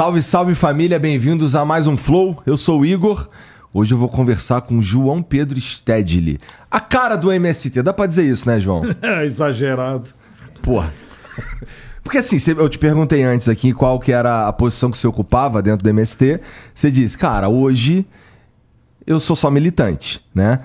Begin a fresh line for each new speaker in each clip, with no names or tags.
Salve, salve família, bem-vindos a mais um Flow. Eu sou o Igor. Hoje eu vou conversar com João Pedro Stedley. A cara do MST, dá pra dizer isso, né, João?
É exagerado.
Porra. Porque assim, eu te perguntei antes aqui qual que era a posição que você ocupava dentro do MST. Você disse, cara, hoje eu sou só militante, né?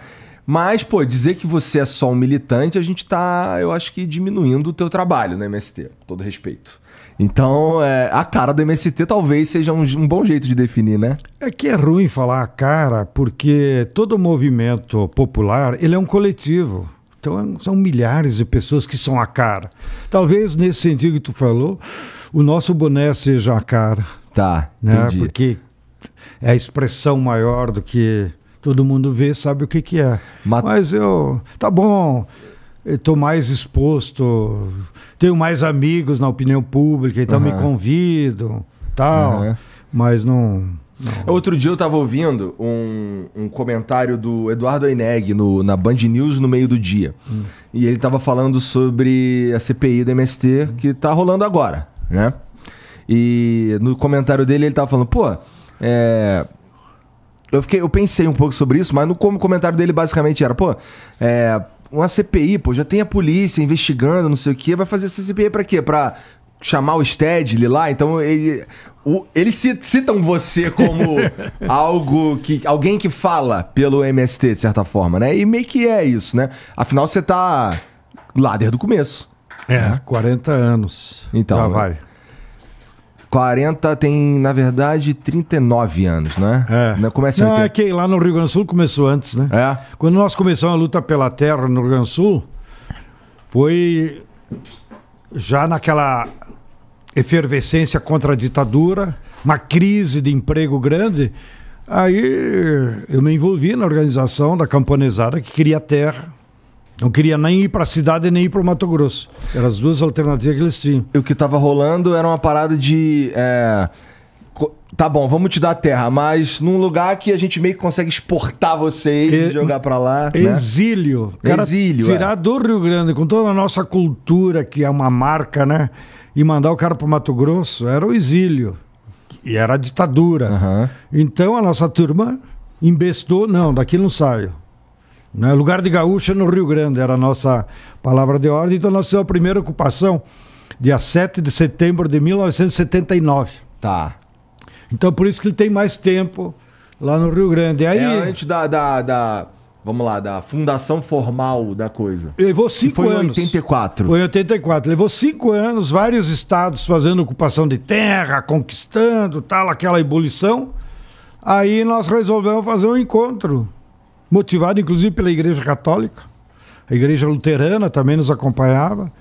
Mas, pô, dizer que você é só um militante, a gente tá, eu acho que, diminuindo o teu trabalho no MST, com todo respeito. Então, é, a cara do MST talvez seja um, um, bom jeito de definir, né?
É que é ruim falar a cara, porque todo movimento popular ele é um coletivo. Então, é são milhares de pessoas que são a cara. Talvez, nesse sentido que tu falou, o nosso boné seja a cara. Tá, né? entendi. Porque é a expressão maior do que todo mundo vê, sabe o que, que é. Mas, Mas eu... Tá bom estou mais exposto, tenho mais amigos na opinião pública, então uhum. me convido, tal. Uhum. Mas não, não,
Outro dia eu estava ouvindo um, um, comentário do Eduardo Eneg no, na Band News no meio do dia. Hum. E ele estava falando sobre a CPI do MST que está rolando agora, né? E no comentário dele ele estava falando, pô, é, eu, fiquei, eu pensei um pouco sobre isso, mas no como o comentário dele basicamente era, pô, é, uma CPI, pô, já tem a polícia investigando, não sei o quê, vai fazer essa CPI pra quê? Pra chamar o Stedley lá? Então ele, o, eles citam você como algo que. alguém que fala pelo MST, de certa forma, né? E meio que é isso, né? Afinal, você tá lá desde o começo. É, né? 40 anos. Então. Já né? vai. 40 tem, na verdade, 39 anos, né? É. Né, começa Não,
80... é que lá no Rio Grande do Sul começou antes, né? É. Quando nós começamos a luta pela terra no Rio Grande do Sul, foi já naquela efervescência contra a ditadura, uma crise de emprego grande. Aí eu me envolvi na organização da camponesada que queria terra. Não queria nem ir para a cidade nem ir para o Mato Grosso. Eram as duas alternativas que eles tinham. E o que
estava rolando era uma parada de. É... Tá bom, vamos te dar terra, mas num lugar que a gente meio que consegue exportar vocês e, jogar para lá. Né?
Exílio. Né? Cara, exílio. Tirar é. do Rio Grande, com toda a nossa cultura, que é uma marca, né? E mandar o cara para o Mato Grosso era o exílio. E era a ditadura. Uhum. Então a nossa turma embestou, não, daqui não saio. Né? Lugar de gaúcha no Rio Grande era a nossa palavra de ordem. Então nós a primeira ocupação, dia 7 de setembro de 1979. Tá. Então por isso que ele tem mais tempo
lá no Rio Grande. Aí, é antes da, da, da vamos lá, da fundação formal da coisa.
Levou cinco foi anos. Foi em 84. Foi em 84. Levou cinco anos, vários estados fazendo ocupação de terra, conquistando, tal, aquela ebulição. Aí nós resolvemos fazer um encontro motivado inclusive pela Igreja Católica, a Igreja Luterana também nos acompanhava.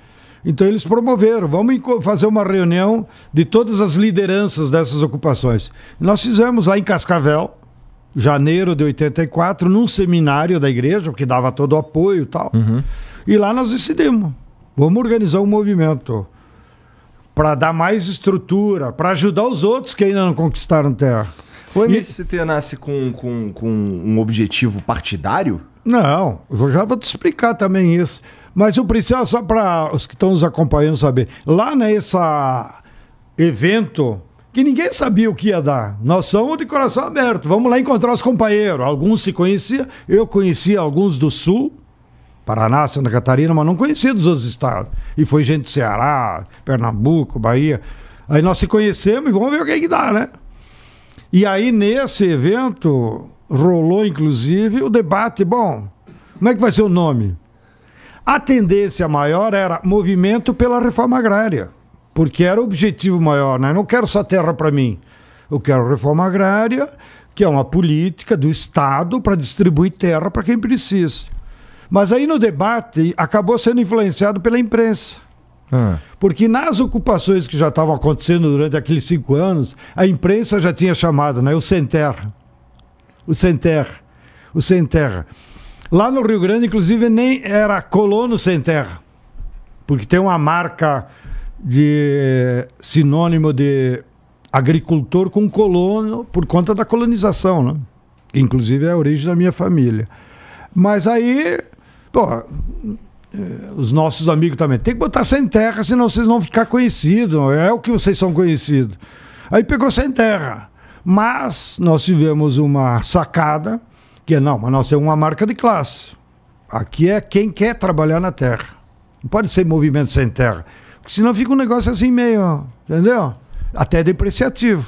Então eles promoveram, vamos fazer uma reunião de todas as lideranças dessas ocupações. Nós fizemos lá em Cascavel, janeiro de 84, num seminário da igreja, que dava todo o apoio e tal. Uhum. E lá nós decidimos, vamos organizar um movimento para dar mais estrutura, para ajudar os outros que ainda não conquistaram terra. O MC... você nasce com, com, com um objetivo partidário? Não, eu já vou te explicar também isso. Mas eu preciso, só para os que estão nos acompanhando saber, lá nessa evento que ninguém sabia o que ia dar. Nós somos de coração aberto, vamos lá encontrar os companheiros. Alguns se conheciam, eu conhecia alguns do Sul, Paraná, Santa Catarina, mas não conhecia dos outros estados. E foi gente do Ceará, Pernambuco, Bahia. Aí nós se conhecemos e vamos ver o que, é que dá, né? E aí, nesse evento, rolou inclusive o debate: bom, como é que vai ser o nome? A tendência maior era movimento pela reforma agrária, porque era o objetivo maior, né? Eu não quero só terra para mim, eu quero reforma agrária, que é uma política do Estado para distribuir terra para quem precisa. Mas aí no debate acabou sendo influenciado pela imprensa. Ah. Porque nas ocupações que já estavam acontecendo durante aqueles cinco anos, a imprensa já tinha chamado, né? O sem terra. O sem terra. O sem terra. Lá no Rio Grande, inclusive, nem era colono sem terra. Porque tem uma marca de eh, sinônimo de agricultor com colono por conta da colonização, né? Inclusive é a origem da minha família. Mas aí, pô, eh, os nossos amigos também. Tem que botar sem terra, senão vocês vão ficar conhecidos. É o que vocês são conhecidos. Aí pegou sem terra. Mas nós tivemos uma sacada, que é, não, mas nós é uma marca de classe. Aqui é quem quer trabalhar na terra. Não pode ser movimento sem terra. Porque senão fica um negócio assim meio, entendeu? Até depreciativo.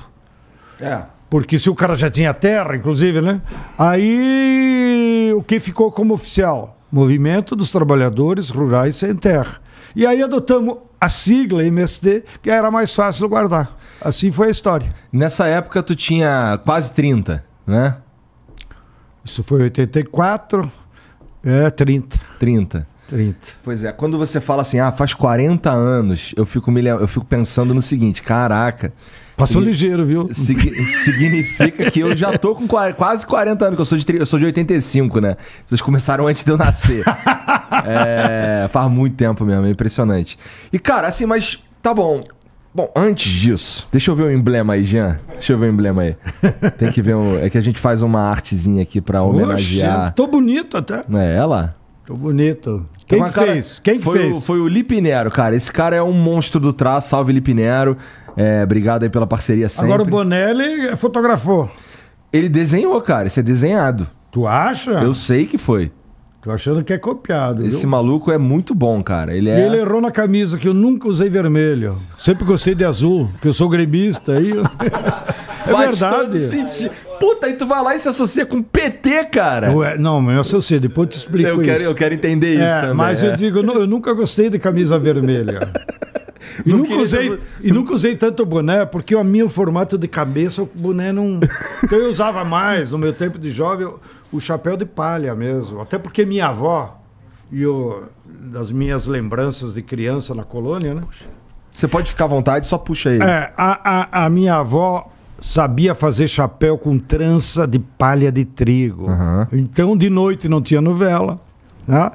É. Porque se o cara já tinha terra, inclusive, né? Aí o que ficou como oficial? Movimento dos Trabalhadores Rurais Sem Terra. E aí adotamos a sigla MST, que era mais fácil guardar. Assim foi a história. Nessa época tu tinha quase 30,
né? Isso foi 84, é 30. 30. 30. Pois é, quando você fala assim, ah, faz 40 anos, eu fico, me, eu fico pensando no seguinte, caraca, Passou ligeiro, viu? Sig significa que eu já tô com quase 40 anos, porque eu sou de, eu sou de 85, né? Vocês começaram antes de eu nascer. é, faz muito tempo mesmo, é impressionante. E, cara, assim, mas tá bom. Bom, antes disso, deixa eu ver o emblema aí, Jean. Deixa eu ver o emblema aí. Tem que ver É que a gente faz uma artezinha aqui pra homenagear. Oxe, tô
bonito até. Não é ela? Tô bonito. Quem que cara, fez? Quem que foi fez? O, foi
o Lipinero, cara. Esse cara é um monstro do traço. Salve, Lipinero. Nero. É, obrigado aí pela parceria sempre. Agora o
Bonelli fotografou.
Ele desenhou, cara. Isso é desenhado. Tu acha? Eu sei que foi. Tô achando que é copiado.
Esse viu? maluco é muito
bom, cara.
Ele é... E ele errou na camisa, que eu nunca usei vermelho. Sempre gostei de azul, porque eu sou gremista. Aí... é verdade. Todo
sentido. Puta,
e tu vai lá e se associa com PT, cara. Ué, não, eu associo, depois eu te explico eu quero, isso. Eu quero entender isso é, também. Mas é. eu digo, eu nunca gostei de camisa vermelha. E nunca, usei, tanto... e nunca usei tanto boné, porque o meu formato de cabeça, o boné não. Então eu usava mais, no meu tempo de jovem, o chapéu de palha mesmo. Até porque minha avó, e eu, das minhas lembranças de criança na colônia, né? Você pode ficar à vontade, só puxa aí. É, a, a, a minha avó sabia fazer chapéu com trança de palha de trigo. Uhum. Então, de noite não tinha novela. Né?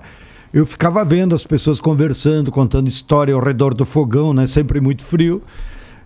Eu ficava vendo as pessoas conversando, contando história ao redor do fogão, né? sempre muito frio.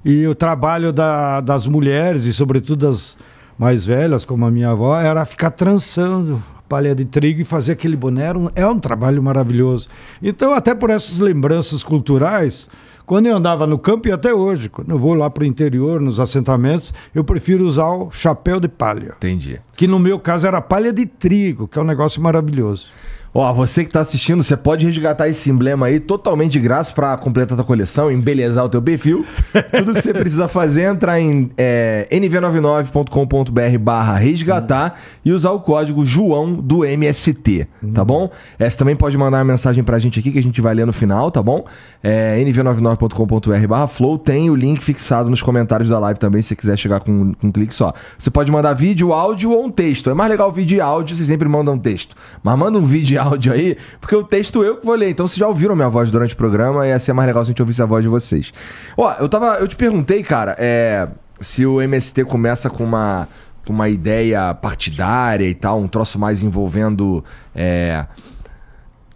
E o trabalho da, das mulheres, e sobretudo das mais velhas, como a minha avó, era ficar trançando palha de trigo e fazer aquele boné. Era um, é um trabalho maravilhoso. Então, até por essas lembranças culturais, quando eu andava no campo e até hoje, quando eu vou lá para o interior, nos assentamentos, eu prefiro usar o chapéu de palha. Entendi. Que no meu caso era palha de trigo, que é um negócio maravilhoso. Ó, você que tá
assistindo, você pode resgatar esse emblema aí totalmente de graça para completar a tua coleção, embelezar o teu perfil. Tudo que você precisa fazer é entrar em é, nv99.com.br barra resgatar e usar o código João do MST, tá hum. bom? É, você também pode mandar uma mensagem pra gente aqui que a gente vai ler no final, tá bom? É, nv99.com.br flow tem o link fixado nos comentários da live também, se você quiser chegar com, com um clique só. Você pode mandar vídeo, áudio ou um texto. É mais legal vídeo e áudio, você sempre manda um texto. Mas manda um vídeo e áudio aí, porque o texto eu que vou ler. Então vocês já ouviram minha voz durante o programa e ia ser mais legal se a gente ouvisse a voz de vocês. Ó, eu tava. Eu te perguntei, cara, é, se o MST começa com uma, com uma ideia partidária e tal, um troço mais envolvendo. É,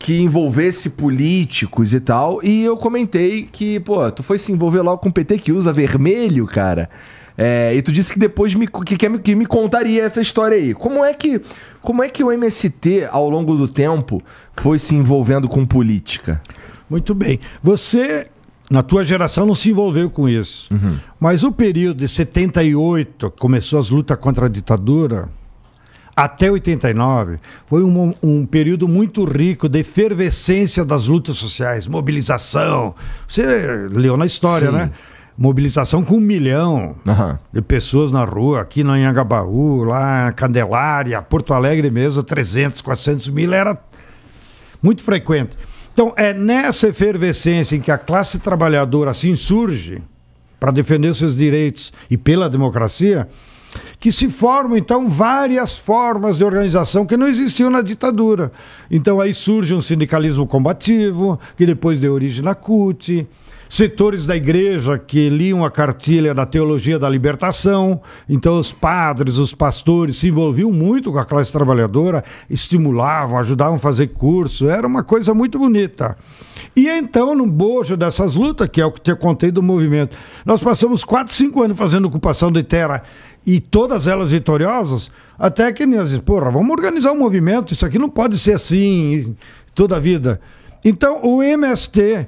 que envolvesse políticos e tal. E eu comentei que, pô, tu foi se envolver logo com o PT que usa vermelho, cara. É, e tu disse que depois me, que, que me contaria essa história aí. Como é que como é que o MST ao longo do tempo foi se
envolvendo com política? Muito bem. Você na tua geração não se envolveu com isso. Uhum. Mas o período de 78, começou as lutas contra a ditadura, até 89, foi um, um, período muito rico de efervescência das lutas sociais, mobilização. Você leu na história, Sim. né? mobilização com um milhão uhum. de pessoas na rua, aqui na Anhangabaú, lá Candelária, Porto Alegre mesmo, 300, 400 mil, era muito frequente. Então, é nessa efervescência em que a classe trabalhadora se assim insurge para defender seus direitos e pela democracia, que se formam então várias formas de organização que não existiam na ditadura. Então aí surge um sindicalismo combativo, que depois deu origem à CUT, setores da igreja que liam a cartilha da teologia da libertação. Então, os padres, os pastores se envolviam muito com a classe trabalhadora, estimulavam, ajudavam a fazer curso, era uma coisa muito bonita. E então, no bojo dessas lutas, que é o que te contei do movimento, nós passamos 4, 5 anos fazendo ocupação de terra e todas elas vitoriosas, até que nós dizemos, porra, vamos organizar um movimento, isso aqui não pode ser assim toda a vida. Então, o MST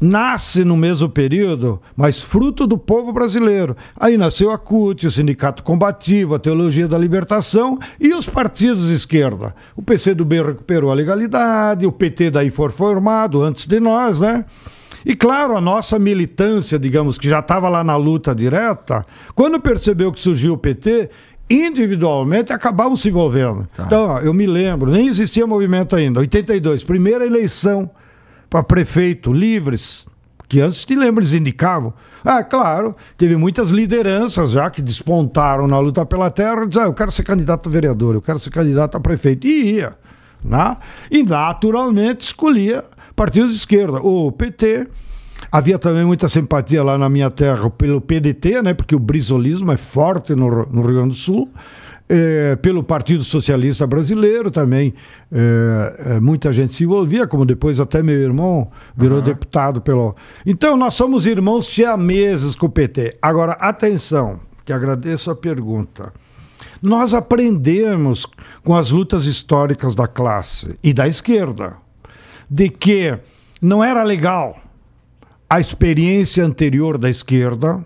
nasce no mesmo período, mas fruto do povo brasileiro. Aí nasceu a CUT, o Sindicato Combativo, a Teologia da Libertação e os partidos de esquerda. O PCdoB recuperou a legalidade, o PT daí foi formado antes de nós, né? E claro, a nossa militância, digamos, que já estava lá na luta direta, quando percebeu que surgiu o PT, individualmente acabavam se envolvendo. Tá. Então, ó, eu me lembro, nem existia movimento ainda. 82, primeira eleição para prefeito livres, que antes te lembra, eles indicavam. Ah, claro, teve muitas lideranças já que despontaram na luta pela terra, dizendo ah, eu quero ser candidato a vereador, eu quero ser candidato a prefeito. E ia. Né? E naturalmente escolhia partidos de esquerda, o PT. Havia também muita simpatia lá na minha terra pelo PDT, né? porque o brizolismo é forte no, no Rio Grande do Sul é, pelo Partido Socialista Brasileiro também. É, é, muita gente se envolvia, como depois até meu irmão virou uhum. deputado pelo. Então, nós somos irmãos siameses com o PT. Agora, atenção, que agradeço a pergunta. Nós aprendemos com as lutas históricas da classe e da esquerda de que não era legal a experiência anterior da esquerda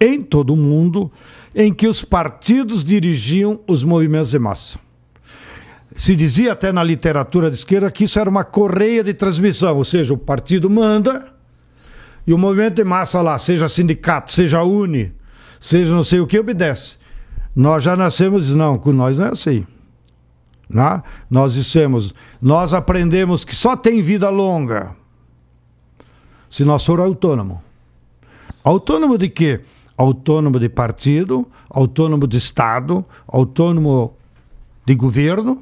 em todo o mundo em que os partidos dirigiam os movimentos de massa. Se dizia até na literatura de esquerda que isso era uma correia de transmissão, ou seja, o partido manda e o movimento de massa lá, seja sindicato, seja UNE, seja não sei o que, obedece. Nós já nascemos, não, com nós não é assim. Né? Nós dissemos, nós aprendemos que só tem vida longa se nós for autônomo. Autônomo de quê? autônomo de partido, autônomo de Estado, autônomo de governo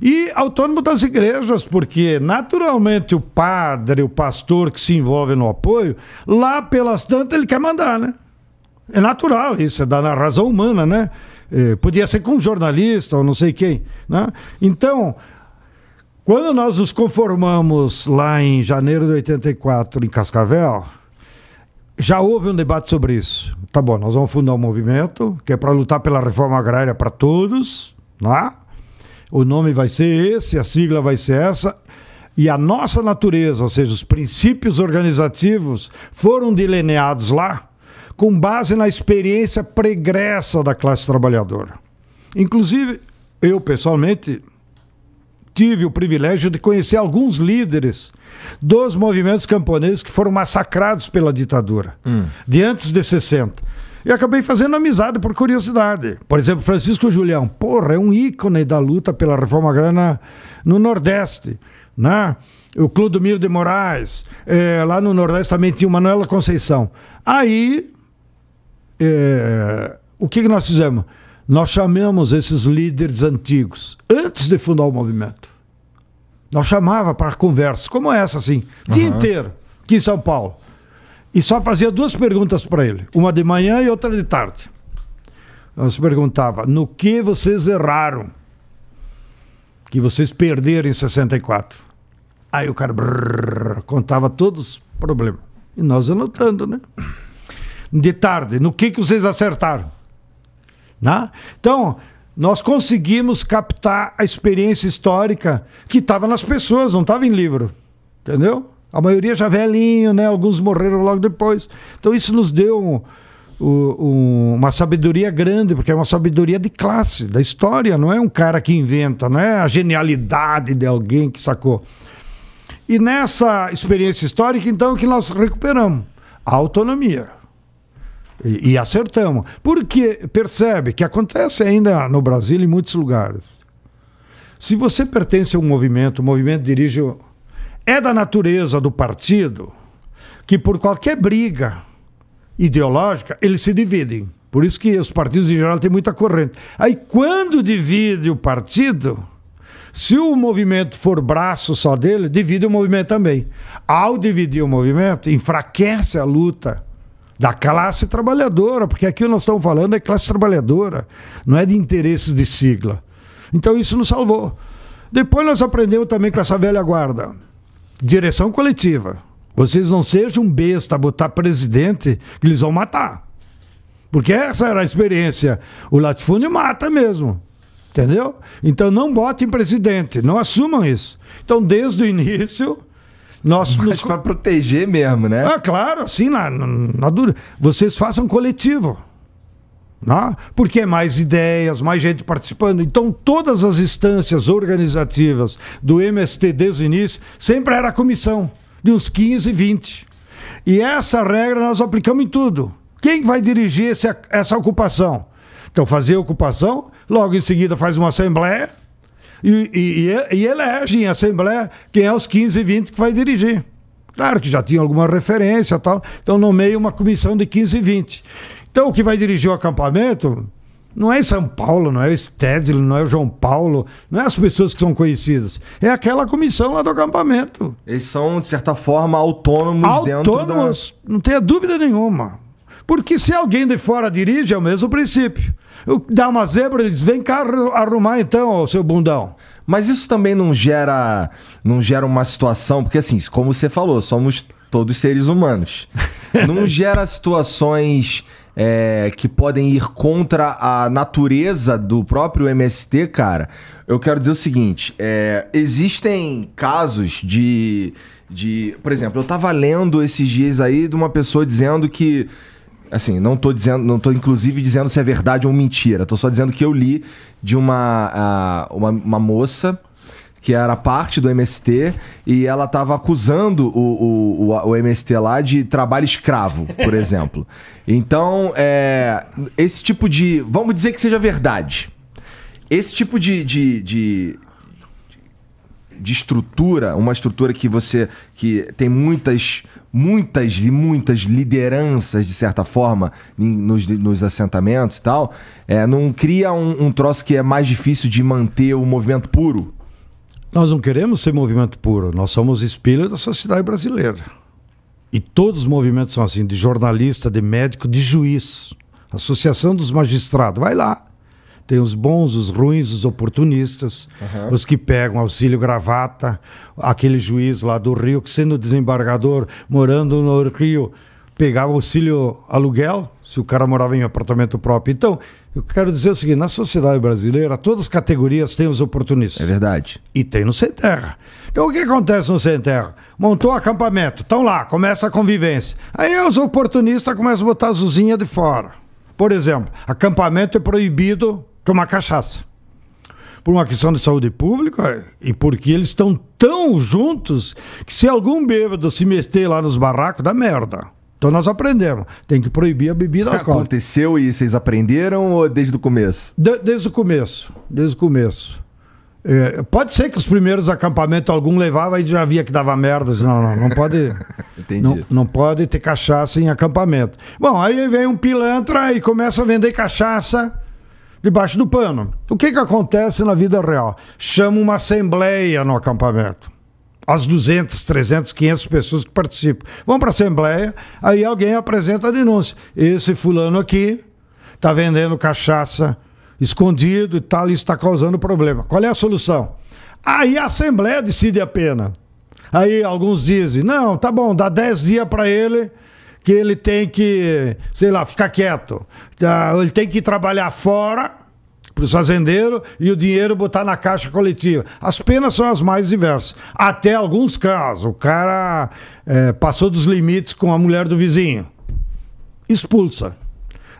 e autônomo das igrejas, porque naturalmente o padre, o pastor que se envolve no apoio, lá pelas tantas ele quer mandar, né? É natural isso, é da razão humana, né? É, podia ser com um jornalista ou não sei quem, né? Então, quando nós nos conformamos lá em janeiro de 84 em Cascavel, já houve um debate sobre isso. Tá bom, nós vamos fundar um movimento que é para lutar pela reforma agrária para todos, não é? O nome vai ser esse, a sigla vai ser essa. E a nossa natureza, ou seja, os princípios organizativos, foram delineados lá com base na experiência pregressa da classe trabalhadora. Inclusive, eu pessoalmente tive o privilégio de conhecer alguns líderes dos movimentos camponeses que foram massacrados pela ditadura, hum. de antes de 60. E acabei fazendo amizade por curiosidade. Por exemplo, Francisco Julião, porra, é um ícone da luta pela reforma agrária no Nordeste, né? O Clodomiro de Moraes, é, lá no Nordeste também tinha o Manuela Conceição. Aí, é, o que, que nós fizemos? nós chamamos esses líderes antigos, antes de fundar o movimento. Nós chamava para conversas, como essa, assim, o dia inteiro, aqui em São Paulo. E só fazia duas perguntas para ele, uma de manhã e outra de tarde. Nós perguntava, no que vocês erraram? Que vocês perderam em 64. Aí o cara brrr, contava todos os problemas. E nós anotando, né? De tarde, no que, que vocês acertaram? Né? Então, nós conseguimos captar a experiência histórica que estava nas pessoas, não estava em livro. Entendeu? A maioria já velhinho, né? Alguns morreram logo depois. Então isso nos deu um, um, uma sabedoria grande, porque é uma sabedoria de classe, da história, não é um cara que inventa, não é a genialidade de alguém que sacou. E nessa experiência histórica, então, que nós recuperamos? A autonomia. E, e acertamos. Porque, percebe, que acontece ainda no Brasil em muitos lugares. Se você pertence a um movimento, o movimento dirige. É da natureza do partido que, por qualquer briga ideológica, eles se dividem. Por isso que os partidos em geral têm muita corrente. Aí, quando divide o partido, se o movimento for braço só dele, divide o movimento também. Ao dividir o movimento, enfraquece a luta da classe trabalhadora, porque aqui nós estamos falando é classe trabalhadora, não é de interesses de sigla. Então isso nos salvou. Depois nós aprendemos também com essa velha guarda. Direção coletiva. Vocês não sejam besta botar presidente que eles vão matar. Porque essa era a experiência. O latifúndio mata mesmo. Entendeu? Então não botem presidente, não assumam isso. Então desde o início nós Mas nos... para proteger mesmo, né? Ah, claro, assim, na, na, na dura. Vocês façam coletivo. Né? Porque é mais ideias, mais gente participando. Então, todas as instâncias organizativas do MST desde o início sempre era comissão, de uns 15, 20. E essa regra nós aplicamos em tudo. Quem vai dirigir essa, essa ocupação? Então, fazer a ocupação, logo em seguida faz uma assembleia, e, e, e elege em Assembleia quem é os 15, 20 que vai dirigir. Claro que já tinha alguma referência tal. Então nomeia uma comissão de 15, 20. Então o que vai dirigir o acampamento não é em São Paulo, não é o Stedley, não é o João Paulo, não é as pessoas que são conhecidas. É aquela comissão lá do acampamento. Eles são, de certa forma, autônomos, autônomos dentro da... Autônomos, não tenha dúvida nenhuma. Porque se alguém de fora dirige, é o mesmo princípio. Dá uma zebra e diz: vem cá arrumar então, seu bundão. Mas isso também não gera, não gera uma
situação, porque assim, como você falou, somos todos seres humanos. Não gera situações é, que podem ir contra a natureza do próprio MST, cara. Eu quero dizer o seguinte: é, existem casos de, de. Por exemplo, eu tava lendo esses dias aí de uma pessoa dizendo que Assim, não tô dizendo, não tô inclusive dizendo se é verdade ou mentira. Tô só dizendo que eu li de uma, uh, uma, uma moça que era parte do MST, e ela estava acusando o, o, o, MST lá de trabalho escravo, por exemplo. Então, é, esse tipo de. Vamos dizer que seja verdade. Esse tipo de, de, de de estrutura, uma estrutura que você que tem muitas muitas e muitas lideranças de certa forma nos, nos assentamentos e tal, é, não cria um, um troço que é
mais difícil de manter o movimento puro. Nós não queremos ser movimento puro, nós somos espelho da sociedade brasileira. E todos os movimentos são assim, de jornalista, de médico, de juiz, associação dos magistrados, vai lá. Tem os bons, os ruins, os oportunistas, uhum. os que pegam auxílio gravata, aquele juiz lá do Rio que sendo desembargador, morando no Rio, pegava auxílio aluguel, se o cara morava em apartamento próprio. Então, eu quero dizer o seguinte, na sociedade brasileira, todas as categorias têm os oportunistas. É verdade. E tem no sem terra. Então, o que acontece no sem terra? Montou acampamento, estão lá, começa a convivência. Aí os oportunistas começam a botar a de fora. Por exemplo, acampamento é proibido tomar é cachaça. Por uma questão de saúde pública e porque eles estão tão juntos que se algum bêbado se meter lá nos barracos, dá merda. Então nós aprendemos. Tem que proibir a bebida alcoólica. Aconteceu e vocês aprenderam ou é desde o começo? De, desde o começo. Desde o começo. É, pode ser que os primeiros acampamentos algum levava e já via que dava merda. não, não, não pode. não, não pode ter cachaça em acampamento. Bom, aí vem um pilantra e começa a vender cachaça debaixo do pano. O que, que acontece na vida real? Chama uma assembleia no acampamento. As 200, 300, 500 pessoas que participam. Vão para a assembleia, aí alguém apresenta a denúncia. Esse fulano aqui está vendendo cachaça escondido e tal, e está causando problema. Qual é a solução? Aí a Assembleia decide a pena. Aí alguns dizem: não, tá bom, dá 10 dias para ele que ele tem que, sei lá, ficar quieto. Ah, ele tem que trabalhar fora para o fazendeiro e o dinheiro botar na caixa coletiva. As penas são as mais diversas. Até alguns casos, o cara é, passou dos limites com a mulher do vizinho. Expulsa.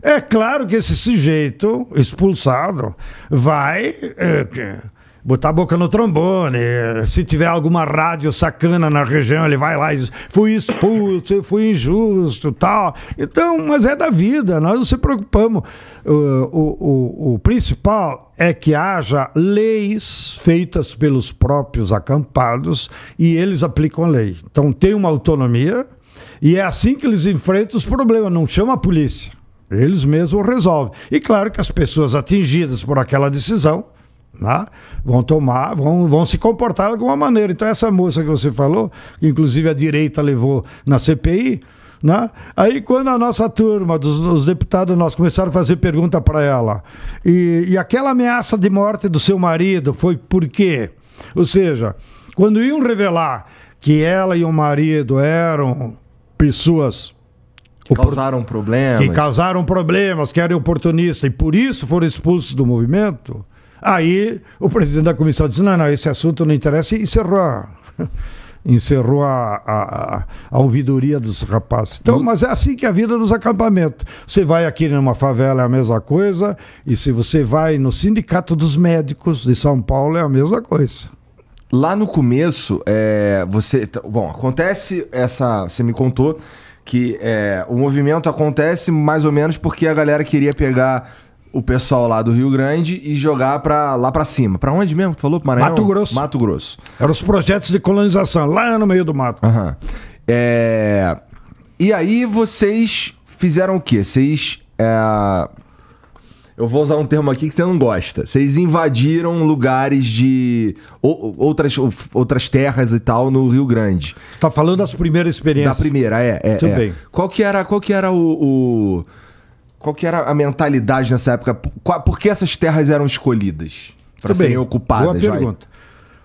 É claro que esse sujeito expulsado vai. É, botar a boca no trombone. Se tiver alguma rádio sacana na região, ele vai lá e diz: fui expulso, fui injusto, tal. Então, mas é da vida, nós não se preocupamos. O, o, o, o principal é que haja leis feitas pelos próprios acampados e eles aplicam a lei. Então, tem uma autonomia e é assim que eles enfrentam os problemas, não chama a polícia. Eles mesmos resolvem. E claro que as pessoas atingidas por aquela decisão né? Vão tomar, vão, vão se comportar de alguma maneira. Então, essa moça que você falou, que inclusive a direita levou na CPI, né? Aí quando a nossa turma, dos, os deputados nós começaram a fazer pergunta para ela, e, e, aquela ameaça de morte do seu marido foi por quê? Ou seja, quando iam revelar que ela e o marido eram pessoas que causaram
problemas, que
causaram problemas, que eram oportunistas e por isso foram expulsos do movimento, Aí o presidente da comissão disse: não, não, esse assunto não interessa e encerrou a, encerrou a, a, a ouvidoria dos rapazes. Então, hum. mas é assim que é a vida dos acampamentos. Você vai aqui numa favela é a mesma coisa, e se você vai no Sindicato dos Médicos de São Paulo é a mesma coisa. Lá no começo, é,
você. Bom, acontece essa. Você me contou que é, o movimento acontece mais ou menos porque a galera queria pegar o pessoal lá do Rio Grande e jogar para lá para cima. Para onde mesmo? Tu falou Maranhão? Mato Grosso. Mato Grosso. Eram os projetos de colonização, lá no meio do mato. Uhum. É... E aí vocês fizeram o quê? Vocês. É... Eu vou usar um termo aqui que você não gosta. Vocês invadiram lugares de. outras, outras terras e tal no Rio Grande. Tá falando das primeiras experiências. Da primeira, é. é Tudo é. bem. Qual que era, qual que era o... o qual que era a mentalidade nessa época? Por, por que essas terras eram escolhidas
para serem bem, ocupadas? Boa vai? pergunta.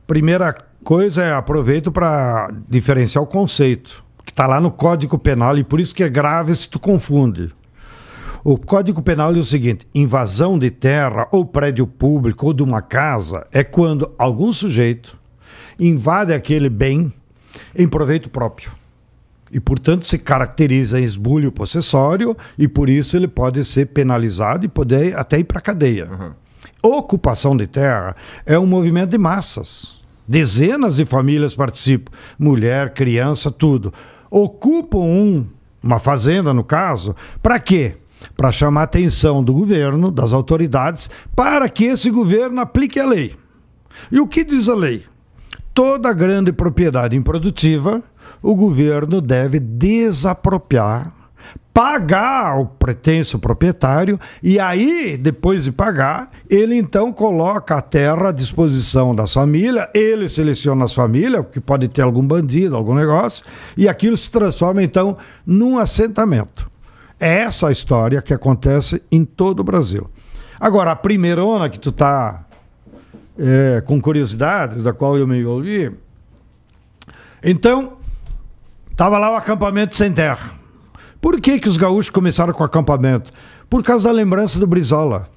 Primeira coisa é aproveito para diferenciar o conceito que está lá no Código Penal e por isso que é grave se tu confunde. O Código Penal é o seguinte: invasão de terra ou prédio público ou de uma casa é quando algum sujeito invade aquele bem em proveito próprio e, portanto, se caracteriza em esbulho possessório e, por isso, ele pode ser penalizado e poder até ir para a cadeia. Uhum. Ocupação de terra é um movimento de massas. Dezenas de famílias participam, mulher, criança, tudo. Ocupam um, uma fazenda, no caso, para quê? Para chamar a atenção do governo, das autoridades, para que esse governo aplique a lei. E o que diz a lei? Toda grande propriedade improdutiva o governo deve desapropriar, pagar ao pretenso proprietário e aí, depois de pagar, ele então coloca a terra à disposição da família. ele seleciona as famílias, que pode ter algum bandido, algum negócio, e aquilo se transforma então num assentamento. É essa a história que acontece em todo o Brasil. Agora, a primeira que tu tá é, com curiosidades, da qual eu me envolvi. Então, Tava lá o acampamento sem terra. Por que, que os gaúchos começaram com o acampamento? Por causa da lembrança do Brizola.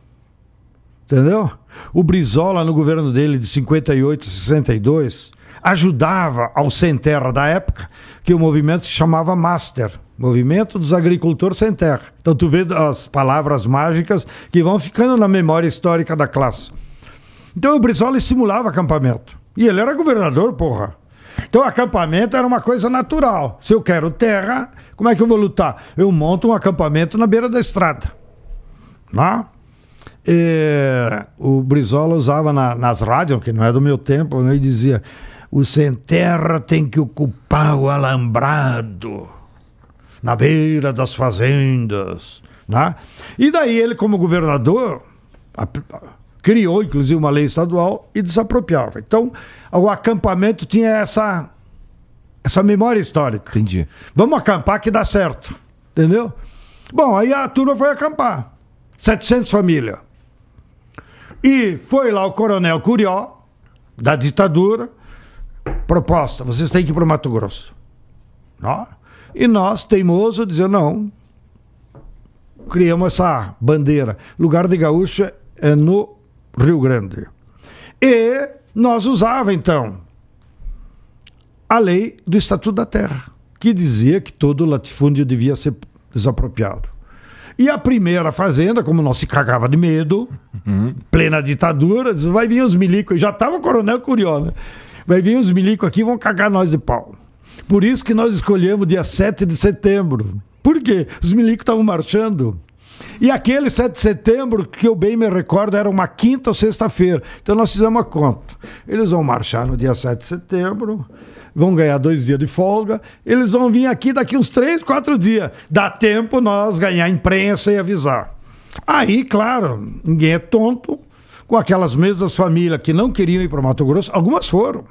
Entendeu? O Brizola, no governo dele de 58 a 62, ajudava ao sem terra da época, que o movimento se chamava Master. Movimento dos Agricultores Sem Terra. Então tu vê as palavras mágicas que vão ficando na memória histórica da classe. Então o Brizola estimulava acampamento. E ele era governador, porra. Então, acampamento era uma coisa natural. Se eu quero terra, como é que eu vou lutar? Eu monto um acampamento na beira da estrada. né? E, o Brizola usava na, nas rádios, que não é do meu tempo, né? ele dizia: o sem terra tem que ocupar o alambrado na beira das fazendas. Né? E daí ele, como governador, criou inclusive uma lei estadual e desapropriava. Então, o acampamento tinha essa essa memória histórica. Entendi. Vamos acampar que dá certo. Entendeu? Bom, aí a turma foi acampar. 700 famílias. E foi lá o coronel Curió, da ditadura, proposta: vocês têm que ir para o Mato Grosso. Não? E nós, teimoso, dizendo: não. Criamos essa bandeira. Lugar de gaúcho é no Rio Grande. E nós usava então a lei do Estatuto da Terra, que dizia que todo latifúndio devia ser desapropriado. E a primeira fazenda, como nós se cagava de medo, uhum. plena ditadura, diz, vai vir os milicos. Já estava o coronel Curió, né? Vai vir os milicos aqui vão cagar nós de pau. Por isso que nós escolhemos dia 7 de setembro. Por quê? Os milicos estavam marchando e aquele 7 de setembro, que eu bem me recordo, era uma quinta ou sexta-feira. Então nós fizemos a conta. Eles vão marchar no dia 7 de setembro, vão ganhar dois dias de folga, eles vão vir aqui daqui uns três, quatro dias. Dá tempo nós ganhar imprensa e avisar. Aí, claro, ninguém é tonto. Com aquelas mesmas famílias que não queriam ir para Mato Grosso, algumas foram.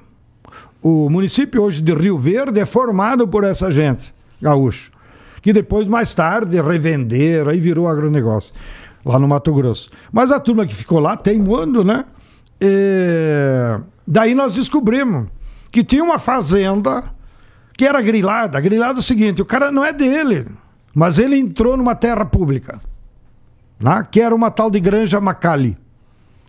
O município hoje de Rio Verde é formado por essa gente gaúcho que depois, mais tarde, revenderam, aí virou agronegócio, lá no Mato Grosso. Mas a turma que ficou lá, teimando, né? E... Daí nós descobrimos que tinha uma fazenda que era grilada. Grilada é o seguinte, o cara não é dele, mas ele entrou numa terra pública, né? que era uma tal de Granja Macali.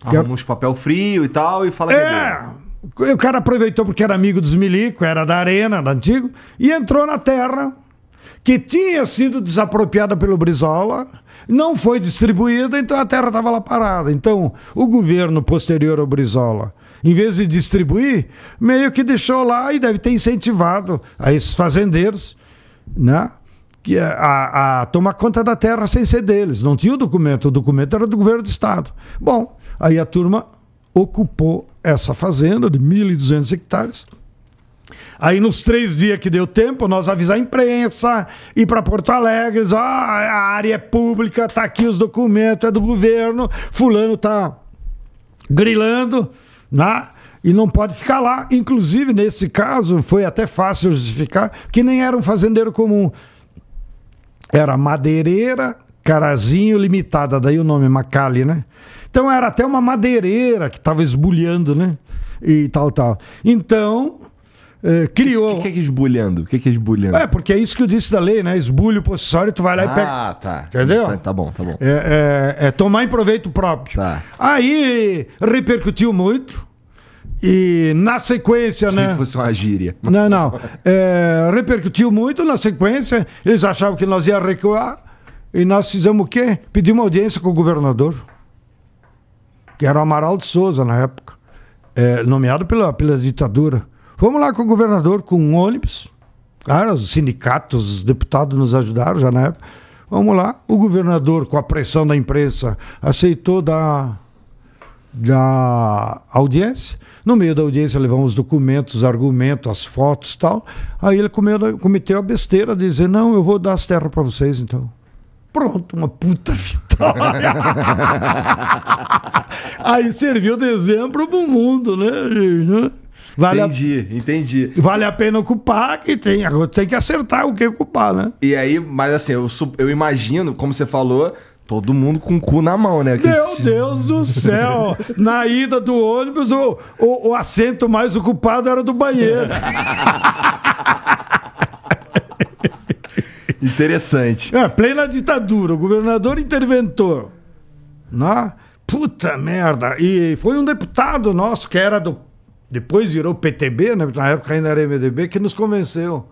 Arruma uns papel frio e tal e fala é, que é, é. O cara aproveitou porque era amigo dos milico, era da arena, da antigo, e entrou na terra que tinha sido desapropriada pelo Brizola, não foi distribuída, então a terra estava lá parada. Então, o governo posterior ao Brizola, em vez de distribuir, meio que deixou lá e deve ter incentivado a esses fazendeiros, né? Que é, a, a tomar conta da terra sem ser deles. Não tinha o documento, o documento era do governo do Estado. Bom, aí a turma ocupou essa fazenda de 1.200 hectares Aí nos três dias que deu tempo, nós avisar a imprensa, ir para Porto Alegre, oh, a área é pública, tá aqui os documentos, é do governo, fulano tá grilando, né? E não pode ficar lá. Inclusive, nesse caso, foi até fácil justificar, que nem era um fazendeiro comum. Era madeireira, carazinho limitada, daí o nome Macali, né? Então era até uma madeireira que estava esbulhando, né? E tal, tal. Então, é, criou. O que, que, que, é, é esbulhando? O que, que é esbulhando? É, porque é isso que eu disse da lei, né? Esbulho possessório, tu vai lá ah, e pega. Ah,
tá. Entendeu?
Tá, tá, bom, tá bom. É, é, é, tomar em proveito próprio. Tá. Aí repercutiu muito. E na sequência, Se né? Se fosse uma gíria. Não, não. É, repercutiu muito na sequência. Eles achavam que nós ia recuar. E nós fizemos o quê? Pedimos audiência com o governador, que era o Amaral de Souza na época, é, nomeado pela, pela ditadura. Vamos lá com o governador, com um ônibus. Claro, os sindicatos, os deputados nos ajudaram já na época. Vamos lá. O governador, com a pressão da imprensa, aceitou dar da audiência. No meio da audiência levamos os documentos, argumentos, as fotos tal. Aí ele cometeu a besteira de dizer, não, eu vou dar as terras para vocês então. Pronto, uma puta vitória. Aí serviu de exemplo pro mundo, né, gente? Né? Vale entendi, a... entendi. Vale a pena
ocupar que tem, tem que acertar o que ocupar, né? E aí, mas assim, eu, eu imagino, como você falou, Todo mundo com o cu na mão, né? Que Meu
Deus do céu! Na ida do ônibus, o, o, o assento mais ocupado era do banheiro.
Interessante.
É, plena ditadura, o governador interventor. Né? Puta merda! E foi um deputado nosso que era do depois virou PTB, né? na época ainda era MDB, que nos convenceu.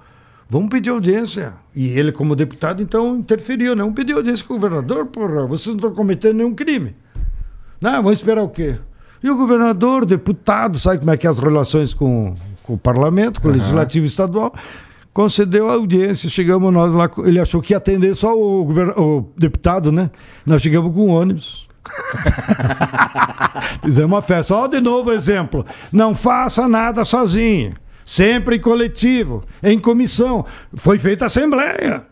Vamos pedir audiência. E ele, como deputado, então interferiu, né? Vamos pedir audiência com o governador, porra, vocês não estão cometendo nenhum crime. Não, né? vamos esperar o quê? E o governador, deputado, sabe como é que é as relações com, com o parlamento, com o uhum. legislativo estadual, concedeu a audiência, chegamos nós lá, ele achou que ia atender só o, o deputado, né? Nós chegamos com o ônibus. Fizemos uma festa. Olha de novo o exemplo. Não faça nada sozinho. Sempre em coletivo, em comissão. Foi feita assembleia.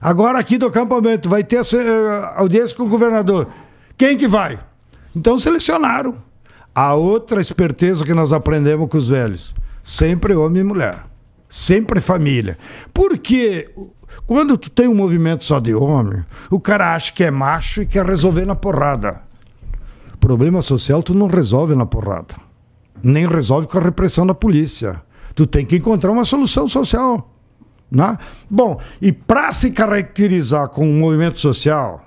Agora aqui do acampamento vai ter eh, audiência com o governador. Quem que vai? Então selecionaram. A outra esperteza que nós aprendemos com os velhos. Sempre homem e mulher. Sempre família. Porque quando tu tem um movimento só de homem, o cara acha que é macho e quer resolver na porrada. Problema social tu não resolve na porrada. Nem resolve com a repressão da polícia. Tu tem que encontrar uma solução social. Né? Bom, e para se caracterizar com um movimento social,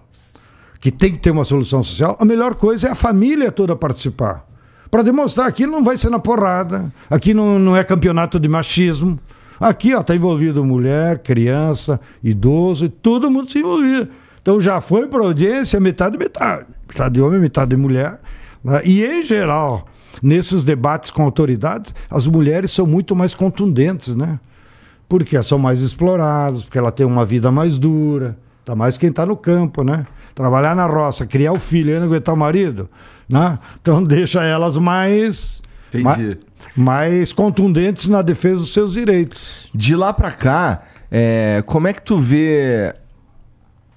que tem que ter uma solução social, a melhor coisa é a família toda participar. Para demonstrar que não vai ser na porrada, aqui não, não é campeonato de machismo, Aqui, ó, tá envolvido mulher, criança, idoso, e todo mundo se envolvia. Então já foi para audiência metade metade. Metade de homem, metade de mulher. Né? E em geral, nesses debates com autoridades, as mulheres são muito mais contundentes, né? Porque são mais exploradas, porque ela tem uma vida mais dura. Tá mais quem tá no campo, né? Trabalhar na roça, criar o filho não aguentar o marido, né? Então deixa elas mais Entendi. mais contundentes na defesa dos seus direitos.
De lá para cá, é, como é que tu vê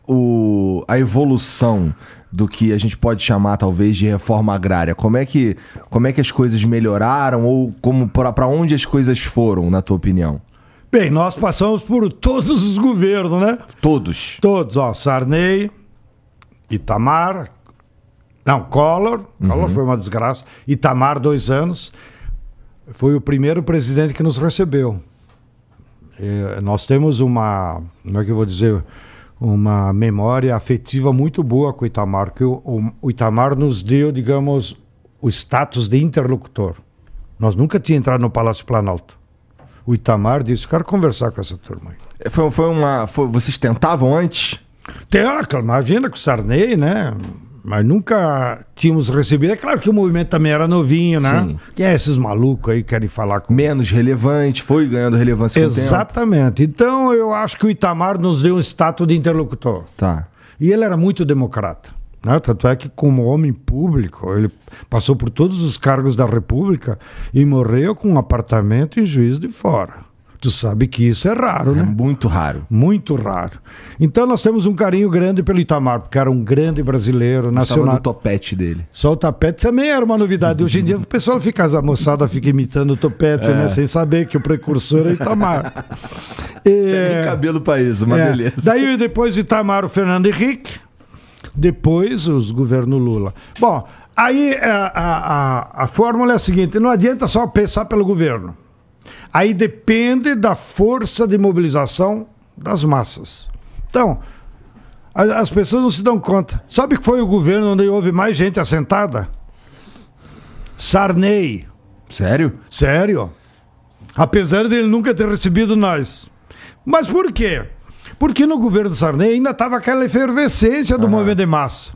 o, a evolução do que a gente pode chamar talvez de reforma agrária? Como é que, como é que as coisas melhoraram ou como para onde as coisas foram, na tua opinião?
Bem, nós passamos por todos os governos, né? Todos. Todos, ó, Sarney, Itamar, não, Collor. Collor uhum. foi uma desgraça. Itamar, dois anos. Foi o primeiro presidente que nos recebeu. É, nós temos uma. Como é que eu vou dizer? Uma memória afetiva muito boa com o Itamar, que o, o, Itamar nos deu, digamos, o status de interlocutor. Nós nunca tinha entrado no Palácio Planalto. O Itamar disse: quero conversar com essa turma aí. É, foi, foi uma. Foi, vocês tentavam antes? Tem, ah, imagina com o Sarney, né? mas nunca tínhamos recebido. É claro que o movimento também era novinho, né? Sim. Quem é esses malucos aí que querem falar com. Menos relevante, foi ganhando relevância Exatamente. Então eu acho que o Itamar nos deu um status de interlocutor. Tá. E ele era muito democrata. Né? Tanto é que, como homem público, ele passou por todos os cargos da República e morreu com um apartamento em juiz de fora. Tu sabe que isso é raro, é né? muito raro. Muito raro. Então nós temos um carinho grande pelo Itamar, porque era um grande brasileiro, nacional. Só do topete dele. Só o topete também é era uma novidade. Hoje em dia o pessoal fica, as moçada fica imitando o topete, é. né? Sem saber que o precursor é Itamar. é... Tem cabelo para isso, uma é. beleza. Daí depois Itamar, o Fernando Henrique. Depois os governo Lula. Bom, aí a, é, a, a, a fórmula é a seguinte: não adianta só pensar pelo governo. Aí depende da força de mobilização das massas. Então, as pessoas não se dão conta. Sabe que foi o governo onde houve mais gente assentada? Sarney. Sério? Sério. Apesar dele nunca ter recebido nós. Mas por quê? Porque no governo Sarney ainda estava aquela efervescência do uhum. movimento de massa.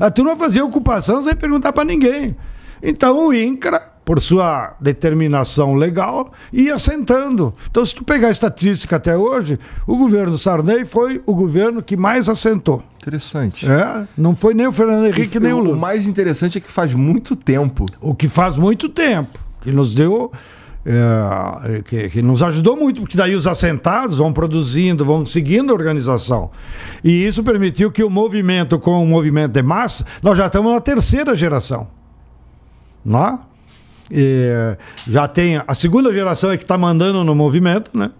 A turma fazia ocupação sem perguntar para ninguém. Então o INCRA por sua determinação legal, e assentando. Então, se tu pegar a estatística até hoje, o governo Sarney foi o governo que mais assentou.
Interessante.
É, não foi nem o Fernando Henrique, e, nem o Lula. O mais interessante é que faz muito tempo. O que faz muito tempo, que nos deu é, que, que, nos ajudou muito, porque daí os assentados vão produzindo, vão seguindo a organização. E isso permitiu que o movimento, com o movimento de massa, nós já estamos na terceira geração. Não? É? E já tem a segunda geração é que está mandando no movimento, né?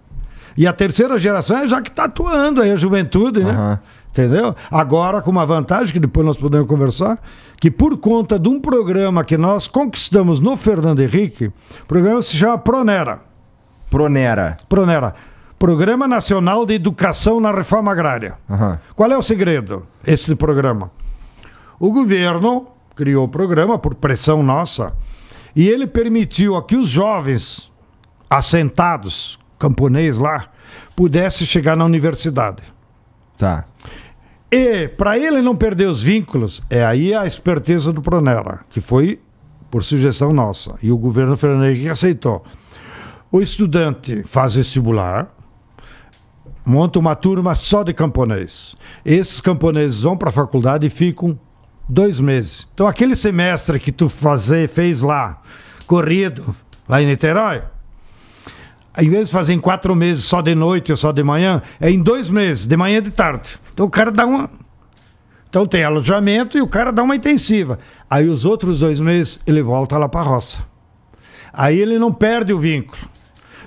E a terceira geração é já que está atuando aí a juventude, né? Uhum. Entendeu? Agora com uma vantagem que depois nós podemos conversar, que por conta de um programa que nós conquistamos no Fernando Henrique, o programa se chama Pronera. Pronera. Pronera. Programa Nacional de Educação na Reforma Agrária. Uhum. Qual é o segredo esse programa? O governo criou o programa por pressão nossa e ele permitiu a que os jovens assentados, camponês lá, pudessem chegar na universidade. Tá. E para ele não perder os vínculos, é aí a esperteza do Pronera, que foi por sugestão nossa, e o governo Fernandes aceitou. O estudante faz vestibular, monta uma turma só de camponeses. Esses camponeses vão para a faculdade e ficam dois meses. Então aquele semestre que tu fazer, fez lá, corrido, lá em Niterói, às vezes fazer em quatro meses só de noite ou só de manhã, é em dois meses, de manhã e de tarde. Então o cara dá uma. Então tem alojamento e o cara dá uma intensiva. Aí os outros dois meses ele volta lá para a roça. Aí ele não perde o vínculo.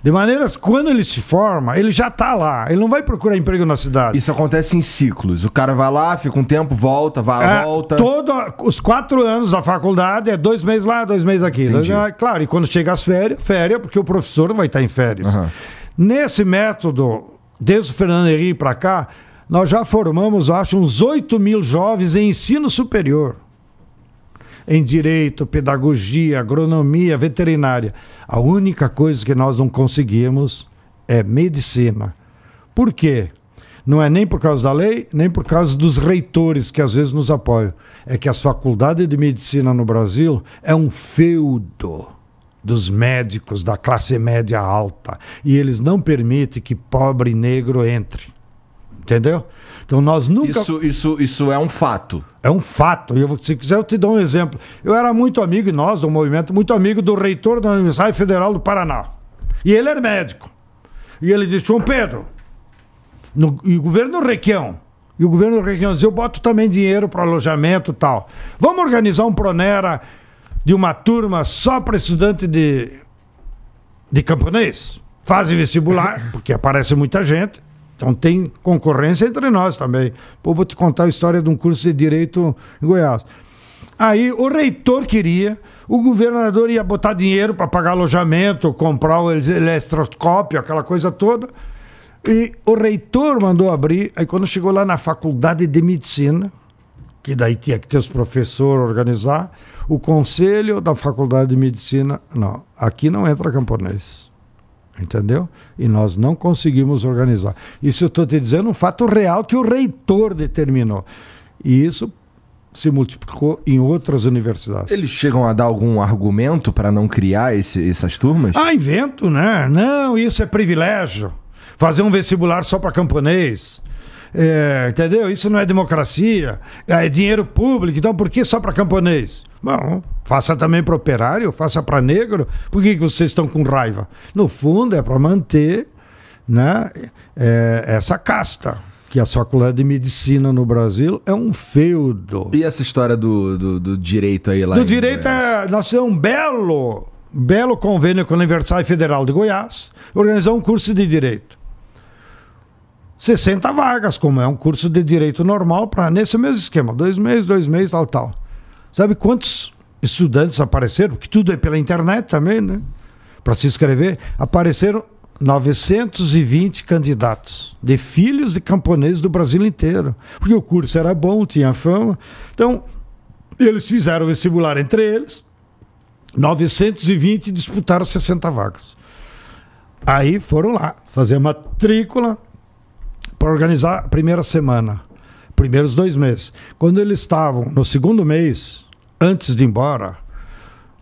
De maneiras, quando ele se forma, ele já está lá. Ele não vai procurar emprego na cidade. Isso acontece em ciclos. O cara vai lá, fica um tempo, volta, vai, é, volta. todos os quatro anos da faculdade é dois meses lá, dois meses aqui. Dois, ah, claro, e quando chega as férias, férias, porque o professor vai estar em férias. Uhum. Nesse método, desde o Fernando Henrique para cá, nós já formamos, acho, uns 8 mil jovens em ensino superior em direito, pedagogia, agronomia, veterinária. A única coisa que nós não conseguimos é medicina. Por quê? Não é nem por causa da lei, nem por causa dos reitores que às vezes nos apoiam. É que a faculdade de medicina no Brasil é um feudo dos médicos da classe média alta e eles não permitem que pobre negro entre. Entendeu? Então nós nunca. Isso, isso, isso é um fato. É um fato. Eu, se quiser, eu te dou um exemplo. Eu era muito amigo, nós do movimento, muito amigo do reitor da Universidade Federal do Paraná. E ele era médico. E ele disse: João Pedro, no, e o governo Requião. E o governo Requião dizia: eu boto também dinheiro para alojamento e tal. Vamos organizar um Pronera de uma turma só para estudante de, de camponês? Fazem vestibular, porque aparece muita gente então tem concorrência entre nós também. Pô, vou te contar a história de um curso de direito em Goiás. Aí o reitor queria, o governador ia botar dinheiro para pagar alojamento, comprar o eletroscópio, aquela coisa toda. E o reitor mandou abrir. Aí quando chegou lá na faculdade de medicina, que daí tinha que ter os professores organizar, o conselho da faculdade de medicina, não, aqui não entra camponês. Entendeu? E nós não conseguimos organizar. Isso eu estou te dizendo um fato real que o reitor determinou. E isso se multiplicou em outras universidades. Eles chegam a dar algum
argumento para não criar esse, essas turmas? Ah,
invento, né? Não, isso é privilégio. Fazer um vestibular só para camponês. É, entendeu? Isso não é democracia, é dinheiro público, então por que só para camponês? Bom, faça também para operário, faça para negro, por que, que vocês estão com raiva? No fundo, é para manter né, é, essa casta. Que a faculdade de medicina no Brasil é um feudo. E essa história do, do, do direito aí lá? Do direito, é, nós temos um belo, belo convênio com a Universidade Federal de Goiás, organizar um curso de direito. 60 vagas, como é um curso de direito normal, para nesse mesmo esquema, dois meses, dois meses, tal, tal. Sabe quantos estudantes apareceram? Que tudo é pela internet também, né? Para se inscrever, apareceram 920 candidatos de filhos de camponeses do Brasil inteiro, porque o curso era bom, tinha fama. Então, eles fizeram o vestibular entre eles, 920 disputaram 60 vagas. Aí foram lá fazer matrícula para organizar a primeira semana, primeiros dois meses. Quando eles estavam no segundo mês, antes de ir embora,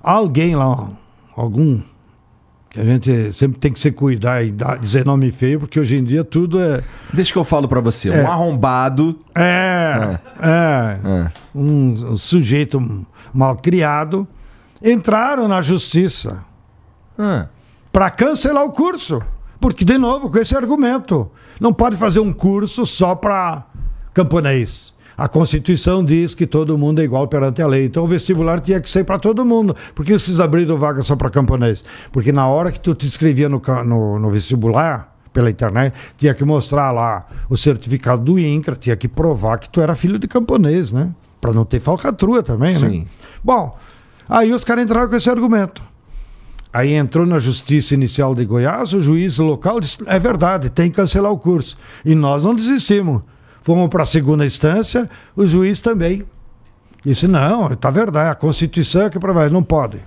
alguém lá, algum que a gente sempre tem que se cuidar e dar, dizer nome feio, porque hoje em dia tudo é. Deixa que eu falo para você, é. um arrombado. É, é. é. é. Um, um, sujeito mal criado. Entraram na justiça é. para cancelar o curso. Porque, de novo, com esse argumento, não pode fazer um curso só para camponês. A Constituição diz que todo mundo é igual perante a lei. Então o vestibular tinha que ser para todo mundo. Por que vocês abriram vaga só para camponês? Porque na hora que tu te inscrevia no, no, no vestibular, pela internet, tinha que mostrar lá o certificado do INCRA, tinha que provar que tu era filho de camponês, né? Para não ter falcatrua também, né? Sim. né? Bom, aí os caras entraram com esse argumento. Aí entrou na Justiça Inicial de Goiás, o juiz local disse: é verdade, tem que cancelar o curso. E nós não desistimos. Fomos para a segunda instância, o juiz também. Disse: não, está verdade, a Constituição é que provai, não pode.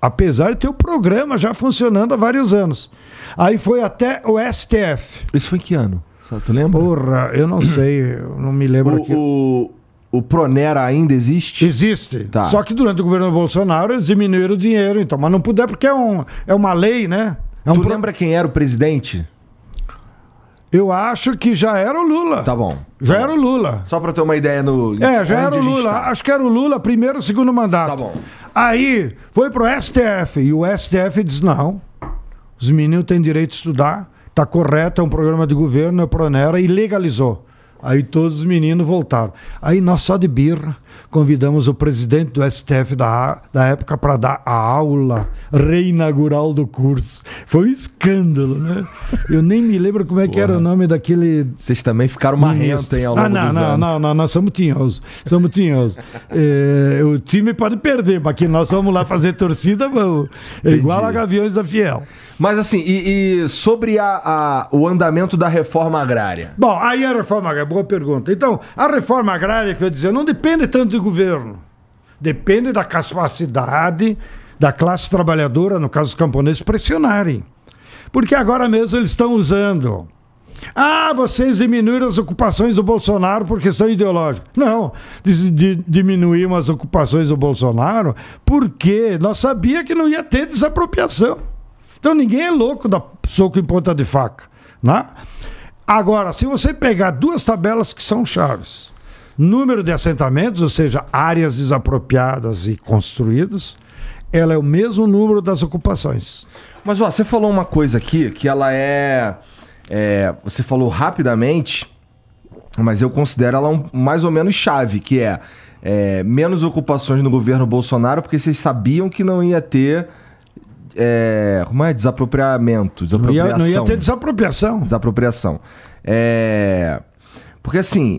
Apesar de ter o programa já funcionando há vários anos. Aí foi até o STF. Isso foi em que ano? tu lembra? Porra, eu não sei, eu não me lembro. O, aqui. o, o Pronera ainda existe? Existe. Tá. Só que durante o governo Bolsonaro eles diminuíram o dinheiro, então. Mas não puder, porque é, um, é uma lei, né? É um tu pro... lembra quem era o presidente? Eu acho que já era o Lula. Tá bom. Já tá era bom. o Lula. Só para ter uma ideia no. É, já Onde era o Lula. Tá? Acho que era o Lula, primeiro, segundo mandato. Tá bom. Aí foi pro STF e o STF diz: não, os meninos têm direito de estudar, tá correto, é um programa de governo, é Pronera, e legalizou. Aí todos os meninos voltaram. Aí nós só de birra convidamos o presidente do STF da, da época para dar a aula reinaugural do curso. Foi um escândalo, né? Eu nem me lembro como é Porra. que era o nome daquele. Vocês também ficaram marrentos em ao ah, longo ah, não, não, Não, não, não, nós somos tinhosos. Somos tinhosos. é, o time pode perder, mas que nós vamos lá fazer torcida, vamos. É igual a Gaviões da Fiel. Mas assim, e, e sobre a, a, o andamento da reforma agrária? Bom, aí a reforma agrária, boa pergunta. Então, a reforma agrária, que eu dizer, não depende tanto do governo. Depende da capacidade da classe trabalhadora, no caso dos camponeses, pressionarem. Porque agora mesmo eles estão usando. Ah, vocês diminuíram as ocupações do Bolsonaro por questão ideológica. Não, diminuímos as ocupações do Bolsonaro porque nós sabia que não ia ter desapropriação. Então ninguém é louco da soco em ponta de faca, né? Agora, se você pegar duas tabelas que são chaves, número de assentamentos, ou seja, áreas desapropriadas e construídas, ela é o mesmo número das ocupações. Mas ó, você falou uma coisa aqui que ela é,
é você falou rapidamente, mas eu considero ela um, mais ou menos chave, que é, é menos ocupações no governo Bolsonaro, porque vocês sabiam que não ia ter é, como é? Desapropriamento. Desapropriação. Não ia, não ia ter desapropriação. Desapropriação. É, porque assim,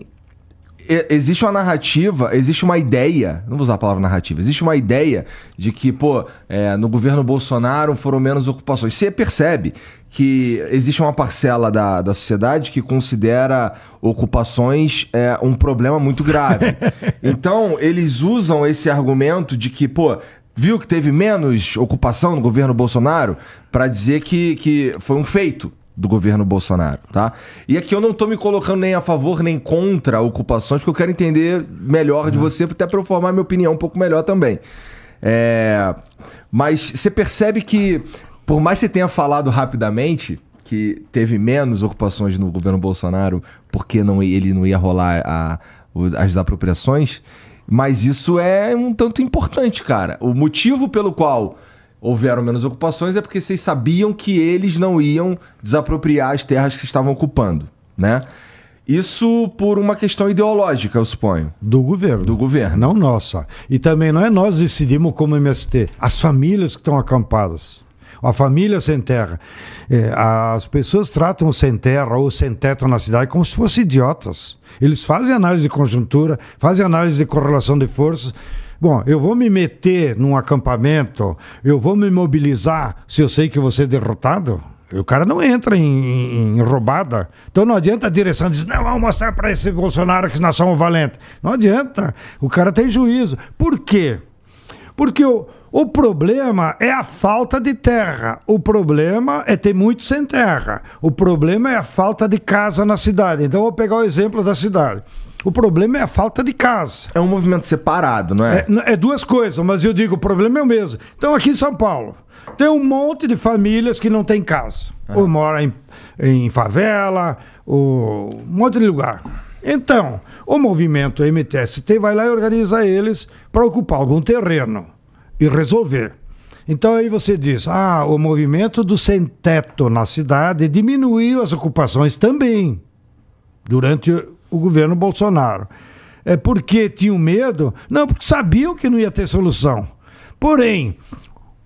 existe uma narrativa, existe uma ideia, não vou usar a palavra narrativa, existe uma ideia de que, pô, é, no governo Bolsonaro foram menos ocupações. Você percebe que existe uma parcela da, da sociedade que considera ocupações é, um problema muito grave. então, eles usam esse argumento de que, pô, viu que teve menos ocupação no governo Bolsonaro para dizer que, que foi um feito do governo Bolsonaro, tá? E aqui eu não tô me colocando nem a favor nem contra ocupações, porque eu quero entender melhor uhum. de você, até para eu formar minha opinião um pouco melhor também. É... Mas você percebe que, por mais que você tenha falado rapidamente que teve menos ocupações no governo Bolsonaro porque não, ele não ia rolar a, as apropriações, mas isso é um tanto importante, cara. O motivo pelo qual houveram menos ocupações é porque vocês sabiam que eles não iam desapropriar as terras que estavam ocupando, né? Isso por uma questão ideológica, eu
suponho. Do governo. Do governo. Não nossa. E também não é nós decidimos como MST, as famílias que estão acampadas a família sem terra. É, as pessoas tratam o sem terra ou sem teto na cidade como se fossem idiotas. Eles fazem análise de conjuntura, fazem análise de correlação de forças. Bom, eu vou me meter num acampamento, eu vou me mobilizar se eu sei que vou ser derrotado? O cara não entra em, em, em, roubada. Então não adianta a direção dizer, não, vamos mostrar para esse Bolsonaro que nós somos valentes. Não adianta. O cara tem juízo. Por quê? Porque o, o problema é a falta de terra. O problema é ter muito sem terra. O problema é a falta de casa na cidade. Então, eu vou pegar o exemplo da cidade. O problema é a falta de casa. É um movimento separado, não é? É, é duas coisas, mas eu digo, o problema é o mesmo. Então, aqui em São Paulo, tem um monte de famílias que não tem casa. É. Ou mora em, em favela, ou um monte de lugar. Então, o movimento MTST vai lá e organiza eles para ocupar algum terreno e resolver. Então aí você diz: ah, o movimento do sem teto na cidade diminuiu as ocupações também durante o governo Bolsonaro. É porque tinham medo? Não, porque sabiam que não ia ter solução. Porém,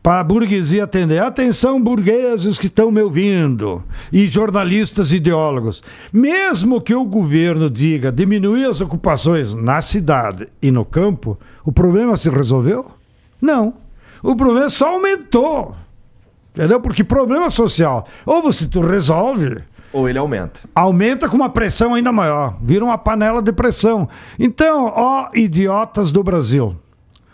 para a burguesia atender, atenção burgueses que estão me ouvindo e jornalistas ideólogos, mesmo que o governo diga diminuir as ocupações na cidade e no campo, o problema se resolveu? Não. O problema é só aumentou. Entendeu? Porque problema social, ou você tu resolve. Ou ele aumenta. Aumenta com uma pressão ainda maior. Vira uma panela de pressão. Então, ó, idiotas do Brasil.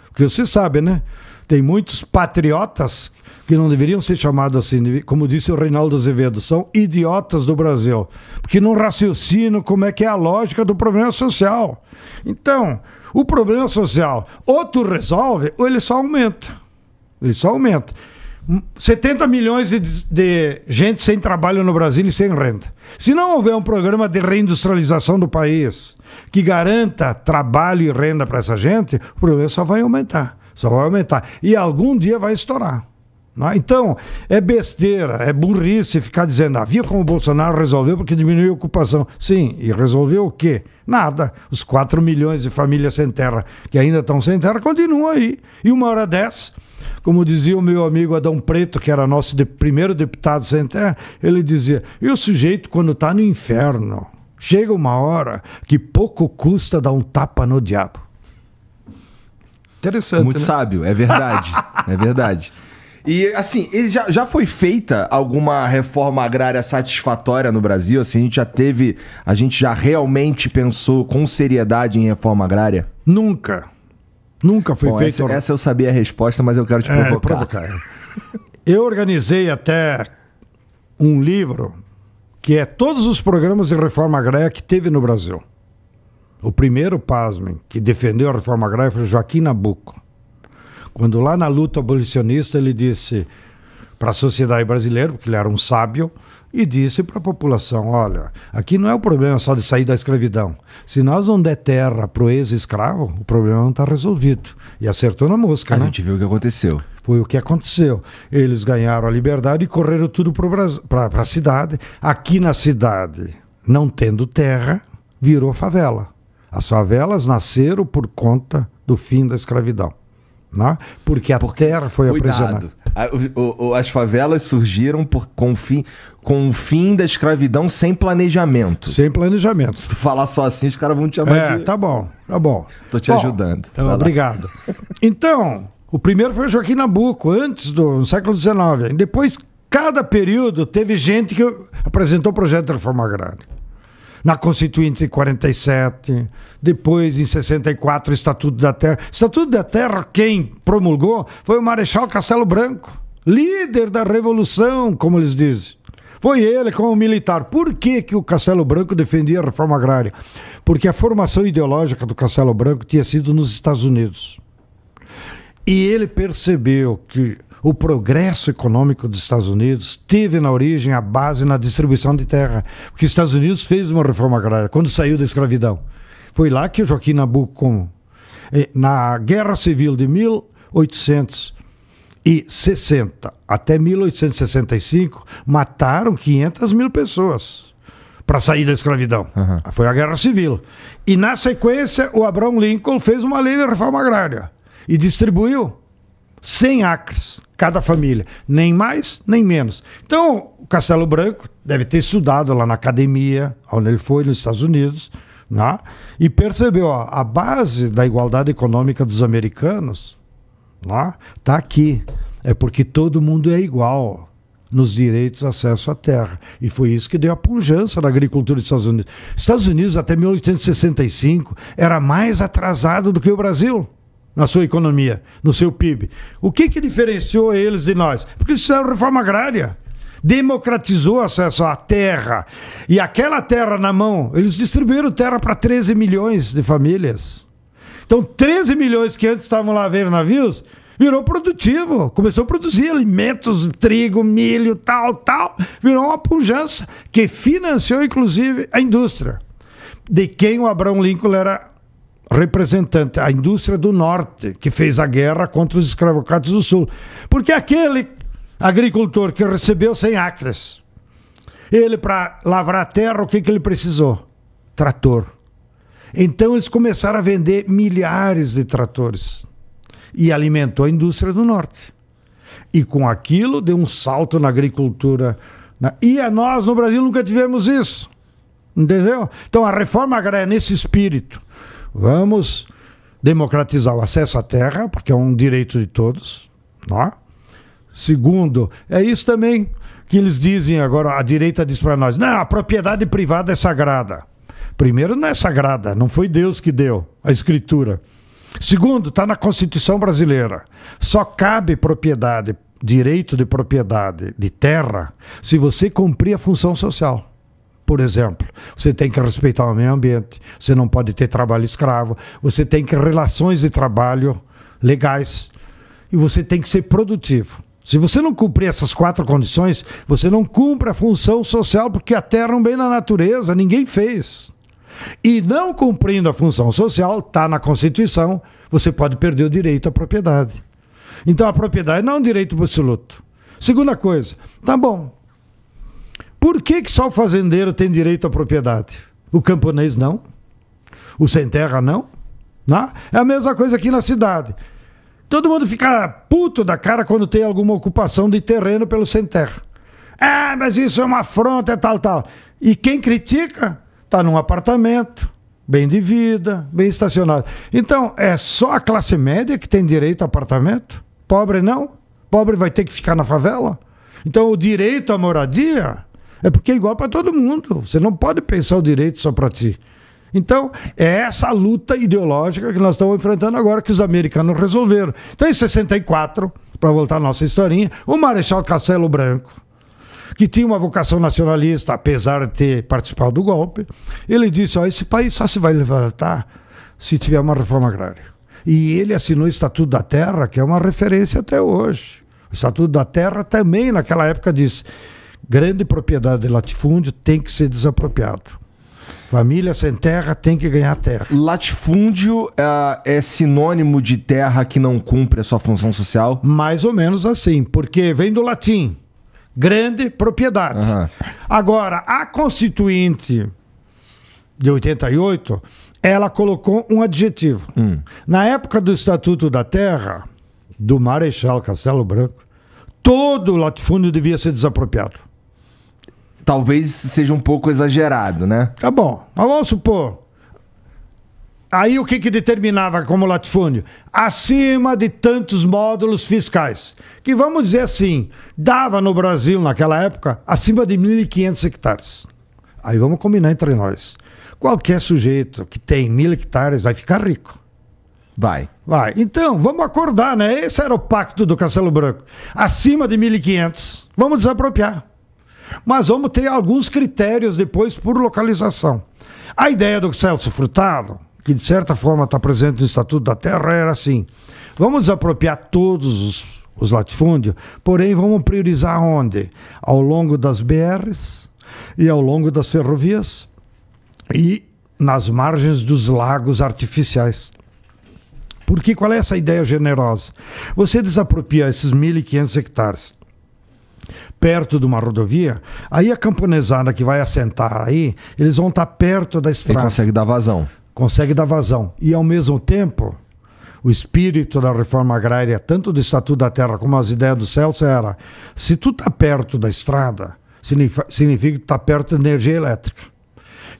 Porque você sabe, né? Tem muitos patriotas que não deveriam ser chamados assim, como disse o Reinaldo Azevedo, são idiotas do Brasil, porque não raciocinam como é que é a lógica do problema social. Então, o problema social, ou tu resolve, ou ele só aumenta. Ele só aumenta. 70 milhões de, de, gente sem trabalho no Brasil e sem renda. Se não houver um programa de reindustrialização do país que garanta trabalho e renda para essa gente, o problema só vai aumentar. Só vai aumentar. E algum dia vai estourar. É? Então, é besteira, é burrice ficar dizendo, ah, como o Bolsonaro resolveu porque diminuiu a ocupação. Sim, e resolveu o quê? Nada. Os 4 milhões de famílias sem terra, que ainda estão sem terra, continuam aí. E uma hora dessas, como dizia o meu amigo Adão Preto, que era nosso de, primeiro deputado sem terra, ele dizia, e o sujeito quando está no inferno, chega uma hora que pouco custa dar um tapa no diabo.
Interessante. Muito né? sábio, é verdade. é verdade. E assim, já, já foi feita alguma reforma agrária satisfatória no Brasil? Assim, a gente já teve. A gente já realmente pensou com seriedade em reforma agrária? Nunca. Nunca foi Bom, feita. Essa, essa, eu sabia a resposta, mas eu quero te é, provocar. É, provocar.
Eu organizei até um livro que é todos os programas de reforma agrária que teve no Brasil. O primeiro, pasmem, que defendeu a reforma agrária foi Joaquim Nabuco. Quando lá na luta abolicionista ele disse para a sociedade brasileira, porque ele era um sábio, e disse para a população: olha, aqui não é o problema só de sair da escravidão. Se nós não der terra para o ex-escravo, o problema não está resolvido. E acertou na mosca. A né? gente viu o que aconteceu. Foi o que aconteceu. Eles ganharam a liberdade e correram tudo para a cidade. Aqui na cidade, não tendo terra, virou favela. As favelas nasceram por conta do fim da escravidão né? porque a porque, terra foi cuidado. aprisionada.
A, o, o, as favelas surgiram por, com, o fim, com o fim da escravidão sem planejamento. Sem planejamento. Se tu falar só assim, os caras vão te chamar é, de... tá bom,
tá bom. Tô te bom, ajudando. Então, obrigado. Então, o primeiro foi o Joaquim Nabuco, antes do século XIX. Depois, cada período, teve gente que apresentou o projeto de reforma agrária na Constituinte de 47, depois em 64, Estatuto da Terra. Estatuto da Terra, quem promulgou foi o Marechal Castelo Branco, líder da Revolução, como eles dizem. Foi ele como militar. Por que, que o Castelo Branco defendia a reforma agrária? Porque a formação ideológica do Castelo Branco tinha sido nos Estados Unidos. E ele percebeu que o progresso econômico dos Estados Unidos teve na origem a base na distribuição de terra. Porque os Estados Unidos fez uma reforma agrária quando saiu da escravidão. Foi lá que o Joaquim Nabucco, eh, na Guerra Civil de 1860 até 1865, mataram 500 mil pessoas para sair da escravidão. Uhum. Foi a Guerra Civil. E na sequência, o Abraham Lincoln fez uma lei de reforma agrária e distribuiu 100 acres, cada família, nem mais, nem menos. Então, o Castelo Branco deve ter estudado lá na academia, onde ele foi, nos Estados Unidos, né? e percebeu ó, a base da igualdade econômica dos americanos né? Tá aqui. É porque todo mundo é igual nos direitos de acesso à terra. E foi isso que deu a pujança da agricultura dos Estados Unidos. Estados Unidos, até 1865, era mais atrasado do que o Brasil na sua economia, no seu PIB. O que, que diferenciou eles de nós? Porque eles fizeram reforma agrária. Democratizou o acesso à terra. E aquela terra na mão, eles distribuíram terra para 13 milhões de famílias. Então, 13 milhões que antes estavam lá vendo navios, virou produtivo, começou a produzir alimentos, trigo, milho, tal, tal, virou uma pujança que financiou inclusive a indústria. De quem o Abraão Lincoln era representante, a indústria do norte, que fez a guerra contra os escravocados do sul. Porque aquele agricultor que recebeu 100 acres, ele para lavrar a terra, o que, que ele precisou? Trator. Então eles começaram a vender milhares de tratores e alimentou a indústria do norte. E com aquilo deu um salto na agricultura. E a nós no Brasil nunca tivemos isso. Entendeu? Então a reforma agrária nesse espírito Vamos democratizar o acesso à terra, porque é um direito de todos. Não? É? Segundo, é isso também que eles dizem agora, a direita diz para nós: não, a propriedade privada é sagrada. Primeiro, não é sagrada, não foi Deus que deu a escritura. Segundo, está na Constituição brasileira. Só cabe propriedade, direito de propriedade de terra, se você cumprir a função social por exemplo. Você tem que respeitar o meio ambiente, você não pode ter trabalho escravo, você tem que relações de trabalho legais e você tem que ser produtivo. Se você não cumprir essas quatro condições, você não cumpre a função social, porque a terra é um bem na natureza, ninguém fez. E não cumprindo a função social, está na Constituição, você pode perder o direito à propriedade. Então a propriedade não é um direito absoluto. Segunda coisa, tá bom, por que, que só o fazendeiro tem direito à propriedade? O camponês não? O sem terra não? né? É a mesma coisa aqui na cidade. Todo mundo fica puto da cara quando tem alguma ocupação de terreno pelo sem terra. Ah, mas isso é uma afronta, é tal, tal. E quem critica está num apartamento, bem de vida, bem estacionado. Então, é só a classe média que tem direito a apartamento? Pobre não? Pobre vai ter que ficar na favela? Então, o direito à moradia é porque é igual para todo mundo. Você não pode pensar o direito só para ti. Então, é essa luta ideológica que nós estamos enfrentando agora que os americanos resolveram. Então, em 64, para voltar à nossa historinha, o Marechal Castelo Branco, que tinha uma vocação nacionalista, apesar de ter participado do golpe, ele disse: ó, esse país só se vai levantar se tiver uma reforma agrária. E ele assinou o Estatuto da Terra, que é uma referência até hoje. O Estatuto da Terra também, naquela época, disse grande propriedade de latifúndio tem que ser desapropriado. Família sem terra tem que ganhar terra. Latifúndio
é, é sinônimo de terra que não cumpre a sua função social? Mais ou menos
assim, porque vem do latim. Grande propriedade. Uhum. Agora, a Constituinte de 88, ela colocou um adjetivo. Hum. Na época do Estatuto da Terra, do Marechal Castelo Branco, todo latifúndio devia ser desapropriado talvez seja um pouco exagerado, né? Tá bom. Mas vamos supor. Aí o que, que determinava como latifúndio? Acima de tantos módulos fiscais. Que vamos dizer assim, dava no Brasil naquela época acima de 1.500 hectares. Aí vamos combinar entre nós. Qualquer sujeito que tem mil hectares vai ficar rico. Vai. Vai. Então, vamos acordar, né? Esse era o pacto do Castelo Branco. Acima de 1.500, vamos desapropriar mas vamos ter alguns critérios depois por localização. A ideia do Celso Frutado, que de certa forma está presente no Estatuto da Terra, era assim: vamos apropriar todos os, os latifúndios, porém vamos priorizar onde? Ao longo das BRs e ao longo das ferrovias e nas margens dos lagos artificiais. Porque qual é essa ideia generosa? Você desapropria esses 1.500 hectares perto de uma rodovia, aí a camponesada que vai assentar aí, eles vão estar tá perto da estrada. E consegue dar vazão. Consegue dar vazão. E ao mesmo tempo, o espírito da reforma agrária, tanto do Estatuto da Terra como as ideias do Celso, era: se tu está perto da estrada, significa que tu está perto da energia elétrica.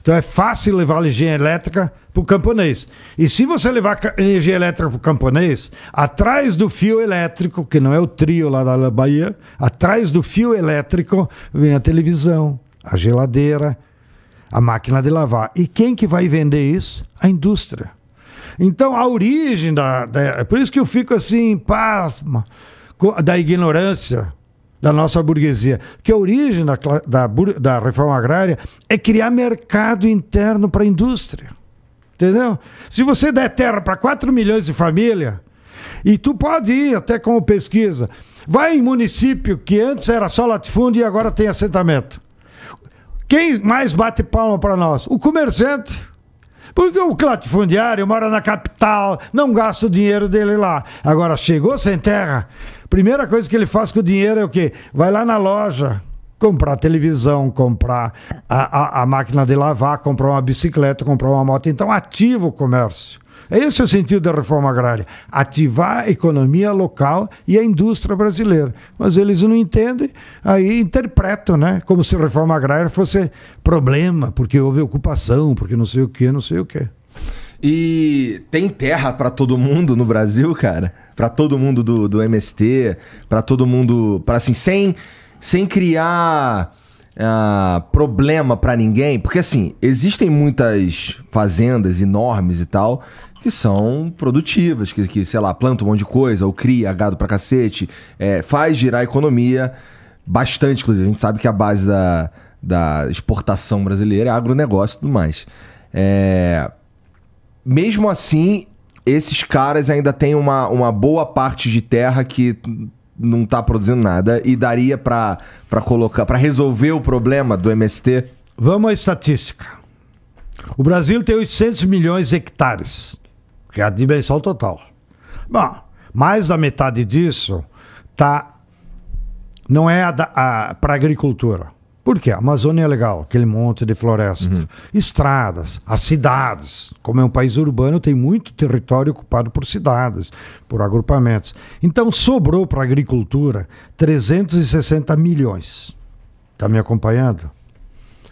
Então é fácil levar energia elétrica para o camponês. E se você levar energia elétrica para o camponês, atrás do fio elétrico, que não é o trio lá da Bahia, atrás do fio elétrico vem a televisão, a geladeira, a máquina de lavar. E quem que vai vender isso? A indústria. Então a origem da, da é por isso que eu fico assim pasma da ignorância da nossa burguesia. Que a origem da, da, da reforma agrária é criar mercado interno para a indústria. Entendeu? Se você der terra para 4 milhões de famílias, e tu pode ir até como pesquisa, vai em município que antes era só latifúndio e agora tem assentamento. Quem mais bate palma para nós? O comerciante. Porque o latifundiário mora na capital, não gasta o dinheiro dele lá. Agora chegou sem terra Primeira coisa que ele faz com o dinheiro é o quê? Vai lá na loja comprar televisão, comprar a, a, a, máquina de lavar, comprar uma bicicleta, comprar uma moto. Então, ativa o comércio. É esse é o sentido da reforma agrária: ativar a economia local e a indústria brasileira. Mas eles não entendem, aí interpretam, né? Como se a reforma agrária fosse problema, porque houve ocupação, porque não sei o que, não sei o que.
E tem terra para todo mundo no Brasil, cara? para todo mundo do, do MST, para todo mundo, para assim, sem sem criar uh, problema para ninguém, porque assim, existem muitas fazendas enormes e tal que são produtivas, que, que sei lá, planta um monte de coisa, ou cria gado para cacete, é, faz girar a economia bastante, inclusive. A gente sabe que a base da, da exportação brasileira é agronegócio e tudo mais. É, mesmo assim, esses caras ainda têm uma, uma boa parte de terra que não tá produzindo nada e daria para colocar para resolver o problema do MST?
Vamos à estatística. O Brasil tem 800 milhões de hectares, que é a dimensão total. Bom, mais da metade disso tá não é para agricultura. Porque a Amazônia é legal, aquele monte de floresta, uhum. estradas, as cidades. Como é um país urbano, tem muito território ocupado por cidades, por agrupamentos. Então sobrou para a agricultura 360 milhões. Está me acompanhando?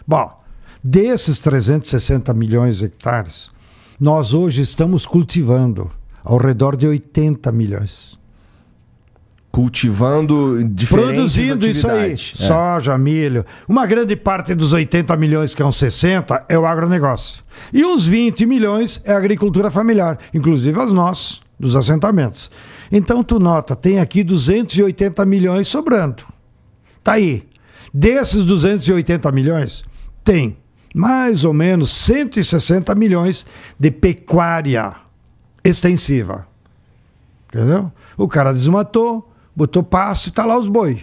Bom, desses 360 milhões de hectares, nós hoje estamos cultivando ao redor de 80 milhões cultivando diferentes produzindo isso aí, é. soja, milho. Uma grande parte dos 80 milhões que é uns 60 é o agronegócio. E uns 20 milhões é a agricultura familiar, inclusive as nossas, dos assentamentos. Então tu nota, tem aqui 280 milhões sobrando. Tá aí. Desses 280 milhões, tem mais ou menos 160 milhões de pecuária extensiva. Entendeu? O cara desmatou, botou pasto e tá lá os boi.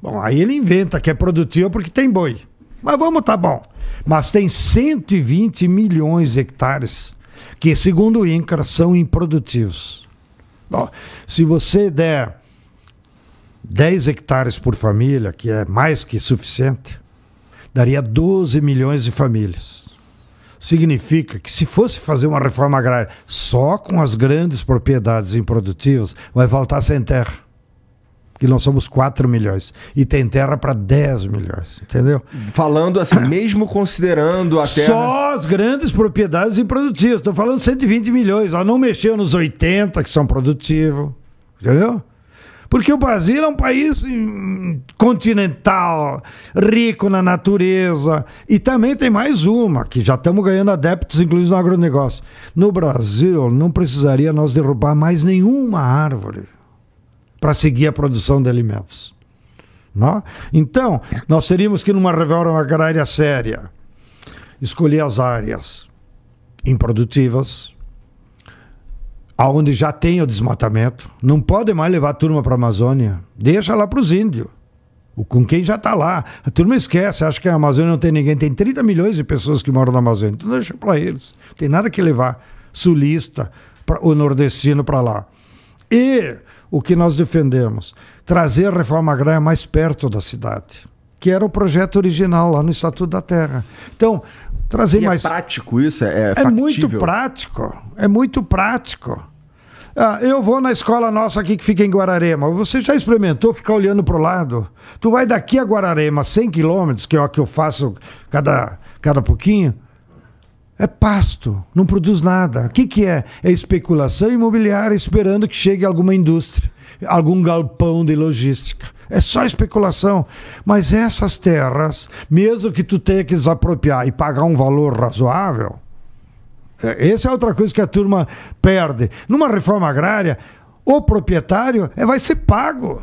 Bom, aí ele inventa que é produtivo porque tem boi. Mas vamos, tá bom. Mas tem 120 milhões de hectares que, segundo o INCRA, são improdutivos. Bom, se você der 10 hectares por família, que é mais que suficiente, daria 12 milhões de famílias. Significa que se fosse fazer uma reforma agrária só com as grandes propriedades improdutivas, vai faltar sem terra que nós somos 4 milhões. E tem terra para 10 milhões, entendeu? Falando assim,
mesmo considerando
a terra... Só as grandes propriedades improdutivas. Estou falando 120 milhões. Ela não mexeu nos 80 que são produtivos, entendeu? Porque o Brasil é um país hum, continental, rico na natureza. E também tem mais uma, que já estamos ganhando adeptos, inclusive no agronegócio. No Brasil, não precisaria nós derrubar mais nenhuma árvore para seguir a produção de alimentos. Não? Né? Então, nós teríamos que, numa reforma agrária séria, escolher as áreas improdutivas, aonde já tem o desmatamento. Não pode mais levar a turma para a Amazônia. Deixa lá para os índios. Com quem já está lá. A turma esquece, acha que a Amazônia não tem ninguém. Tem 30 milhões de pessoas que moram na Amazônia. Então deixa para eles. Não tem nada que levar sulista pra, o nordestino para lá. E o que nós defendemos? Trazer a reforma agrária mais perto da cidade, que era o projeto original lá no Estatuto da Terra. Então, trazer e é mais. É prático isso? É, é, é muito prático. É muito prático. Ah, eu vou na escola nossa aqui que fica em Guararema. Você já experimentou ficar olhando para o lado? Tu vai daqui a Guararema 100 quilômetros, que é o que eu faço cada, cada pouquinho é pasto, não produz nada. O que, que é? É especulação imobiliária esperando que chegue alguma indústria, algum galpão de logística. É só especulação. Mas essas terras, mesmo que tu tenha que desapropriar e pagar um valor razoável, é, essa é outra coisa que a turma perde. Numa reforma agrária, o proprietário é, vai ser pago.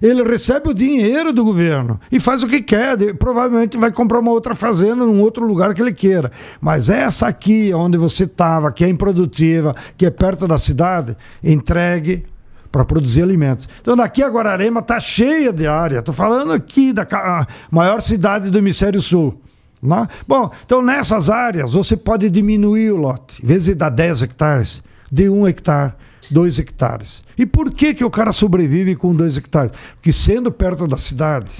Ele recebe o dinheiro do governo e faz o que quer. Provavelmente vai comprar uma outra fazenda num outro lugar que ele queira. Mas essa aqui, onde você estava, que é improdutiva, que é perto da cidade, entregue para produzir alimentos. Então daqui a Guararema está cheia de área. Estou falando aqui da maior cidade do hemisfério sul. Né? Bom, então nessas áreas você pode diminuir o lote. Em vez de dar 10 hectares, de 1 hectare dois hectares. E por que, que o cara sobrevive com dois hectares? Porque sendo perto da cidade,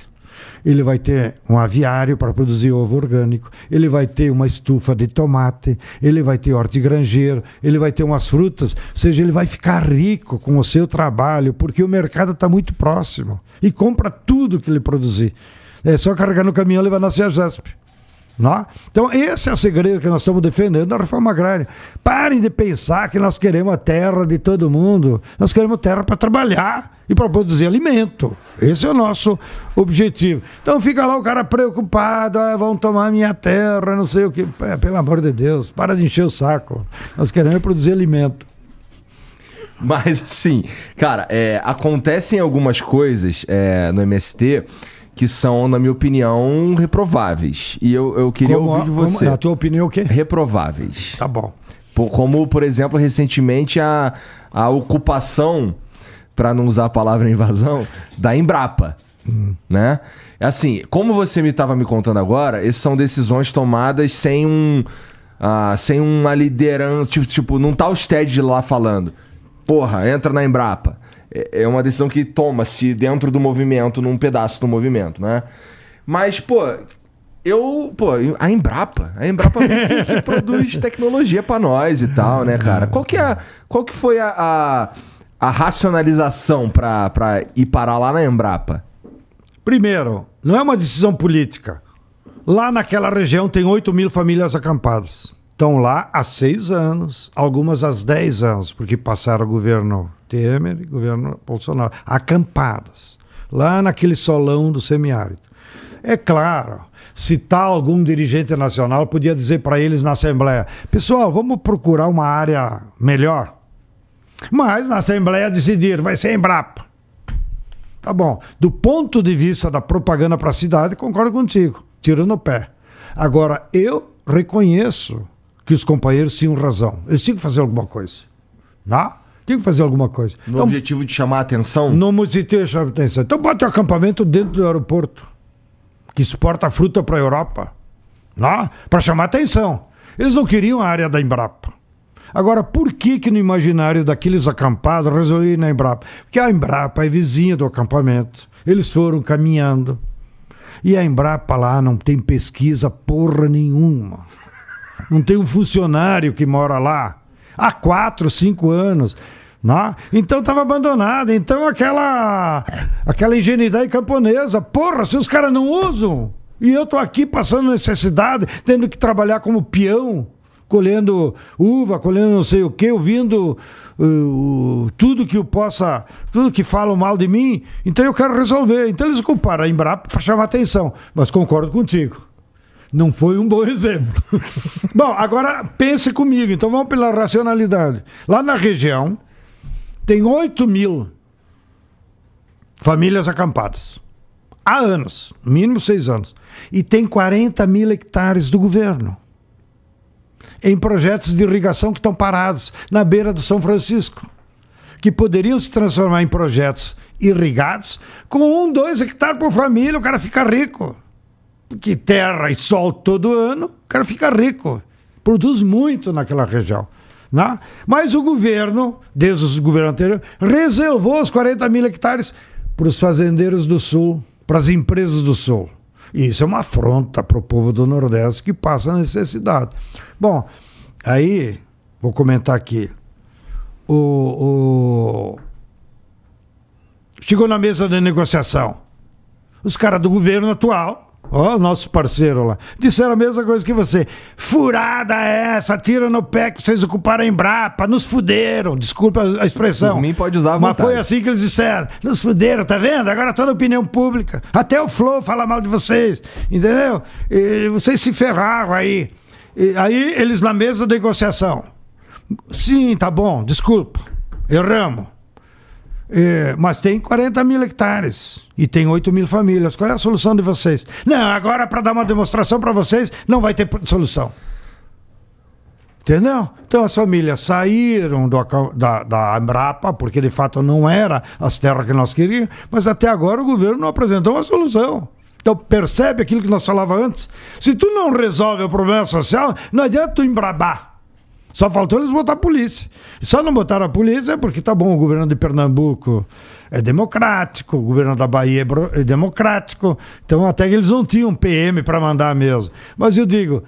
ele vai ter um aviário para produzir ovo orgânico, ele vai ter uma estufa de tomate, ele vai ter hortigranjeiro, ele vai ter umas frutas, ou seja, ele vai ficar rico com o seu trabalho, porque o mercado está muito próximo e compra tudo que ele produzir. É só carregar no caminhão e levar na CEAGESP. Não? Então, esse é o segredo que nós estamos defendendo da reforma agrária. Parem de pensar que nós queremos a terra de todo mundo. Nós queremos terra para trabalhar e para produzir alimento. Esse é o nosso objetivo. Então, fica lá o cara preocupado: ah, vão tomar minha terra, não sei o que. É, pelo amor de Deus, para de encher o saco. Nós queremos produzir alimento.
Mas, assim, cara, é, acontecem algumas coisas é, no MST que são, na minha opinião, reprováveis. E eu, eu queria como, ouvir de você. Como, a tua opinião o quê? Reprováveis. Tá bom. Por, como, por exemplo, recentemente a, a ocupação, para não usar a palavra invasão, da Embrapa. Hum. Né? Assim, como você me estava me contando agora, essas são decisões tomadas sem um. Ah, sem uma liderança. Tipo, tipo não tá o TED lá falando. Porra, entra na Embrapa. É, é uma decisão que toma-se dentro do movimento, num pedaço do movimento, né? Mas, pô, eu, pô, a Embrapa, a Embrapa é que, que produz tecnologia para nós e tal, né, cara? Qual que, é, qual que foi a, a, a racionalização para ir parar
lá na Embrapa? Primeiro, não é uma decisão política. Lá naquela região tem 8 mil famílias acampadas. Estão lá há seis anos, algumas há dez anos, porque passaram o governo Temer e governo Bolsonaro, acampadas, lá naquele solão do semiárido. É claro, se tal tá algum dirigente nacional podia dizer para eles na Assembleia: pessoal, vamos procurar uma área melhor. Mas na Assembleia decidiram: vai ser Embrapa. Tá bom. Do ponto de vista da propaganda para a cidade, concordo contigo, tiro no pé. Agora, eu reconheço que os companheiros tinham razão. Eles tinham que fazer alguma coisa. Não? Né? Tem que fazer alguma coisa. No então, objetivo de chamar a atenção? No objetivo de chamar a atenção. Então bota o acampamento dentro do aeroporto, que exporta fruta para a Europa, né? para chamar a atenção. Eles não queriam a área da Embrapa. Agora, por que que no imaginário daqueles acampados resolvi na Embrapa? Porque a Embrapa é vizinha do acampamento. Eles foram caminhando. E a Embrapa lá não tem pesquisa porra nenhuma. Não tem um funcionário que mora lá. Há quatro, cinco anos. Né? Então estava abandonado. Então aquela aquela ingenuidade camponesa. Porra, se os caras não usam, e eu tô aqui passando necessidade, tendo que trabalhar como peão, colhendo uva, colhendo não sei o que, ouvindo uh, tudo que eu possa, tudo que falam mal de mim, então eu quero resolver. Então eles culparam a Embrapa para chamar atenção. Mas concordo contigo não foi um bom exemplo. bom, agora pense comigo, então vamos pela racionalidade. Lá na região, tem 8 mil famílias acampadas. Há anos, mínimo seis anos. E tem 40 mil hectares do governo. Em projetos de irrigação que estão parados na beira do São Francisco. Que poderiam se transformar em projetos irrigados com um, dois hectares por família, o cara fica rico. Porque terra e sol todo ano, o cara fica rico. Produz muito naquela região. Né? Mas o governo, desde o governo anterior, reservou os 40 mil hectares para os fazendeiros do Sul, para as empresas do Sul. E isso é uma afronta para o povo do Nordeste que passa necessidade. Bom, aí, vou comentar aqui. o, o chegou na mesa de negociação. Os caras do governo atual Ó, oh, nosso parceiro lá. Disseram a mesma coisa que você. Furada é essa, tira no pé que vocês ocuparam a Embrapa, nos fuderam. Desculpa a expressão. Por mim pode usar Mas foi assim que eles disseram. Nos fuderam, tá vendo? Agora toda a opinião pública. Até o Flow fala mal de vocês. Entendeu? E vocês se ferraram aí. E aí eles na mesa da negociação. Sim, tá bom, desculpa. Erramos. É, mas tem 40 mil hectares e tem 8 mil famílias. Qual é a solução de vocês? Não, agora para dar uma demonstração para vocês, não vai ter solução. Entendeu? Então as famílias saíram do, da, da Embrapa, porque de fato não era as terras que nós queríamos, mas até agora o governo não apresentou uma solução. Então percebe aquilo que nós falava antes. Se tu não resolve o problema social, não adianta tu embrabar. Só faltou eles botar a polícia. Só não botaram a polícia é porque tá bom, o governo de Pernambuco é democrático, o governo da Bahia é, é democrático. Então até que eles não tinham PM para mandar mesmo. Mas eu digo,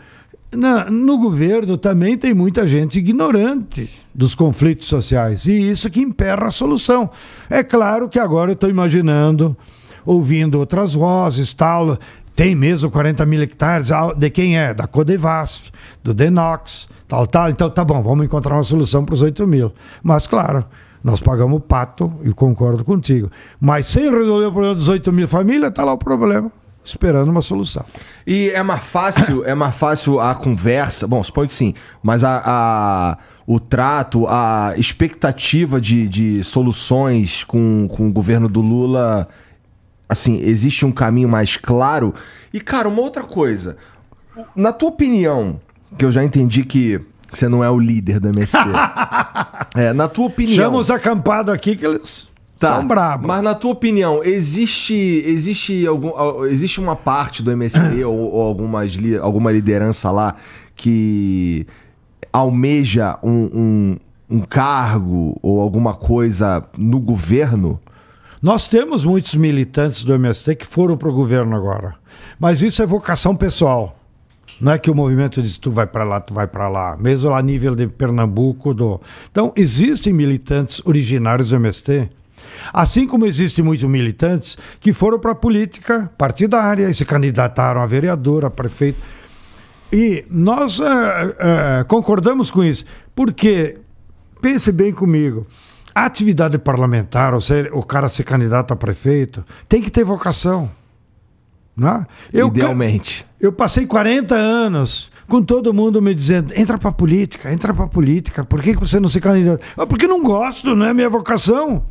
na, no governo também tem muita gente ignorante dos conflitos sociais. E isso que emperra a solução. É claro que agora eu estou imaginando, ouvindo outras vozes, tal, tem mesmo 40 mil hectares? Ah, de quem é? Da Codevasf, do Denox, tal, tal. Então tá bom, vamos encontrar uma solução para os 8 mil. Mas claro, nós pagamos o pato, e concordo contigo. Mas sem resolver o problema dos 8 mil famílias, está lá o problema esperando uma solução. E é mais fácil,
é mais fácil a conversa. Bom, suponho que sim, mas a, a o trato, a expectativa de, de soluções com, com o governo do Lula Assim, existe um caminho mais claro. E, cara, uma outra coisa. Na tua opinião, que eu já entendi que você não é o líder do MST. é, na tua opinião. Chama os
acampados aqui que eles.
Tá. São Mas na tua opinião, existe existe algum, existe uma parte do MST ou, ou algumas, alguma liderança lá que almeja um, um,
um cargo ou alguma coisa no governo? Nós temos muitos militantes do MST que foram para o governo agora. Mas isso é vocação pessoal. Não é que o movimento diz tu vai para lá, tu vai para lá, mesmo a nível de Pernambuco. Do... Então, existem militantes originários do MST, assim como existem muitos militantes que foram para a política partidária e se candidataram a vereador, a prefeito. E nós uh, uh, concordamos com isso, porque, pense bem comigo, a atividade parlamentar, ou seja, o cara ser candidato a prefeito, tem que ter vocação. Né? Eu,
Idealmente.
Eu passei 40 anos com todo mundo me dizendo: entra pra política, entra pra política, por que, que você não se candidata? Ah, porque não gosto, não é minha vocação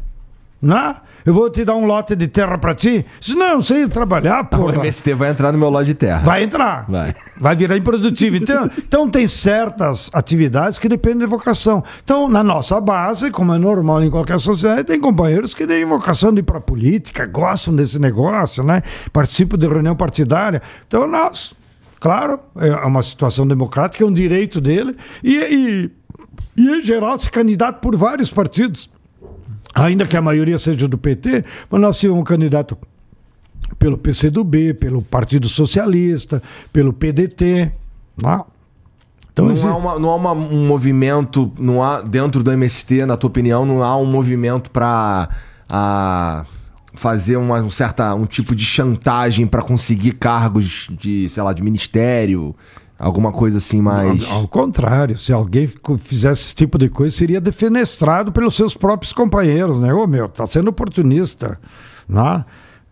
né? Eu vou te dar um lote de terra para ti. Se não, sei trabalhar, tá porra. O MST vai entrar no meu lote de terra. Vai entrar. Vai. Vai virar improdutivo. Então, então tem certas atividades que dependem de vocação. Então, na nossa base, como é normal em qualquer sociedade, tem companheiros que têm vocação de ir para política, gostam desse negócio, né? Participam de reunião partidária. Então, nós, claro, é, é uma situação democrática, é um direito dele. E, e, e em geral, se candidato por vários partidos ainda que a maioria seja do PT, mas nós tivemos um candidato pelo PCdoB, pelo Partido Socialista, pelo PDT. Não. Né? Então,
não, há uma, não há uma, um movimento, não há dentro do MST, na tua opinião, não há um movimento para fazer uma, um certa um tipo de chantagem para conseguir cargos de, sei lá, de ministério,
Alguma coisa assim mais. Ao, ao, contrário, se alguém fizesse esse tipo de coisa, seria defenestrado pelos seus próprios companheiros, né? Ô meu, tá sendo oportunista, né?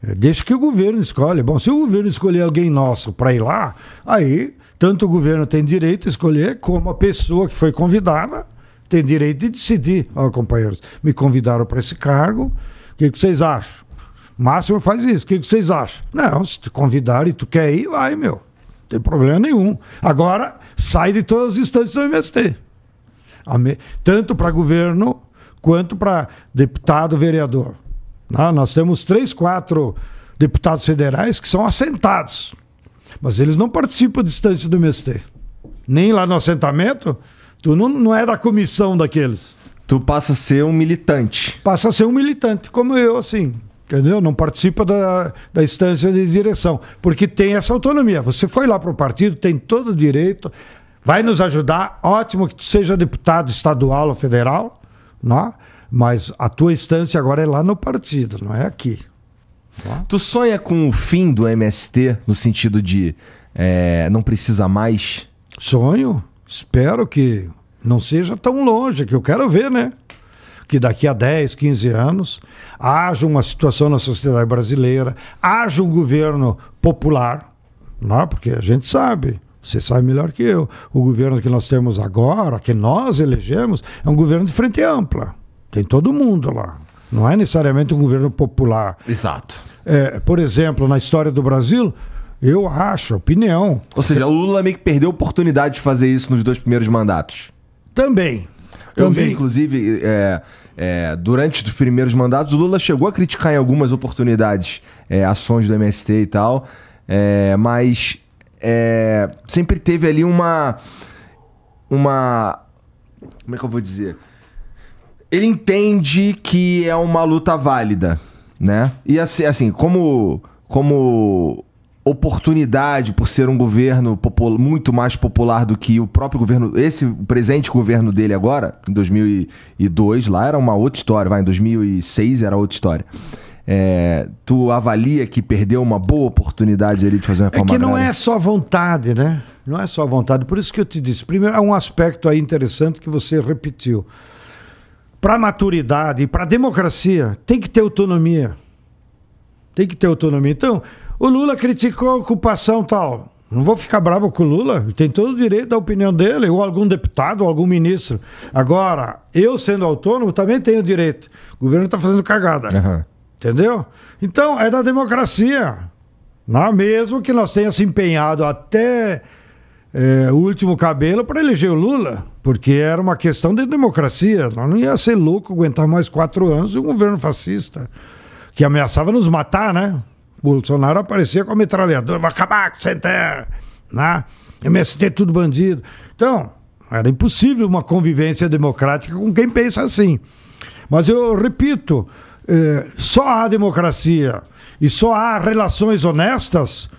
É, deixa que o governo escolhe. Bom, se o governo escolher alguém nosso para ir lá, aí tanto o governo tem direito de escolher, como a pessoa que foi convidada tem direito de decidir. Ó, oh, companheiros, me convidaram para esse cargo, o que, que vocês acham? Máximo faz isso, o que, que vocês acham? Não, se te convidaram e tu quer ir, vai, meu tem problema nenhum. Agora, sai de todas as instâncias do MST. Tanto para governo quanto para deputado, vereador. Né? Nós temos três, quatro deputados federais que são assentados. Mas eles não participam de instâncias do MST. Nem lá no assentamento, tu não, não é da comissão daqueles. Tu passa a ser um militante. Passa a ser um militante, como eu, assim entendeu? Não participa da, da instância de direção, porque tem essa autonomia. Você foi lá para o partido, tem todo o direito, vai nos ajudar, ótimo que seja deputado estadual ou federal, não? Né? mas a tua instância agora é lá no partido, não é aqui.
Tá? Tu sonha com o fim do MST, no sentido de é, não
precisa mais? Sonho, espero que não seja tão longe, que eu quero ver, né? que daqui a 10, 15 anos haja uma situação na sociedade brasileira, haja um governo popular, não? É? porque a gente sabe, você sabe melhor que eu, o governo que nós temos agora, que nós elegemos, é um governo de frente ampla. Tem todo mundo lá. Não é necessariamente um governo popular. Exato. É, por exemplo, na história do Brasil, eu acho, opinião. Ou seja, o
Lula meio que perdeu a oportunidade
de fazer isso nos dois primeiros mandatos. Também. Também. Eu vi,
inclusive, é, é, durante os primeiros mandatos, o Lula chegou a criticar em algumas oportunidades é, ações do MST e tal, é, mas é, sempre teve ali uma. Uma. Como é que eu vou dizer? Ele entende que é uma luta válida, né? E assim, assim como, como oportunidade por ser um governo muito mais popular do que o próprio governo, esse presente governo dele agora, em 2002, lá era uma outra história, vai, em 2006 era outra história. É, tu avalia que perdeu uma boa oportunidade
ali de fazer uma é reforma É que não agrária? é só vontade, né? Não é só vontade. Por isso que eu te disse. Primeiro, há um aspecto aí interessante que você repetiu. Para maturidade e para democracia, tem que ter autonomia. Tem que ter autonomia. Então, o Lula criticou a ocupação tal. Não vou ficar bravo com o Lula, tem todo o direito da opinião dele, ou algum deputado, ou algum ministro. Agora, eu sendo autônomo também tenho direito. O governo está fazendo cagada. Uhum. Entendeu? Então, é da democracia. Não, é mesmo que nós tenha se empenhado até é, o último cabelo para eleger o Lula, porque era uma questão de democracia. Nós não ia ser louco aguentar mais quatro anos de um governo fascista que ameaçava nos matar, né? Bolsonaro aparecia com a metralhadora, vai acabar com o Centeno, né? MST tudo bandido. Então, era impossível uma convivência democrática com quem pensa assim. Mas eu repito, eh, só há democracia e só há relações honestas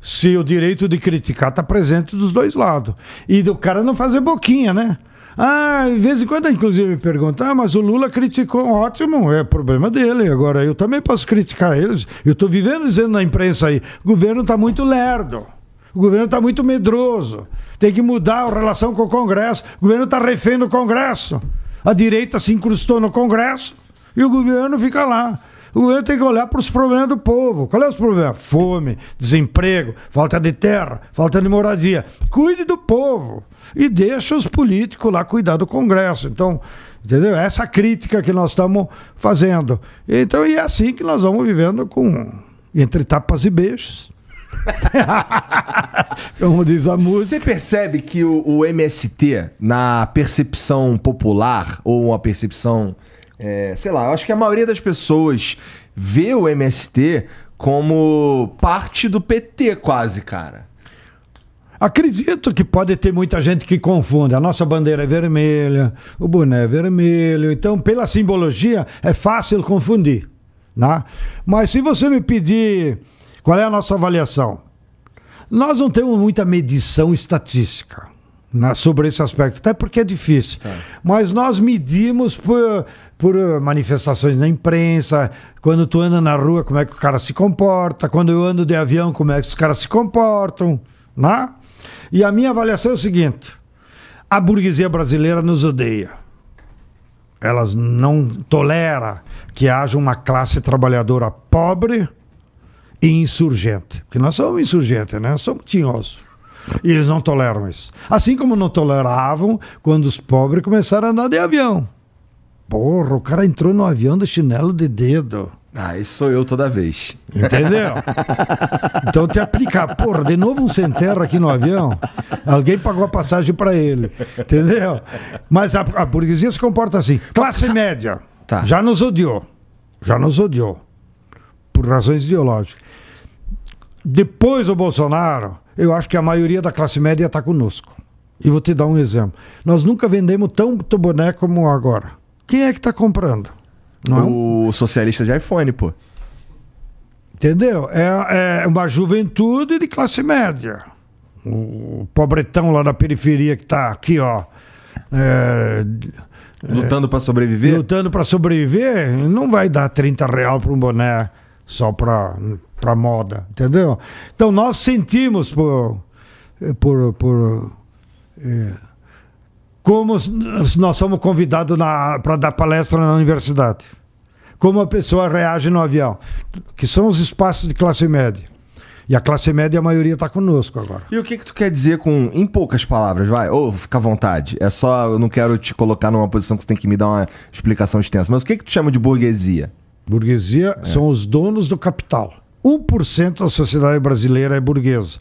se o direito de criticar está presente dos dois lados. E do cara não fazer boquinha, né? Ah, de vez em quando, inclusive, me perguntam, ah, mas o Lula criticou, ótimo, é problema dele. Agora, eu também posso criticar eles. Eu estou vivendo dizendo na imprensa aí, o governo está muito lerdo. O governo está muito medroso. Tem que mudar a relação com o Congresso. O governo está refém do Congresso. A direita se incrustou no Congresso e o governo fica lá. O governo tem que olhar para os problemas do povo. Qual é os problemas? Fome, desemprego, falta de terra, falta de moradia. Cuide do povo e deixa os políticos lá cuidar do Congresso. Então, entendeu? É essa crítica que nós estamos fazendo. Então, e é assim que nós vamos vivendo com entre tapas e beijos. Como diz
a música. Você percebe que o, o MST, na percepção popular ou uma percepção é, sei lá, eu acho que a maioria das pessoas vê o MST como parte do PT, quase, cara.
Acredito que pode ter muita gente que confunde. A nossa bandeira é vermelha, o boné é vermelho. Então, pela simbologia, é fácil confundir. Né? Mas se você me pedir qual é a nossa avaliação, nós não temos muita medição estatística na, sobre esse aspecto, até porque é difícil. Tá. Mas nós medimos por, por eh, manifestações na imprensa, quando tu anda na rua, como é que o cara se comporta, quando eu ando de avião, como é que os caras se comportam, né? E a minha avaliação é o seguinte: a burguesia brasileira nos odeia. Elas não tolera que haja uma classe trabalhadora pobre e insurgente. Porque nós somos insurgentes, né? Somos tinhosos. E eles não toleram isso. Assim como não toleravam quando os pobres começaram a andar de avião. Porra, o cara entrou no avião do chinelo de dedo. Ah, isso sou eu toda vez. Entendeu? Então te aplicar, porra, de novo um sem terra aqui no avião. Alguém pagou a passagem para ele. Entendeu? Mas a, a, burguesia se comporta assim. Classe média. Tá. Já nos odiou. Já nos odiou. Por razões ideológicas. Depois o Bolsonaro eu acho que a maioria da classe média está conosco. E vou te dar um exemplo. Nós nunca vendemos tanto boné como agora. Quem é que está comprando? Não? É o socialista de iPhone, pô. Entendeu? É, é uma juventude de classe média. O pobretão lá da periferia que está aqui, ó. É, é lutando para sobreviver? Lutando para sobreviver, não vai dar 30 real para um boné só para para moda, entendeu? Então nós sentimos por por, por é, como nós somos convidados para dar palestra na universidade, como a pessoa reage no avião, que são os espaços de classe média. E a classe média, a maioria está conosco agora.
E o que, que tu quer dizer com, em poucas palavras, vai, ou oh, fica à vontade, é só, eu não quero te colocar numa posição que você tem que
me dar uma explicação extensa, mas o que, que tu chama de burguesia? Burguesia é. são os donos do capital 1% da sociedade brasileira é burguesa.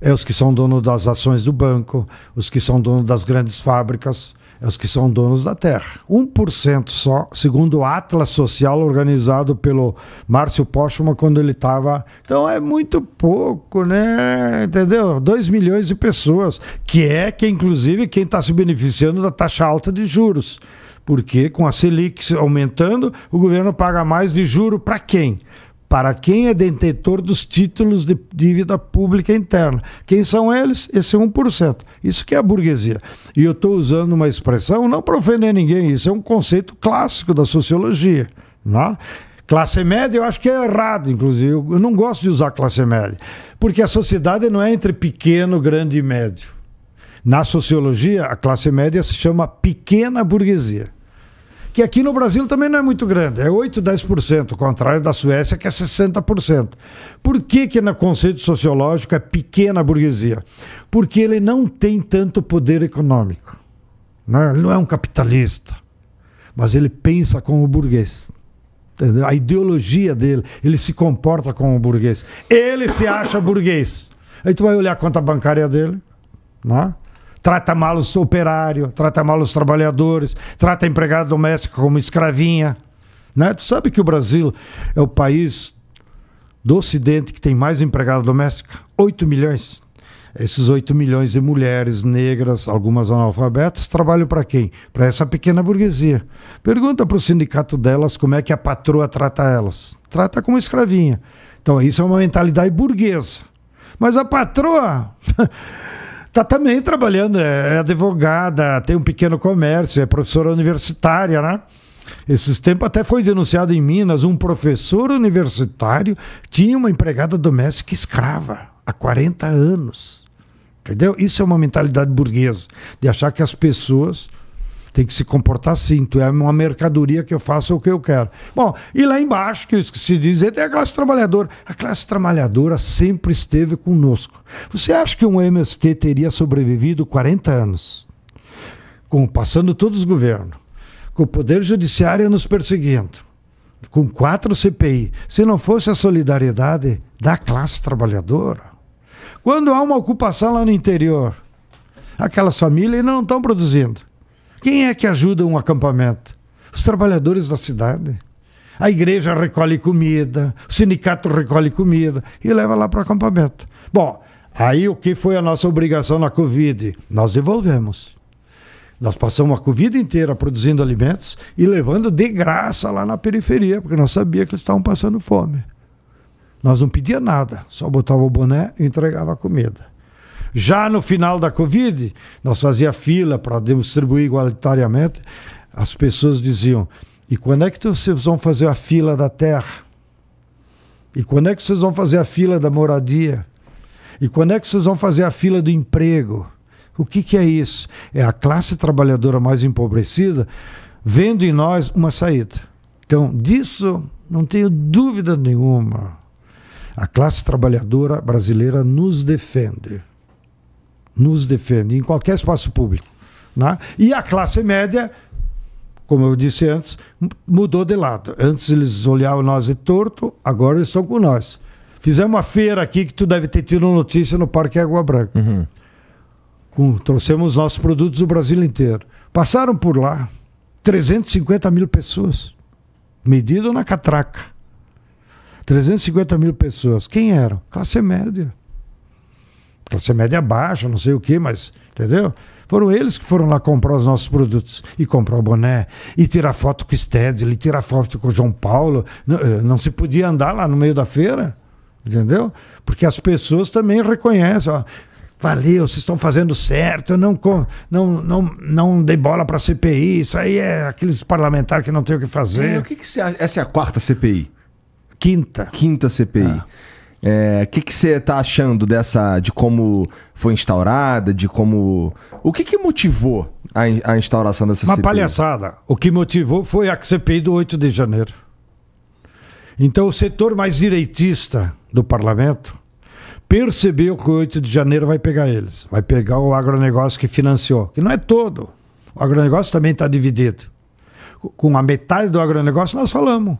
É os que são donos das ações do banco, os que são donos das grandes fábricas, é os que são donos da terra. 1% só, segundo o Atlas Social organizado pelo Márcio Postman quando ele estava. Então é muito pouco, né? Entendeu? 2 milhões de pessoas, que é que, inclusive, quem está se beneficiando da taxa alta de juros. Porque com a Selic aumentando, o governo paga mais de juro para quem? para quem é detentor dos títulos de dívida pública interna. Quem são eles? Esse 1%. É isso que é a burguesia. E eu estou usando uma expressão não para ofender ninguém, isso é um conceito clássico da sociologia. Não né? Classe média eu acho que é errado, inclusive. Eu não gosto de usar classe média, porque a sociedade não é entre pequeno, grande e médio. Na sociologia, a classe média se chama pequena burguesia que aqui no Brasil também não é muito grande, é 8, 10%, ao contrário da Suécia, que é 60%. Por que, que no conceito sociológico é pequena a burguesia? Porque ele não tem tanto poder econômico. Né? Ele não é um capitalista, mas ele pensa como burguês. Entendeu? A ideologia dele, ele se comporta como burguês. Ele se acha burguês. Aí tu vai olhar a conta bancária dele, né? trata mal os operários, trata mal os trabalhadores, trata a empregada doméstica como escravinha. Né? Tu sabe que o Brasil é o país do Ocidente que tem mais empregada doméstica? 8 milhões. Esses 8 milhões de mulheres negras, algumas analfabetas, trabalham para quem? Para essa pequena burguesia. Pergunta para o sindicato delas como é que a patroa trata elas. Trata como escravinha. Então, isso é uma mentalidade burguesa. Mas a patroa Está também trabalhando, é, é advogada, tem um pequeno comércio, é professora universitária, né? Esses tempos até foi denunciado em Minas um professor universitário tinha uma empregada doméstica escrava há 40 anos. Entendeu? Isso é uma mentalidade burguesa, de achar que as pessoas tem que se comportar assim, tu é uma mercadoria que eu faço o que eu quero. Bom, e lá embaixo, que eu esqueci de dizer, tem a classe trabalhadora. A classe trabalhadora sempre esteve conosco. Você acha que um MST teria sobrevivido 40 anos? Com, passando todos os governos, com o Poder Judiciário nos perseguindo, com quatro CPI, se não fosse a solidariedade da classe trabalhadora. Quando há uma ocupação lá no interior, aquelas famílias não estão produzindo. Quem é que ajuda um acampamento? Os trabalhadores da cidade. A igreja recolhe comida, o sindicato recolhe comida e leva lá para o acampamento. Bom, aí o que foi a nossa obrigação na Covid? Nós devolvemos. Nós passamos a Covid inteira produzindo alimentos e levando de graça lá na periferia, porque nós sabia que eles estavam passando fome. Nós não pedia nada, só botava o boné e entregava a comida. Já no final da Covid, nós fazia fila para distribuir igualitariamente. As pessoas diziam: e quando é que vocês vão fazer a fila da terra? E quando é que vocês vão fazer a fila da moradia? E quando é que vocês vão fazer a fila do emprego? O que, que é isso? É a classe trabalhadora mais empobrecida vendo em nós uma saída. Então, disso não tenho dúvida nenhuma. A classe trabalhadora brasileira nos defende nos defende em qualquer espaço público. Né? E a classe média, como eu disse antes, mudou de lado. Antes eles olhavam nós de torto, agora eles estão com nós. Fizemos uma feira aqui que tu deve ter tido notícia no Parque Água Branca. Uhum. Com, trouxemos nossos produtos do Brasil inteiro. Passaram por lá 350 mil pessoas, medido na catraca. 350 mil pessoas. Quem eram? Classe média classe média baixa, não sei o que, mas, entendeu? Foram eles que foram lá comprar os nossos produtos e comprar o boné, e tirar foto com o Stedley, tirar foto com o João Paulo. Não, eh, não, se podia andar lá no meio da feira, entendeu? Porque as pessoas também reconhecem, ó, valeu, vocês estão fazendo certo, não, não, não, não dei bola para CPI, isso aí é aqueles parlamentares que não tem o que fazer. E, é, o que,
que você acha? Essa é a quarta CPI? Quinta. Quinta CPI. Ah. O é, que você está achando dessa, de como foi instaurada, de como, o que, que motivou a, a, instauração dessa Uma CPI? Uma palhaçada.
O que motivou foi a CPI do 8 de janeiro. Então o setor mais direitista do parlamento percebeu que o 8 de janeiro vai pegar eles, vai pegar o agronegócio que financiou, que não é todo. O agronegócio também está dividido. Com a metade do agronegócio nós falamos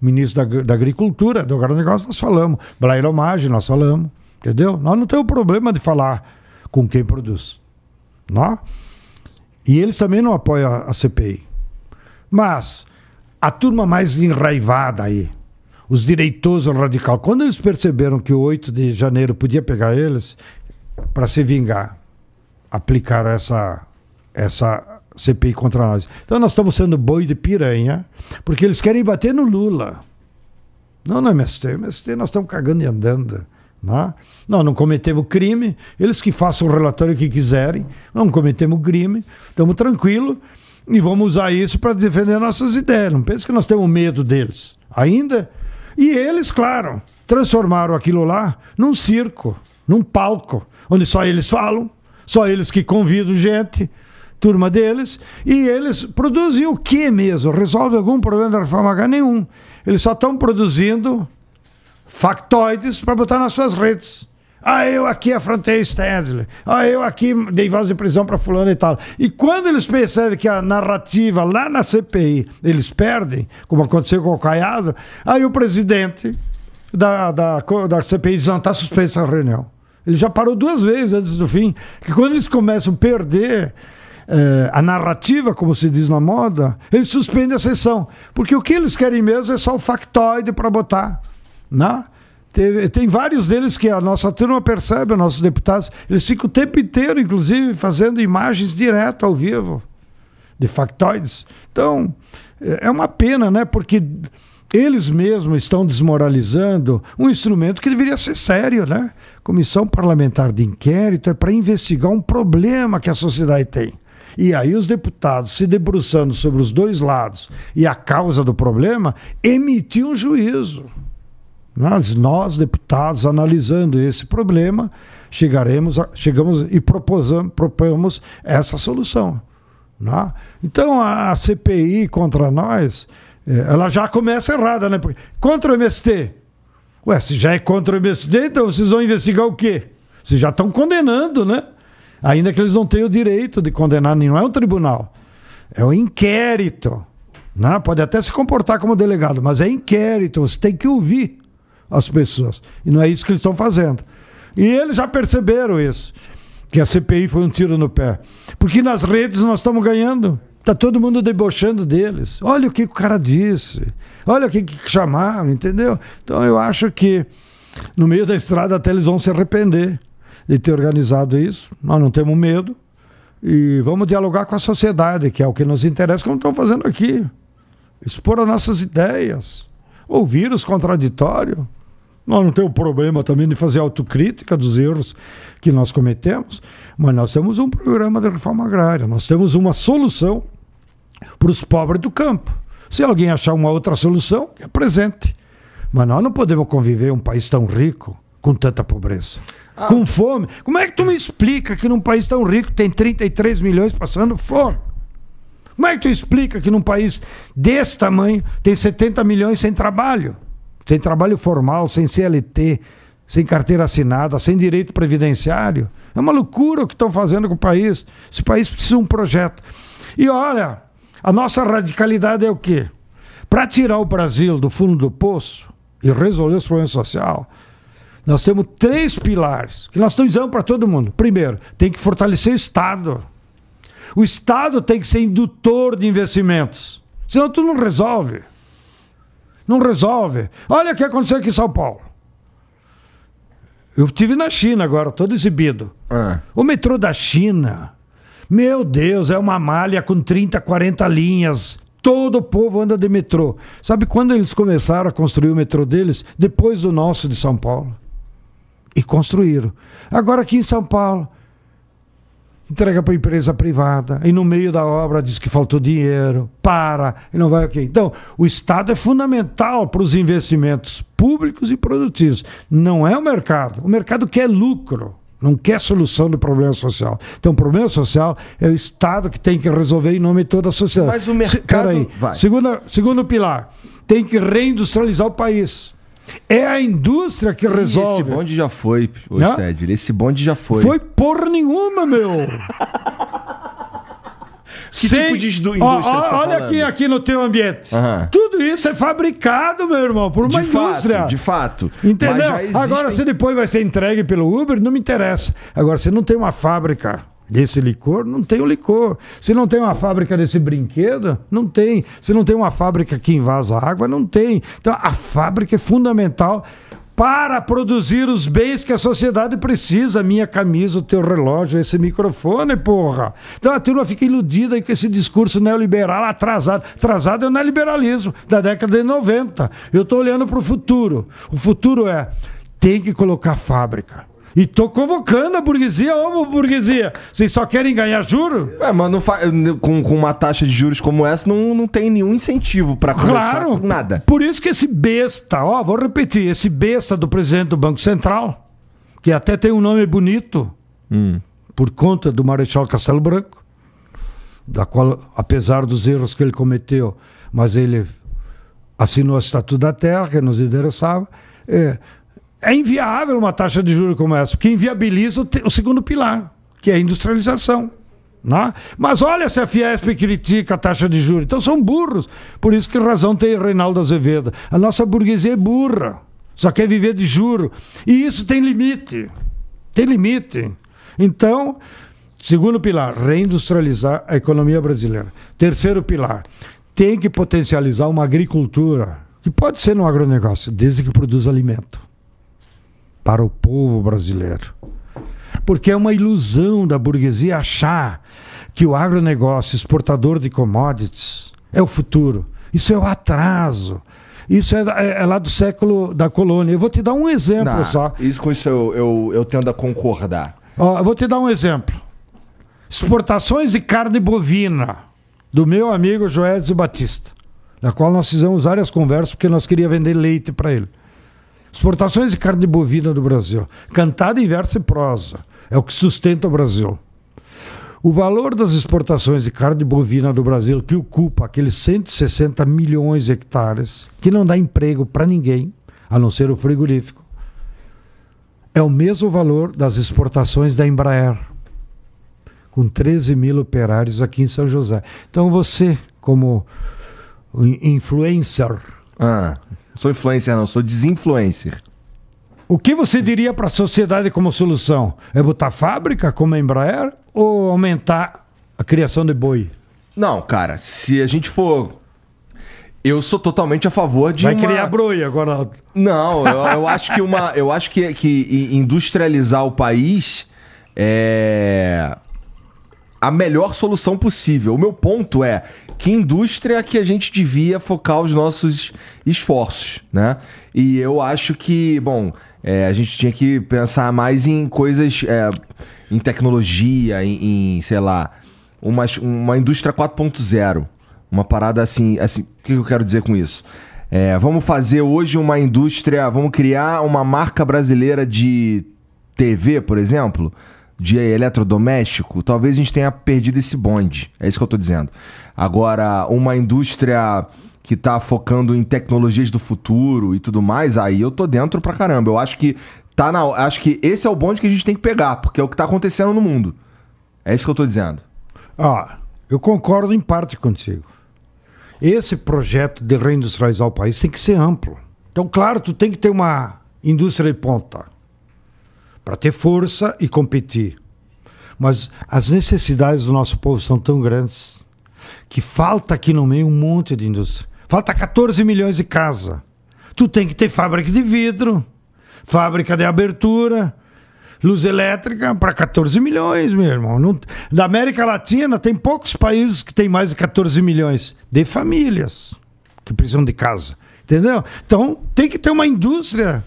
ministro da, da Agricultura, do agronegócio, nós falamos. Blair Blairomagem, nós falamos. Entendeu? Nós não temos problema de falar com quem produz. Não? E eles também não apoiam a, a CPI. Mas a turma mais enraivada aí, os direitosos radicais, quando eles perceberam que o 8 de janeiro podia pegar eles, para se vingar, aplicaram essa, essa CPI contra nós. Então nós estamos sendo boi de piranha, porque eles querem bater no Lula. Não é MST. MST nós estamos cagando e andando. Né? Nós não cometemos crime, eles que façam o relatório que quiserem, não cometemos crime, estamos tranquilos e vamos usar isso para defender nossas ideias. Não pense que nós temos medo deles ainda. E eles, claro, transformaram aquilo lá num circo, num palco, onde só eles falam, só eles que convidam gente, turma deles, e eles produzem o que mesmo? Resolve algum problema da reforma H? Nenhum. Eles só estão produzindo factoides para botar nas suas redes. Ah, eu aqui afrontei Stanley. Ah, eu aqui dei voz de prisão para fulano e tal. E quando eles percebem que a narrativa lá na CPI eles perdem, como aconteceu com o Caiado, aí o presidente da, da, da CPI diz, não, está suspensa a reunião. Ele já parou duas vezes antes do fim, que quando eles começam a perder eh, a narrativa, como se diz na moda, eles suspendem a sessão. Porque o que eles querem mesmo é só o factoide para botar. Né? Teve, tem vários deles que a nossa turma percebe, nossos deputados, eles ficam o tempo inteiro, inclusive, fazendo imagens direto ao vivo de factoides. Então, eh, é uma pena, né? Porque eles mesmos estão desmoralizando um instrumento que deveria ser sério, né? Comissão parlamentar de inquérito é para investigar um problema que a sociedade tem. E aí os deputados, se debruçando sobre os dois lados e a causa do problema, emitiu um juízo. Nós, nós, deputados, analisando esse problema, chegaremos a, chegamos e proposamos, propomos essa solução. Né? Então, a, a, CPI contra nós, eh, ela já começa errada, né? contra o MST. Ué, se já é contra o MST, então vocês vão investigar o quê? Vocês já estão condenando, né? Ainda que eles não tenham o direito de condenar, não é um tribunal, é um inquérito. Né? Pode até se comportar como delegado, mas é inquérito, você tem que ouvir as pessoas. E não é isso que eles estão fazendo. E eles já perceberam isso, que a CPI foi um tiro no pé. Porque nas redes nós estamos ganhando. Está todo mundo debochando deles. Olha o que o cara disse. Olha o que, que chamaram, entendeu? Então eu acho que no meio da estrada até eles vão se arrepender de ter organizado isso. Nós não temos medo. E vamos dialogar com a sociedade, que é o que nos interessa, como estão fazendo aqui. Expor as nossas ideias. Ouvir os contraditórios. Nós não temos problema também de fazer autocrítica dos erros que nós cometemos, mas nós temos um programa de reforma agrária, nós temos uma solução para os pobres do campo. Se alguém achar uma outra solução, é presente. Mas nós não podemos conviver em um país tão rico com tanta pobreza ah. com fome. Como é que tu me explica que num país tão rico tem 33 milhões passando fome? Como é que tu explica que num país desse tamanho tem 70 milhões sem trabalho? Sem trabalho formal, sem CLT, sem carteira assinada, sem direito previdenciário? É uma loucura o que estão fazendo com o país. Esse país precisa de um projeto. E olha, a nossa radicalidade é o quê? Para tirar o Brasil do fundo do poço e resolver os problemas sociais, nós temos três pilares que nós estamos dizendo para todo mundo. Primeiro, tem que fortalecer o Estado. O Estado tem que ser indutor de investimentos. Senão tu não resolve. Não resolve. Olha o que aconteceu aqui em São Paulo. Eu estive na China agora, todo exibido. É. O metrô da China, meu Deus, é uma malha com 30, 40 linhas. Todo o povo anda de metrô. Sabe quando eles começaram a construir o metrô deles? Depois do nosso de São Paulo e construíram. Agora aqui em São Paulo, entrega para empresa privada, e no meio da obra diz que faltou dinheiro, para, e não vai o Okay. Então, o Estado é fundamental para os investimentos públicos e produtivos. Não é o mercado. O mercado quer lucro, não quer solução do problema social. Então, o problema social é o Estado que tem que resolver em nome de toda a sociedade. Mas o mercado. Se, aí. vai. Segunda, segundo pilar, tem que reindustrializar o país. É a indústria que resolve. esse bonde já foi, Osted. Esse bonde já foi. Foi por nenhuma, meu! Que tipo Sem... tipo de indústria ó, ó, tá Olha falando? aqui, aqui no teu ambiente. Uhum. Tudo isso é fabricado, meu irmão, por uma de indústria. Fato, de fato. Entendeu? Existem... Agora, se depois vai ser entregue pelo Uber, não me interessa. Agora, você não tem uma fábrica desse licor, não tem o licor. Se não tem uma fábrica desse brinquedo, não tem. Se não tem uma fábrica que invasa água, não tem. Então a fábrica é fundamental para produzir os bens que a sociedade precisa, minha camisa, o teu relógio, esse microfone, porra. Então a turma fica iludida com esse discurso neoliberal atrasado. Atrasado é o neoliberalismo da década de 90. Eu estou olhando para o futuro. O futuro é tem que colocar fábrica e tô convocando a burguesia, ô burguesia. Vocês só querem ganhar juro? É, mas não fa... com, com uma taxa de juros como essa,
não, não tem nenhum incentivo para começar claro, com nada.
Por isso que esse besta, ó, vou repetir, esse besta do presidente do Banco Central, que até tem um nome bonito, hum. por conta do Marechal Castelo Branco, da qual, apesar dos erros que ele cometeu, mas ele assinou o Estatuto da Terra, que nos endereçava É, é inviável uma taxa de juros como essa, porque inviabiliza o, o segundo pilar, que é a industrialização. Né? Mas olha se a Fiesp critica a taxa de juros. Então são burros. Por isso que razão tem Reinaldo Azevedo. A nossa burguesia é burra. Só quer viver de juro. E isso tem limite. Tem limite. Então, segundo pilar, reindustrializar a economia brasileira. Terceiro pilar, tem que potencializar uma agricultura, que pode ser no agronegócio, desde que produza alimento para o povo brasileiro. Porque é uma ilusão da burguesia achar que o agronegócio exportador de commodities é o futuro. Isso é o atraso. Isso é, é, é, lá do século da colônia. Eu vou te dar um exemplo Não, só. Isso, com isso eu, eu, eu tendo a concordar. Ó, eu vou te dar um exemplo. Exportações de carne bovina do meu amigo Joésio Batista, na qual nós fizemos várias conversas porque nós queríamos vender leite para ele. Exportações de carne bovina do Brasil. Cantada em verso e prosa. É o que sustenta o Brasil. O valor das exportações de carne bovina do Brasil, que ocupa aqueles 160 milhões de hectares, que não dá emprego para ninguém, a não ser o frigorífico, é o mesmo valor das exportações da Embraer, com 13 mil operários aqui em São José. Então você, como influencer, ah sou influencer, não, sou desinfluencer. O que você diria para a sociedade como solução? É botar fábrica como a Embraer ou aumentar a criação de boi? Não,
cara, se a
gente for. Eu sou totalmente a favor de. Vai uma... criar broi agora.
Não, eu, eu, acho que uma. Eu acho que, que industrializar o país é a melhor solução possível. O meu ponto é que indústria que a gente devia focar os nossos esforços, né? E eu acho que, bom, é, a gente tinha que pensar mais em coisas, é, em tecnologia, em, em, sei lá, uma, uma indústria 4.0. Uma parada assim, assim, o que eu quero dizer com isso? É, vamos fazer hoje uma indústria, vamos criar uma marca brasileira de TV, por exemplo, de eletrodoméstico, talvez a gente tenha perdido esse bonde. É isso que eu estou dizendo. Agora, uma indústria que está focando em tecnologias do futuro e tudo mais, aí eu tô dentro pra caramba. Eu acho que tá na, acho que esse é o bonde que a gente tem que pegar, porque é o que está acontecendo no mundo.
É isso que eu estou dizendo. Ah, eu concordo em parte contigo. Esse projeto de reindustrializar o país tem que ser amplo. Então, claro, tu tem que ter uma indústria de ponta para ter força e competir. Mas as necessidades do nosso povo são tão grandes que falta aqui no meio um monte de indústria. Falta 14 milhões de casa. Tu tem que ter fábrica de vidro, fábrica de abertura, luz elétrica para 14 milhões, meu irmão. Não... América Latina tem poucos países que tem mais de 14 milhões de famílias que precisam de casa. Entendeu? Então tem que ter uma indústria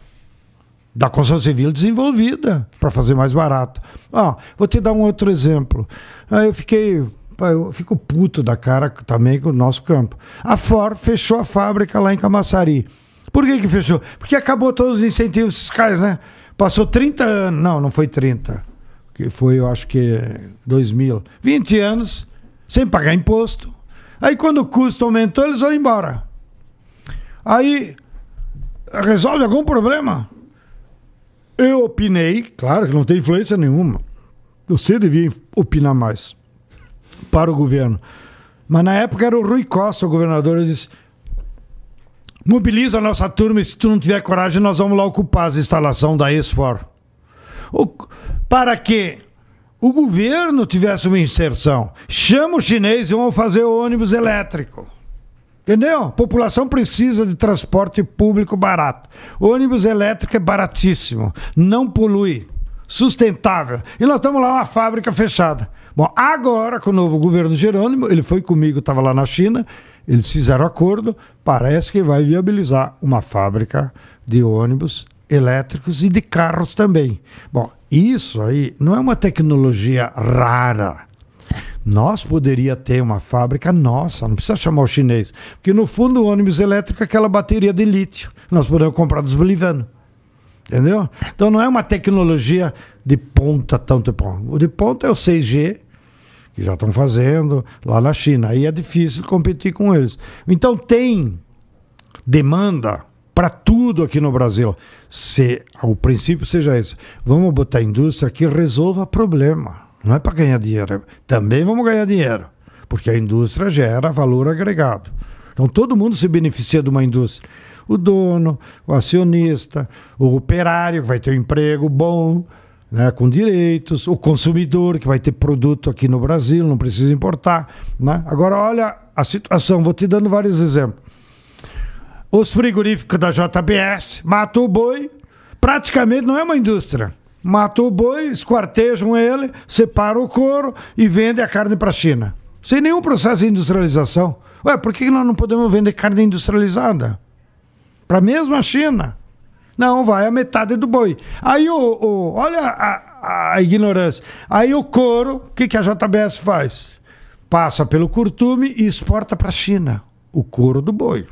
da construção civil desenvolvida para fazer mais barato. Ah, vou te dar um outro exemplo. Ah, eu fiquei eu fico puto da cara também com o nosso campo. A Ford fechou a fábrica lá em Camaçari. Por que, que fechou? Porque acabou todos os incentivos fiscais, né? Passou 30 anos. Não, não foi 30. Que foi, eu acho que 2000. 20 anos sem pagar imposto. Aí quando o custo aumentou, eles foram embora. Aí resolve algum problema? Eu opinei, claro que não tem influência nenhuma. Você devia opinar mais para o governo. Mas na época era o Rui Costa, o governador, ele disse: mobiliza a nossa turma e se tu não tiver coragem, nós vamos lá ocupar a instalação da Exfor. para que o governo tivesse uma inserção. Chama o chinês e vamos fazer o ônibus elétrico. Entendeu? A população precisa de transporte público barato. ônibus elétrico é baratíssimo, não polui, sustentável. E nós estamos lá uma fábrica fechada. Bom, agora com o novo governo Jerônimo, ele foi comigo, estava lá na China, eles fizeram acordo, parece que vai viabilizar uma fábrica de ônibus elétricos e de carros também. Bom, isso aí não é uma tecnologia rara nós poderia ter uma fábrica nossa, não precisa chamar o chinês. Porque no fundo o ônibus elétrico é aquela bateria de lítio. Nós podemos comprar dos bolivianos. Entendeu? Então não é uma tecnologia de ponta, tanto O de ponta é o 6G, que já estão fazendo lá na China. Aí é difícil competir com eles. Então tem demanda para tudo aqui no Brasil. Se o princípio seja esse, vamos botar indústria que resolva problema. Não é para ganhar dinheiro. É- também vamos ganhar dinheiro, porque a indústria gera valor agregado. Então todo mundo se beneficia de uma indústria. O dono, o acionista, o operário que vai ter um emprego bom, né, com direitos, o consumidor que vai ter produto aqui no Brasil, não precisa importar. Né? Agora, olha a situação, vou te dando vários exemplos. Os frigoríficos da JBS, matou o boi, praticamente não é uma indústria mata o boi, esquartejam ele, separa o couro e vende a carne para a China. Sem nenhum processo de industrialização. Ué, por que nós não podemos vender carne industrializada? Para a mesma China. Não, vai a metade do boi. Aí o. o olha a, a, ignorância. Aí o couro, o que, que a JBS faz? Passa pelo curtume e exporta para a China o couro do boi.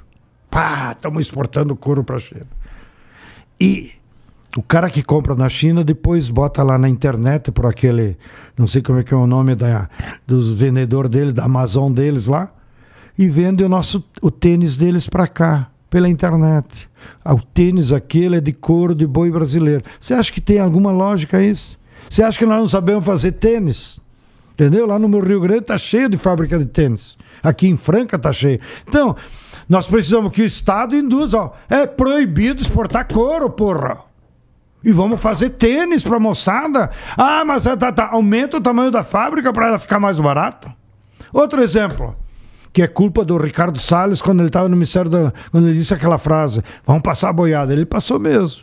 Pá, estamos exportando couro para a China. E o cara que compra na China depois bota lá na internet por aquele, não sei como é que é o nome da, dos vendedores dele, da Amazon deles lá, e vende o nosso o tênis deles para cá pela internet. Ah, o tênis aquele é de couro de boi brasileiro. Você acha que tem alguma lógica isso? Você acha que nós não sabemos fazer tênis? Entendeu? Lá no meu Rio Grande tá cheio de fábrica de tênis. Aqui em Franca tá cheio. Então, nós precisamos que o Estado induza, ó, é proibido exportar couro, porra. E vamos fazer tênis para moçada. Ah, mas ah, tá, tá, aumenta o tamanho da fábrica para ela ficar mais barata. Outro exemplo, que é culpa do Ricardo Salles quando ele estava no Ministério da. quando ele disse aquela frase: vamos passar a boiada. Ele passou mesmo.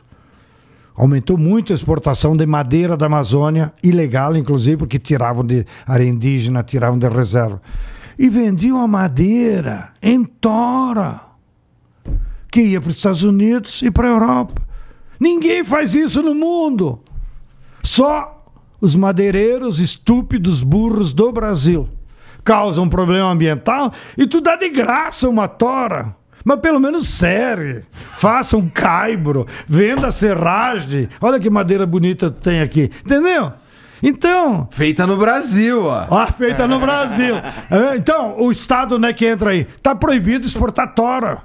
Aumentou muito a exportação de madeira da Amazônia, ilegal, inclusive, porque tiravam de área indígena, tiravam de reserva. E vendiam a madeira em tora, que ia para os Estados Unidos e para a Europa. Ninguém faz isso no mundo. Só os madeireiros estúpidos burros do Brasil causam um problema ambiental e tu dá de graça uma tora. Mas pelo menos sério. faça um caibro, venda serragem. Olha que madeira bonita tu tem aqui. Entendeu? Então. Feita no Brasil, ó. feita no Brasil. É, então, o Estado, né, que entra aí. Tá proibido exportar tora.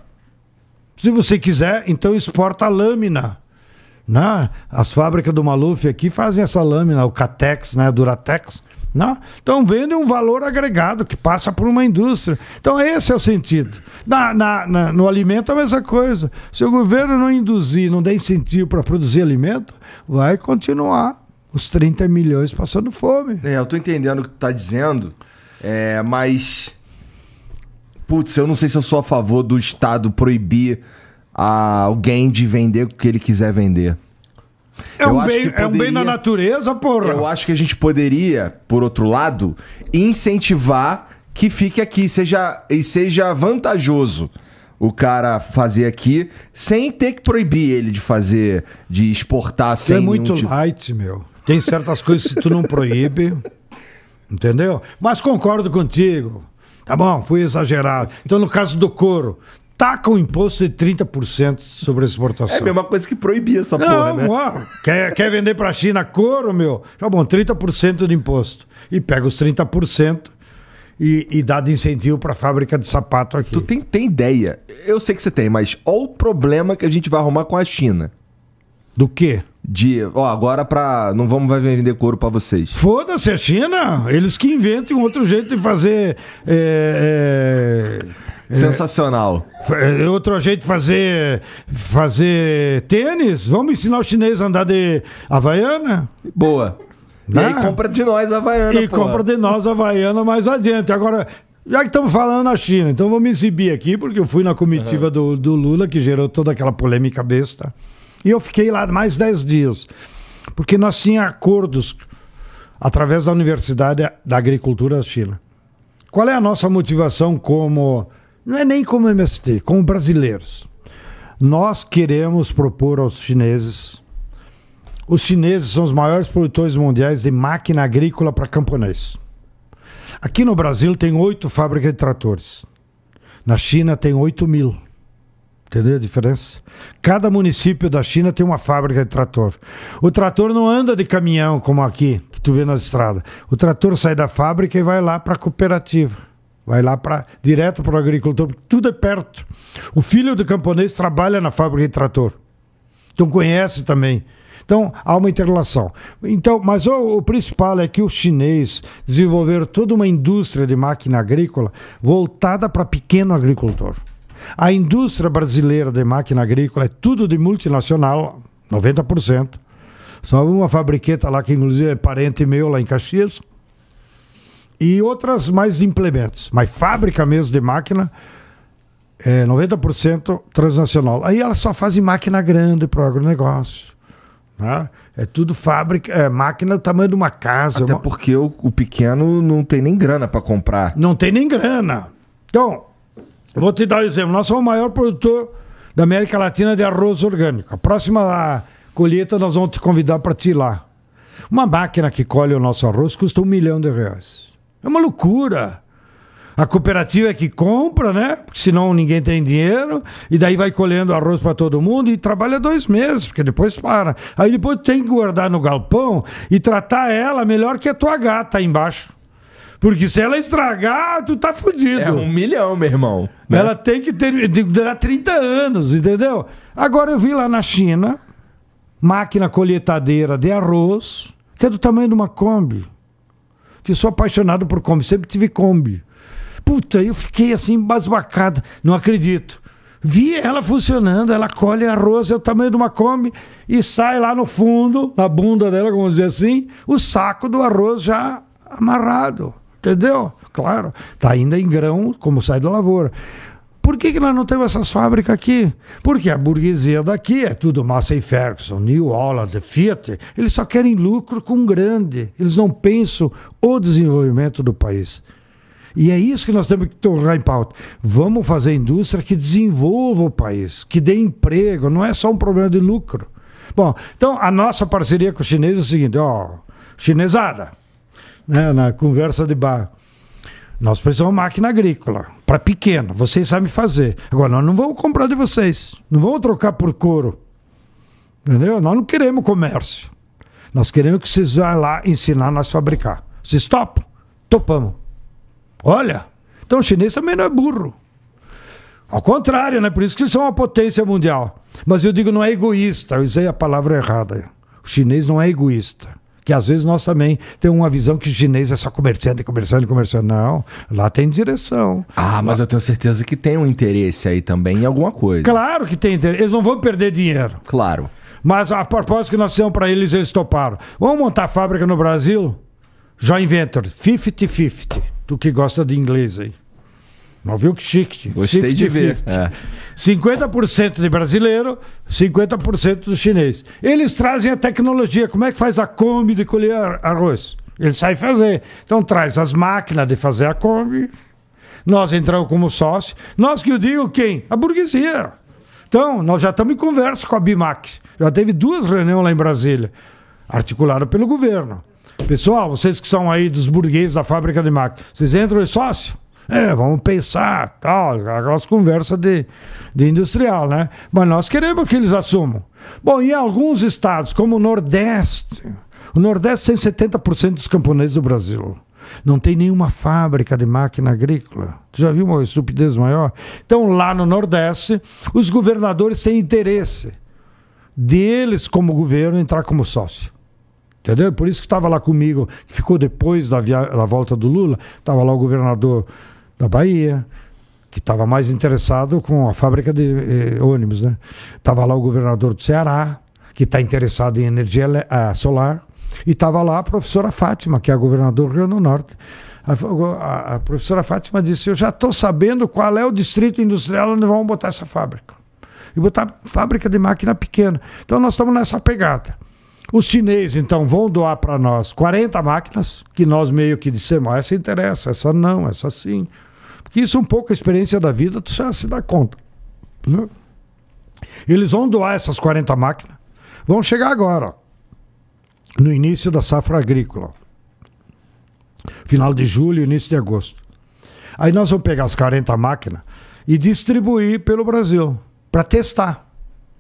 Se você quiser, então exporta lâmina. Né? As fábricas do Maluf aqui fazem essa lâmina, o Catex, né? Duratex. Né? Então um valor agregado que passa por uma indústria. Então esse é o sentido. Na, na, na no alimento a mesma coisa. Se o governo não induzir, não der incentivo para produzir alimento, vai continuar os 30 milhões passando fome.
É, eu estou entendendo o que está dizendo, é, mas. Putz, eu não sei se eu sou a favor do Estado proibir alguém de vender o que ele quiser vender. É um, bem, poderia, é um bem na
natureza, porra. Eu acho que a gente poderia,
por outro lado, incentivar que fique aqui seja, e seja vantajoso o cara fazer aqui sem ter que proibir ele de fazer,
de exportar é sem. É muito tipo... light, meu. Tem certas coisas que tu não proíbe, entendeu? Mas concordo contigo. Tá bom, fui exagerado. Então, no caso do couro, taca o um imposto de 30% sobre a exportação. É a mesma
coisa que proibir
essa não, porra, né? quer, quer vender para a China couro, meu? Tá bom, 30% de imposto. E pega os 30% e, e dá de incentivo para a fábrica de sapato aqui. Tu tem, tem ideia? Eu sei que você tem, mas olha o problema que a gente vai arrumar com a China.
Do quê? de. Ó, agora pra. Não vamos vai vender couro para vocês. Foda-se a é
China! Eles que inventem um outro jeito de fazer. É, é, é
Sensacional.
É, outro jeito de fazer. Fazer tênis? Vamos ensinar o chinês a andar de Havaiana? Boa. E né? aí compra de nós Havaiana. E compra de nós Havaiana mais adiante. Agora, já que estamos falando na China, então vou me exibir aqui, porque eu fui na comitiva uhum. do, do Lula, que gerou toda aquela polêmica besta. E eu fiquei lá mais 10 dias. Porque nós tínhamos acordos através da Universidade da Agricultura da China Qual é a nossa motivação como. Não é nem como MST, como brasileiros. Nós queremos propor aos chineses. Os chineses são os maiores produtores mundiais de máquina agrícola para camponês. Aqui no Brasil tem oito fábricas de tratores. Na China tem 8 mil. Entendeu a diferença? Cada município da China tem uma fábrica de trator. O trator não anda de caminhão como aqui, que tu vê nas estradas. O trator sai da fábrica e vai lá para a cooperativa. Vai lá para direto para o agricultor, tudo é perto. O filho do camponês trabalha na fábrica de trator. Então conhece também. Então há uma interrelação. Então, mas o, o principal é que os chineses desenvolveram toda uma indústria de máquina agrícola voltada para pequeno agricultor. A indústria brasileira de máquina agrícola é tudo de multinacional, 90%. Só uma fabriqueta lá que inclusive é parente meu lá em Caxias. E outras mais de implementos. Mas fábrica mesmo de máquina, é 90% transnacional. Aí elas só fazem máquina grande para o agronegócio. Né? É tudo fábrica, é, máquina do tamanho de uma casa. Até uma... porque o, o pequeno não tem nem grana para comprar. Não tem nem grana. Então, Vou te dar um exemplo. Nós somos o maior produtor da América Latina de arroz orgânico. A próxima colheita nós vamos te convidar para te ir lá. Uma máquina que colhe o nosso arroz custa um milhão de reais. É uma loucura. A cooperativa é que compra, né? Porque senão ninguém tem dinheiro. E daí vai colhendo arroz para todo mundo e trabalha dois meses, porque depois para. Aí depois tem que guardar no galpão e tratar ela melhor que a tua gata aí embaixo. Porque se ela estragar, tu tá fudido. É um milhão, meu irmão. Né? Ela tem que ter durar 30 anos, entendeu? Agora eu vi lá na China máquina colheitadeira de arroz, que é do tamanho de uma Kombi. Que sou apaixonado por Kombi, sempre tive Kombi. Puta, eu fiquei assim basbacada, não acredito. Vi ela funcionando, ela colhe arroz, é o tamanho de uma Kombi, e sai lá no fundo, na bunda dela, vamos dizer assim, o saco do arroz já amarrado. Entendeu? Claro, está ainda em grão, como sai da lavoura. Por que, que nós não temos essas fábricas aqui? Porque a burguesia daqui é tudo e Ferguson, New Holland, Fiat. Eles só querem lucro com grande. Eles não pensam o desenvolvimento do país. E é isso que nós temos que tornar em pauta. Vamos fazer indústria que desenvolva o país, que dê emprego. Não é só um problema de lucro. Bom, então a nossa parceria com os chineses é o seguinte: ó, chinesada, né, na conversa de bar. Nós precisamos de uma máquina agrícola, para pequena, vocês sabem fazer. Agora, nós não vamos comprar de vocês, não vamos trocar por couro. Entendeu? Nós não queremos comércio. Nós queremos que vocês vá lá ensinar nós a fabricar. Vocês topam? Topamos. Olha, então o chinês também não é burro. Ao contrário, né? Por isso que eles são uma potência mundial. Mas eu digo não é egoísta, eu usei a palavra errada. O chinês não é egoísta que às vezes nós também temos uma visão que chinês é só comerciante, comerciante, comerciante. Não, lá tem direção. Ah, mas lá... eu tenho certeza que tem um interesse aí também em alguma coisa. Claro que tem interesse. Eles não vão perder dinheiro. Claro. Mas a proposta que nós fizemos para eles, eles toparam. Vamos montar fábrica no Brasil? Joint Venture, 50-50. Tu que gosta de inglês aí. Não viu que chique? Gostei 50, de ver. 50. É. de brasileiro, 50% do chinês. Eles trazem a tecnologia. Como é que faz a Kombi de colher arroz? Eles saem fazer. Então traz as máquinas de fazer a Kombi. Nós entramos como sócio. Nós que eu digo quem? A burguesia. Então, nós já estamos em conversa com a BIMAC. Já teve duas reuniões lá em Brasília, articulada pelo governo. Pessoal, vocês que são aí dos burgueses da fábrica de máquina, vocês entram e sócio? é, vamos pensar, tal, aquelas conversas de, de industrial, né? Mas nós queremos que eles assumam. Bom, e alguns estados, como o Nordeste, o Nordeste tem 70% dos camponeses do Brasil. Não tem nenhuma fábrica de máquina agrícola. Tu já viu uma estupidez maior? Então, lá no Nordeste, os governadores têm interesse deles, como governo, entrar como sócio. Entendeu? Por isso que estava lá comigo, que ficou depois da, via... da volta do Lula, estava lá o governador da Bahia, que estava mais interessado com a fábrica de eh, ônibus, né? Estava lá o governador do Ceará, que está interessado em energia ah, solar, e estava lá a professora Fátima, que é a governadora do Rio do Norte. A, a, a professora Fátima disse: Eu já estou sabendo qual é o distrito industrial onde vão botar essa fábrica. E botar fábrica de máquina pequena. Então nós estamos nessa pegada. Os chineses, então, vão doar para nós 40 máquinas, que nós meio que dissemos, essa interessa, essa não, essa sim. Porque isso é um pouco a experiência da vida, tu já se dá conta. Né? Eles vão doar essas 40 máquinas. Vão chegar agora, no início da safra agrícola. Final de julho, início de agosto. Aí nós vamos pegar as 40 máquinas e distribuir pelo Brasil, para testar.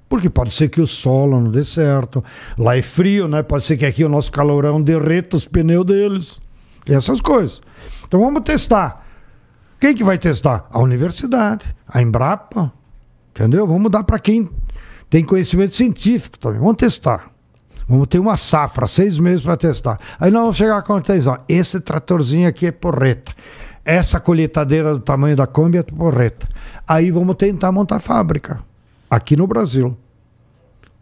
Porque pode ser que o solo não dê certo, lá é frio, né? Pode ser que aqui o nosso calorão derreta os pneus deles. Essas coisas. Então vamos testar. Quem que vai testar? A universidade, a Embrapa, entendeu? Vamos dar para quem tem conhecimento científico também. Vamos testar. Vamos ter uma safra, seis meses para testar. Aí nós vamos chegar à conclusão. Esse tratorzinho aqui é porreta. Essa colheitadeira do tamanho da Kombi é porreta. Aí vamos tentar montar fábrica aqui no Brasil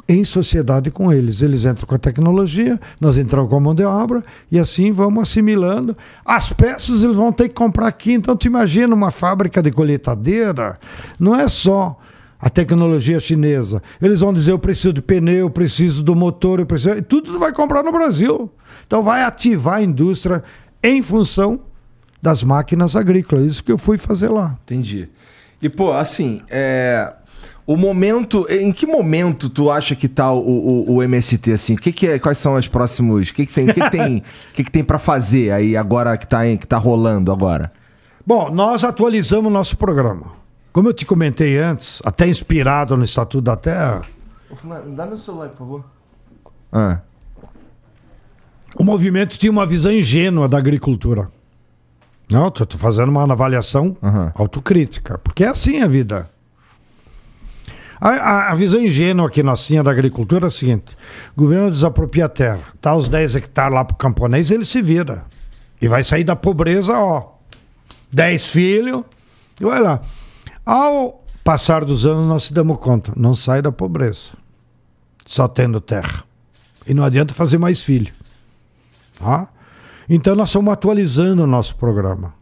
em sociedade com eles. Eles entram com a tecnologia, nós entramos com a mão de obra e assim vamos assimilando. As peças eles vão ter que comprar aqui. Então, te imagina uma fábrica de colheitadeira, não é só a tecnologia chinesa. Eles vão dizer: eu preciso de pneu, eu preciso do motor, eu preciso. Tudo vai comprar no Brasil. Então, vai ativar a indústria em função das máquinas agrícolas. Isso que eu fui fazer lá.
Entendi. E, pô, assim, é, o momento, em que momento tu acha que tá o, o, o MST assim? O que, que é, quais são os próximos, o que, que tem, o que, que tem, o que, que tem para fazer aí
agora que tá que tá rolando agora? Bom, nós atualizamos nosso programa. Como eu te comentei antes, até inspirado no Estatuto da Terra.
Dá meu celular, por
favor. Ah. O movimento tinha uma visão ingênua da agricultura. Não, tô, tô fazendo uma avaliação uhum. autocrítica, porque é assim a vida. A, a, a, visão ingênua que nós tínhamos da agricultura é a seguinte: o governo desapropria a terra, tá os 10 hectares lá pro camponês, ele se vira. E vai sair da pobreza, ó. 10 filhos, e vai lá. Ao passar dos anos, nós se damos conta: não sai da pobreza, só tendo terra. E não adianta fazer mais filho. Tá? Então, nós estamos atualizando o nosso programa.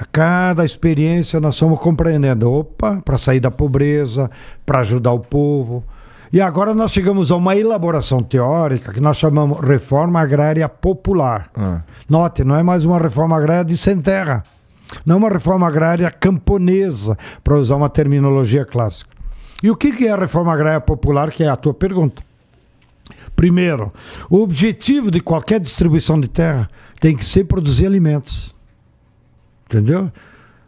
A cada experiência nós somos compreendendo, opa, para sair da pobreza, para ajudar o povo. E agora nós chegamos a uma elaboração teórica que nós chamamos reforma agrária popular. Ah. Note, não é mais uma reforma agrária de sem terra. Não é uma reforma agrária camponesa, para usar uma terminologia clássica. E o que é a reforma agrária popular, que é a tua pergunta? Primeiro, o objetivo de qualquer distribuição de terra tem que ser produzir alimentos. Entendeu?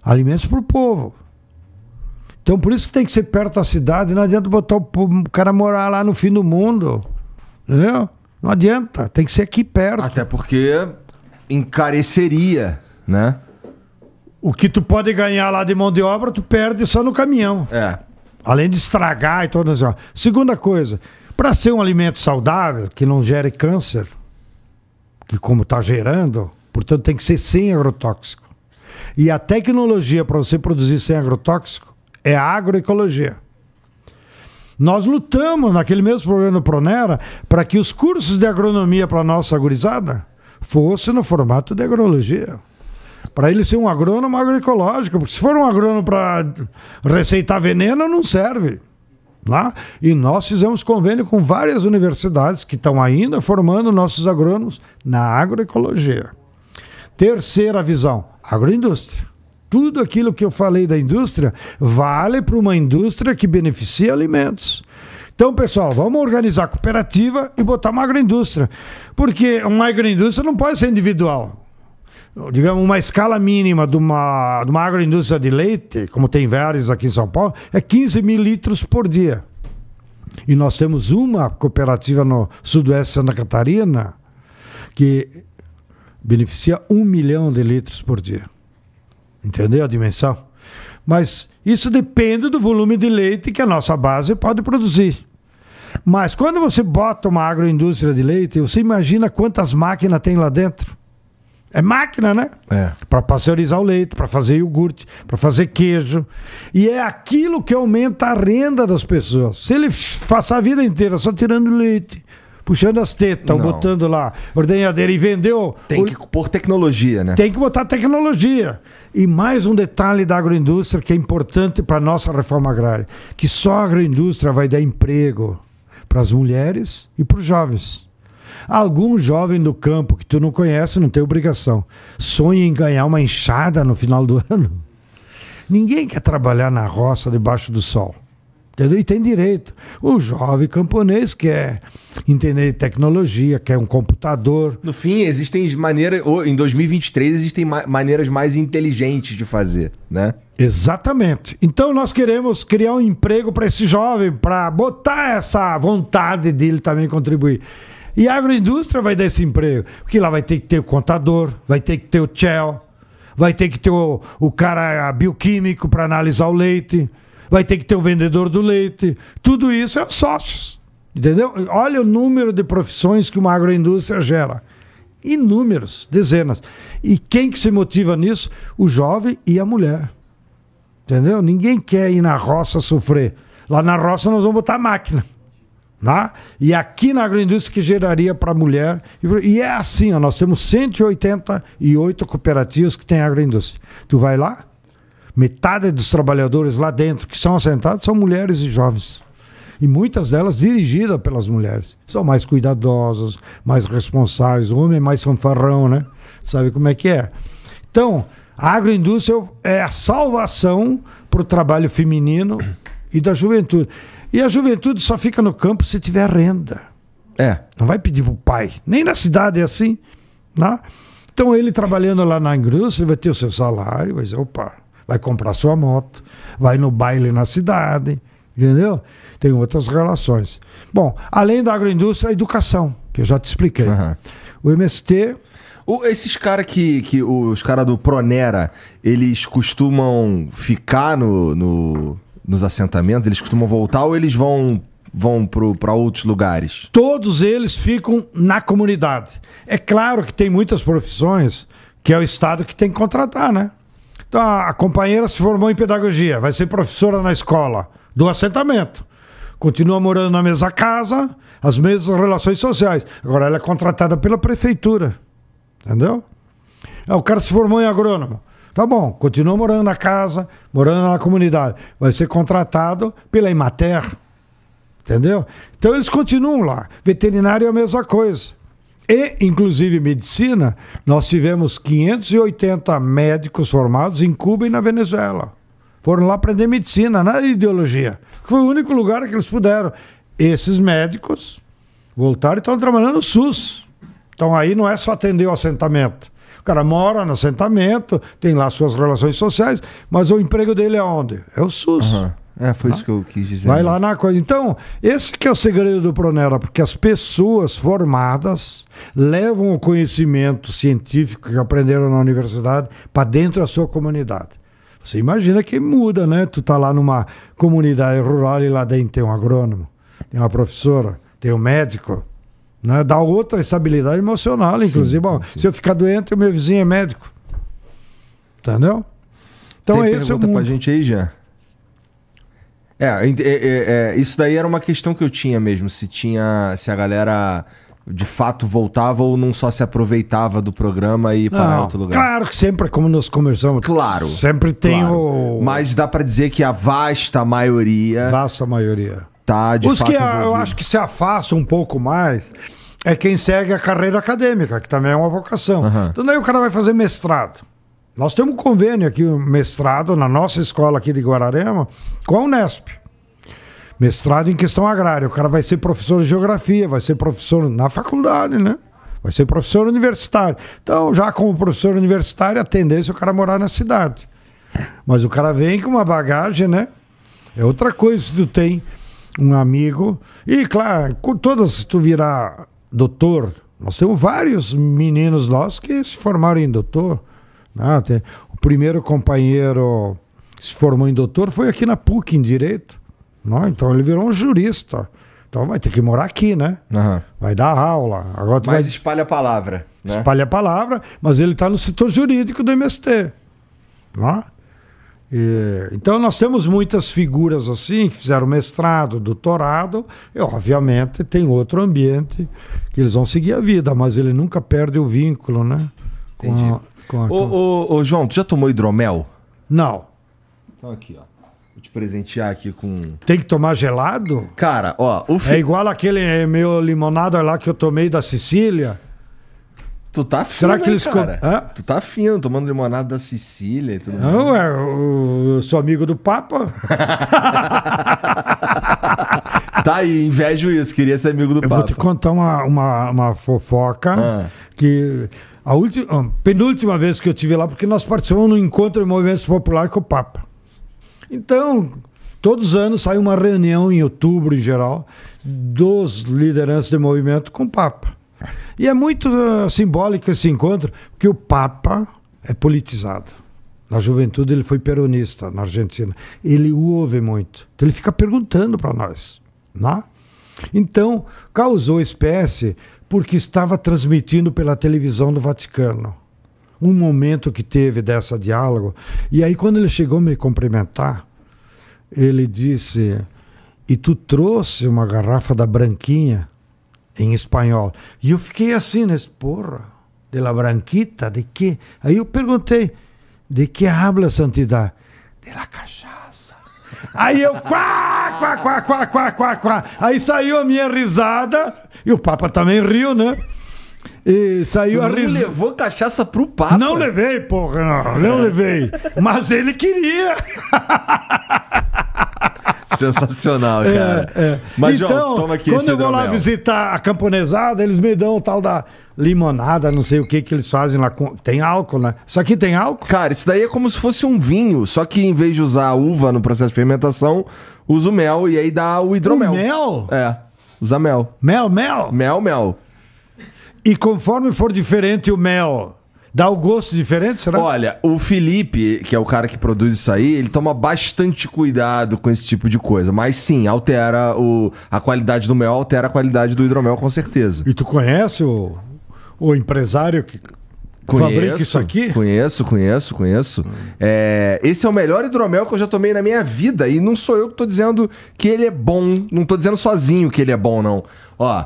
Alimentos para o povo. Então por isso que tem que ser perto da cidade, não adianta botar o, povo, o cara morar lá no fim do mundo. Entendeu? Não adianta, tem que ser aqui perto. Até porque encareceria, né? O que tu pode ganhar lá de mão de obra, tu perde só no caminhão. É. Além de estragar e todas as Segunda coisa, para ser um alimento saudável, que não gere câncer, que como está gerando, portanto tem que ser sem agrotóxico. E a tecnologia para você produzir sem agrotóxico é a agroecologia. Nós lutamos naquele mesmo programa do Pronera para que os cursos de agronomia para a nossa gurizada fossem no formato de agrologia. Para ele ser um agrônomo agroecológico, porque se for um agrônomo para receitar veneno, não serve. Lá. Né? E nós fizemos convênio com várias universidades que estão ainda formando nossos agrônomos na agroecologia. Terceira visão: agroindústria. Tudo aquilo que eu falei da indústria vale para uma indústria que beneficia alimentos. Então, pessoal, vamos organizar a cooperativa e botar uma agroindústria. Porque uma agroindústria não pode ser individual digamos, uma escala mínima de uma, de uma agroindústria de leite, como tem vários aqui em São Paulo, é 15 mil litros por dia. E nós temos uma cooperativa no sudoeste de Santa Catarina que beneficia um milhão de litros por dia. Entendeu a dimensão? Mas isso depende do volume de leite que a nossa base pode produzir. Mas quando você bota uma agroindústria de leite, você imagina quantas máquinas tem lá dentro. É máquina, né? É. Para pasteurizar o leite, para fazer iogurte, para fazer queijo. E é aquilo que aumenta a renda das pessoas. Se ele passar a vida inteira só tirando leite, puxando as tetas, botando lá ordenhadeira e vendeu. Tem o... que pôr
tecnologia,
né? Tem que botar tecnologia. E mais um detalhe da agroindústria que é importante para a nossa reforma agrária: que só a agroindústria vai dar emprego para as mulheres e para os jovens. Algum jovem do campo que tu não conhece não tem obrigação. Sonha em ganhar uma enxada no final do ano. Ninguém quer trabalhar na roça debaixo do sol. Entendeu? E tem direito. O jovem camponês quer entender tecnologia, quer um computador.
No fim, existem maneiras, em 2023 existem maneiras mais inteligentes de fazer,
né? Exatamente. Então nós queremos criar um emprego para esse jovem, para botar essa vontade dele também contribuir. E a agroindústria vai dar esse emprego, porque lá vai ter que ter o contador, vai ter que ter o TCHEL, vai ter que ter o, o cara bioquímico para analisar o leite vai ter que ter o um vendedor do leite. Tudo isso é sócios. Entendeu? Olha o número de profissões que uma agroindústria gera. Inúmeros, dezenas. E quem que se motiva nisso? O jovem e a mulher. Entendeu? Ninguém quer ir na roça sofrer. Lá na roça nós vamos botar máquina. né? E aqui na agroindústria que geraria para a mulher. E é assim, ó, nós temos 188 cooperativas que tem agroindústria. Tu vai lá, Metade dos trabalhadores lá dentro que são assentados são mulheres e jovens. E muitas delas dirigidas pelas mulheres. São mais cuidadosas, mais responsáveis. O homem é mais fanfarrão, né? Sabe como é que é? Então, a agroindústria é a salvação para o trabalho feminino e da juventude. E a juventude só fica no campo se tiver renda. É. Não vai pedir pro pai. Nem na cidade é assim. Né? Então ele trabalhando lá na indústria vai ter o seu salário, vai dizer, opa, vai comprar sua moto, vai no baile na cidade, entendeu? Tem outras relações. Bom, além da agroindústria, a educação, que eu já te expliquei. Uhum. O MST. O, esses caras
que, que. Os caras do Pronera, eles costumam ficar no, no, nos assentamentos? Eles costumam voltar ou eles vão vão para outros lugares?
Todos eles ficam na comunidade. É claro que tem muitas profissões que é o Estado que tem que contratar, né? Então, a companheira se formou em pedagogia, vai ser professora na escola do assentamento. Continua morando na mesma casa, as mesmas relações sociais. Agora ela é contratada pela prefeitura. Entendeu? Ah, o cara se formou em agrônomo. Tá bom, continua morando na casa, morando na comunidade. Vai ser contratado pela Imater. Entendeu? Então eles continuam lá. Veterinário é a mesma coisa e inclusive medicina, nós tivemos 580 médicos formados em Cuba e na Venezuela. Foram lá aprender medicina, na ideologia. Foi o único lugar que eles puderam. Esses médicos voltaram e estão trabalhando no SUS. Então aí não é só atender o assentamento. O cara mora no assentamento, tem lá suas relações sociais, mas o emprego dele é onde? É o SUS. Uhum. É, foi isso
que eu quis dizer. Vai
lá na coisa. Então, esse que é o segredo do Pronera, porque as pessoas formadas levam o conhecimento científico que aprenderam na universidade para dentro da sua comunidade. Você imagina que muda, né? Tu tá lá numa comunidade rural e lá dentro tem um agrônomo, tem uma professora, tem um médico. Né? Dá outra estabilidade emocional, inclusive. Sim, Bom, se eu ficar doente, o meu vizinho é médico. Entendeu? Então tem é esse o mundo. pra gente aí, já.
É, é, é, é, isso daí era uma questão que eu tinha mesmo, se tinha, se a galera de fato voltava ou não só se aproveitava do programa e para outro lugar. Claro
que sempre, é como nós conversamos, claro, sempre tem claro. o.
Mas dá para dizer que
a vasta maioria, vasta maioria, tá de Os fato que eu acho que se afasta um pouco mais é quem segue a carreira acadêmica, que também é uma vocação. Uhum. Então daí o cara vai fazer mestrado. Nós temos um convênio aqui, um mestrado na nossa escola aqui de Guararema, com a Unesp. Mestrado em questão agrária. O cara vai ser professor de geografia, vai ser professor na faculdade, né? Vai ser professor universitário. Então, já como professor universitário, a tendência é o cara morar na cidade. Mas o cara vem com uma bagagem, né? É outra coisa se tu tem um amigo. E, claro, com todas, se tu virar doutor, nós temos vários meninos nossos que se formaram em doutor. Né? O primeiro companheiro se formou em doutor foi aqui na PUC, em Direito. Né? Então ele virou um jurista. Então vai ter que morar aqui, né? Uhum. Vai dar aula. Agora tu mas vai... espalha a palavra. Né? Espalha a palavra, mas ele está no setor jurídico do MST. Né? E... então nós temos muitas figuras assim, que fizeram mestrado, doutorado, e obviamente tem outro ambiente que eles vão seguir a vida, mas ele nunca perde o vínculo, né? Com, Ô,
ô, ô, João, tu já tomou hidromel? Não. Então aqui, ó.
Vou te presentear aqui com. Tem que tomar gelado? Cara, ó. O é fi... É igual aquele é, meu limonada lá que eu tomei da Sicília. Tu tá fino, Será que eles cara? Co... Hã?
Tu tá fino, tomando limonada da Sicília e tudo mais. Não,
é, eu,
eu sou amigo do Papa. tá aí, invejo isso, queria ser amigo do
eu Papa. Eu vou te contar uma, uma, uma fofoca ah. que a última, penúltima vez que eu tive lá, porque nós participamos no encontro de movimentos populares com o Papa. Então, todos os anos sai uma reunião em outubro, em geral, dos lideranças de movimento com o Papa. E é muito uh, simbólico esse encontro, porque o Papa é politizado. Na juventude ele foi peronista na Argentina. Ele o ouve muito. Então ele fica perguntando para nós. Né? Então, causou espécie porque estava transmitindo pela televisão do Vaticano. Um momento que teve dessa diálogo. E aí, quando ele chegou a me cumprimentar, ele disse: E tu trouxe uma garrafa da Branquinha, em espanhol. E eu fiquei assim, nesse né? porra, de la Branquita, de que? Aí eu perguntei: De que habla, santidade? De la cachaça. Aí eu, quá, quá, quá, quá, quá, quá, quá. Aí saiu a minha risada, e o Papa também riu, né? E saiu tu a risada. Não levou cachaça pro Papa? Não levei, porra, não, não levei. Mas ele queria.
Sensacional, é, cara. É, é. Mas, então, João, toma aqui. Quando eu vou lá
visitar a camponesada, eles me dão o tal da limonada, não sei o que que eles fazem lá com. Tem álcool, né? Isso aqui tem álcool? Cara, isso daí é como se fosse um vinho, só que em vez de usar a uva no processo
de fermentação, usa o mel e aí dá o hidromel. O mel? É, usa mel. Mel, mel? Mel, mel. E conforme for diferente o mel, Dá o gosto diferente, será? Olha, o Felipe, que é o cara que produz isso aí, ele toma bastante cuidado com esse tipo de coisa. Mas sim, altera o, a qualidade do mel, altera a qualidade do
hidromel, com certeza. E tu conhece o, o empresário que Conheço, Fabrica isso aqui?
Conheço, conheço, conheço. É, esse é o melhor hidromel que eu já tomei na minha vida. E não sou eu que tô dizendo que ele é bom. Não tô dizendo sozinho que ele é bom, não. Ó,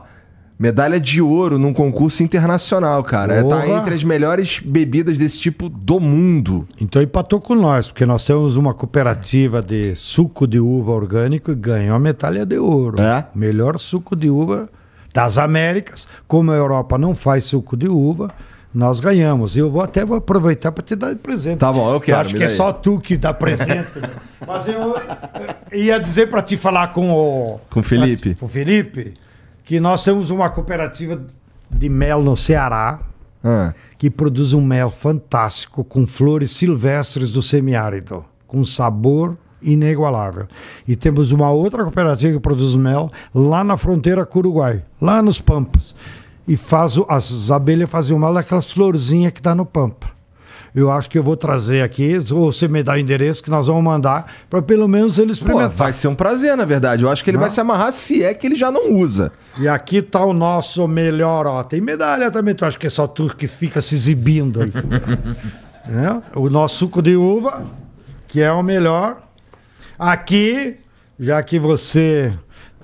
medalha de ouro num concurso internacional, cara. Ova. É, tá entre
as melhores bebidas desse tipo do mundo. Então empatou com nós, porque nós temos uma cooperativa de suco de uva orgânico e ganhou a medalha de ouro. É? Melhor suco de uva das Américas, como a Europa não faz suco de uva, nós ganhamos. Eu vou até vou aproveitar para te dar de presente. Tá bom, eu quero. Eu acho que é só tu que dá presente. Né? Mas eu ia dizer para te falar com o
com Felipe.
com Felipe que nós temos uma cooperativa de mel no Ceará. Ah. Que produz um mel fantástico com flores silvestres do semiárido, com sabor inigualável. E temos uma outra cooperativa que produz mel lá na fronteira com o Uruguai, lá nos Pampas. E faz, as abelhas faziam mal daquelas florzinhas que está no Pampa. Eu acho que eu vou trazer aqui, ou você me dá o endereço que nós vamos mandar, para pelo menos ele experimentar. Pô, vai ser um prazer, na verdade. Eu acho que ele não? vai né? se amarrar se é que ele já não usa. E aqui tá o nosso melhor, ó. Tem medalha também, tu acha que é só tu que fica se exibindo aí. É, o nosso suco de uva, que é o melhor. Aqui, já que você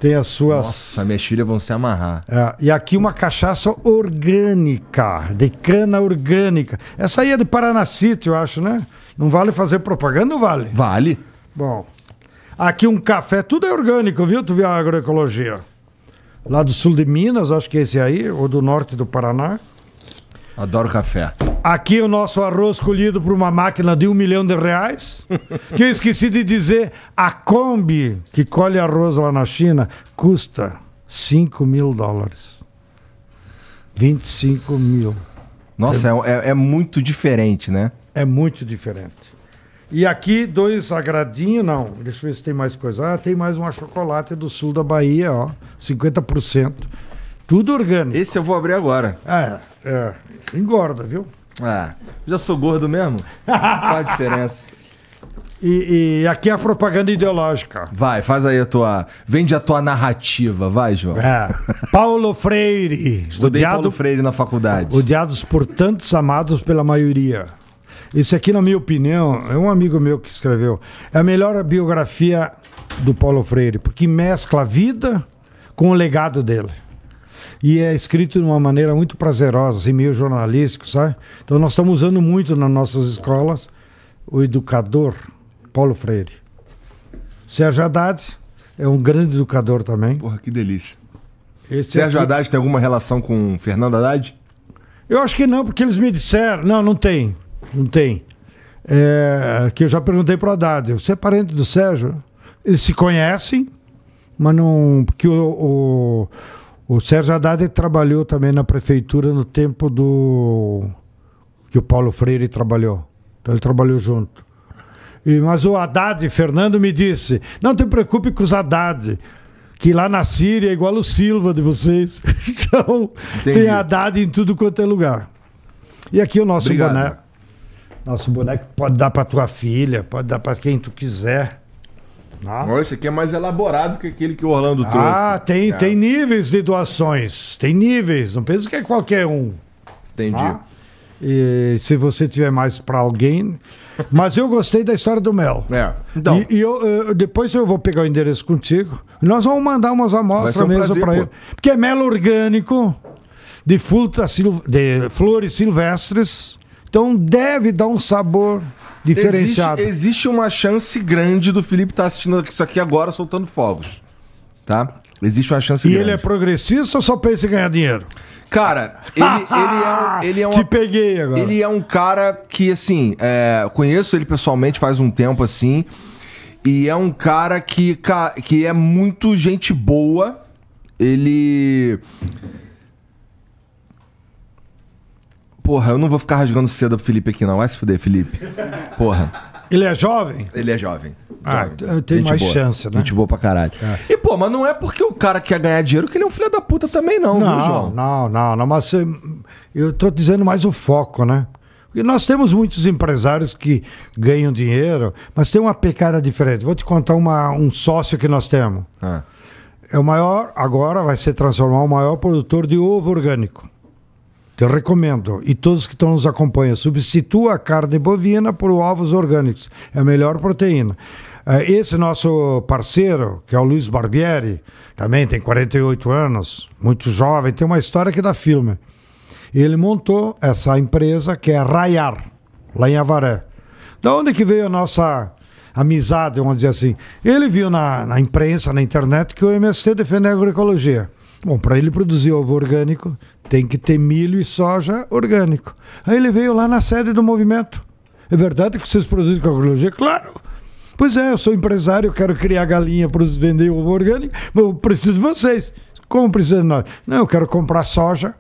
tem as suas. Nossa, minhas filhas vão se amarrar. É, e aqui uma cachaça orgânica, de cana orgânica. Essa aí é de Paranacite, eu acho, né? Não vale fazer propaganda, não vale? Vale. Bom. Aqui um café, tudo é orgânico, viu? Tu viu a agroecologia. Lá do sul de Minas, acho que é esse aí, ou do norte do Paraná.
Adoro café.
Aqui o nosso arroz colhido por uma máquina de um milhão de reais. que eu esqueci de dizer, a Kombi que colhe arroz lá na China custa 5 mil dólares. 25 mil. Nossa, é-, é, é, é muito
diferente, né? É muito diferente.
E aqui dois agradinhos, não. Deixa eu ver se tem mais coisa. Ah, tem mais uma chocolate do sul da Bahia, ó. 50%.
Tudo orgânico. Esse eu vou abrir agora.
É. É, engorda, viu? Ah, já sou gordo mesmo. Qual a diferença? E, e, aqui é a propaganda
ideológica. Vai, faz aí a tua. Vende a tua narrativa, vai, João. É. Paulo
Freire. Estudei odiado, Paulo Freire na faculdade. Odiados por tantos, amados pela maioria. Esse aqui, na minha opinião, é um amigo meu que escreveu. É a melhor biografia do Paulo Freire, porque mescla a vida com o legado dele e é escrito de uma maneira muito prazerosa, assim, meio jornalístico, sabe? Então nós estamos usando muito nas nossas escolas o educador Paulo Freire. Sérgio Haddad é um grande educador também. Porra, que delícia. Esse Sérgio aqui... Haddad tem alguma relação com Fernando Haddad? Eu acho que não, porque eles me disseram. Não, não tem. Não tem. É, que eu já perguntei pro Haddad. Você é parente do Sérgio? Eles se conhecem, mas não. Porque o, o o Sérgio Haddad trabalhou também na prefeitura no tempo do que o Paulo Freire trabalhou. Então ele trabalhou junto. E, mas o Haddad, Fernando, me disse: não te preocupe com os Haddad, que lá na Síria é igual o Silva de vocês. então Entendi. tem Haddad em tudo quanto é lugar. E aqui o nosso Obrigado. boneco. Nosso boneco pode dar para tua filha, pode dar para quem tu quiser.
Ah. Não, esse aqui é mais elaborado que aquele que o Orlando ah, trouxe. Ah, tem, é. tem
níveis de doações. Tem níveis. Não pensa que é qualquer um. Entendi. Ah. E, se você tiver mais para alguém. Mas eu gostei da história do Mel. É. Então. E, e eu, eu, eh, depois eu vou pegar o endereço contigo. E nós vamos mandar umas amostras um mesmo para ele. Porque é mel orgânico, de, fruta, de flores silvestres. Então deve dar um sabor diferenciado. Existe, existe uma chance grande do Felipe estar tá
assistindo isso aqui agora soltando fogos. Tá? Existe uma chance e grande. E ele é
progressista ou
só pensa em ganhar dinheiro? Cara, ele, ele, é um, ele é um. Te peguei agora. Ele é um cara que, assim, é, conheço ele pessoalmente faz um tempo assim. E é um cara que, que é muito gente boa. Ele. Porra, eu não vou ficar rasgando cedo pro Felipe aqui, não. Vai se fuder, Felipe. Porra. Ele é jovem? Ele é jovem. Ah, tem mais boa. chance, né? Gente boa pra
caralho. É.
E, pô, mas não é porque o cara quer ganhar dinheiro que ele é um filho da puta também, não, não viu, João?
Não, não, não. Mas eh, eu tô dizendo mais o foco, né? Porque nós temos muitos empresários que ganham dinheiro, mas tem uma pecada diferente. Vou te contar uma, um sócio que nós temos. Ah. É o maior, agora vai se transformar o maior produtor de ovo orgânico. Eu recomendo. E todos que estão nos acompanhando, substitua a carne bovina por ovos orgânicos. É a melhor proteína. Ah, esse nosso parceiro, que é o Luiz Barbieri, também tem 48 anos, muito jovem, tem uma história que dá filme. Ele montou essa empresa que é Raiar, lá em Avaré. Da onde que veio a nossa amizade, vamos dizer assim? Ele viu na, na imprensa, na internet, que o MST defende a agroecologia. Bom, para ele produzir ovo orgânico, tem que ter milho e soja orgânico. Aí ele veio lá na sede do movimento. É verdade que vocês produzem agroecologia? Claro! Pois é, eu sou empresário, eu quero criar galinha para vender ovo orgânico, mas eu preciso de vocês. Como precisa de nós? Não, eu quero comprar soja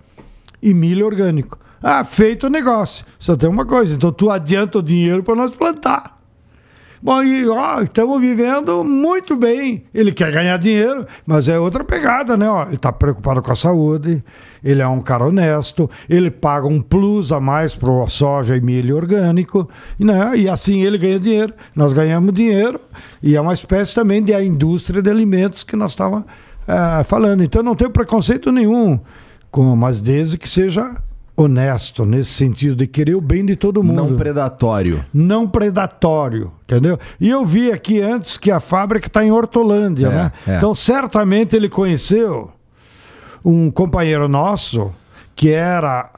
e milho orgânico. Ah, feito o negócio. Só tem uma coisa, então tu adianta o dinheiro para nós plantar. Bom, e ó, estamos vivendo muito bem. Ele quer ganhar dinheiro, mas é outra pegada, né? Ó, ele está preocupado com a saúde, ele é um cara honesto, ele paga um plus a mais pro soja e milho orgânico, né? E assim ele ganha dinheiro, nós ganhamos dinheiro, e é uma espécie também de a indústria de alimentos que nós estávamos é, eh, falando. Então não tenho preconceito nenhum, com, mas desde que seja honesto nesse sentido de querer o bem de todo mundo. Não predatório. Não predatório, entendeu? E eu vi aqui antes que a fábrica está em Hortolândia, é, né? É. Então certamente ele conheceu um companheiro nosso que era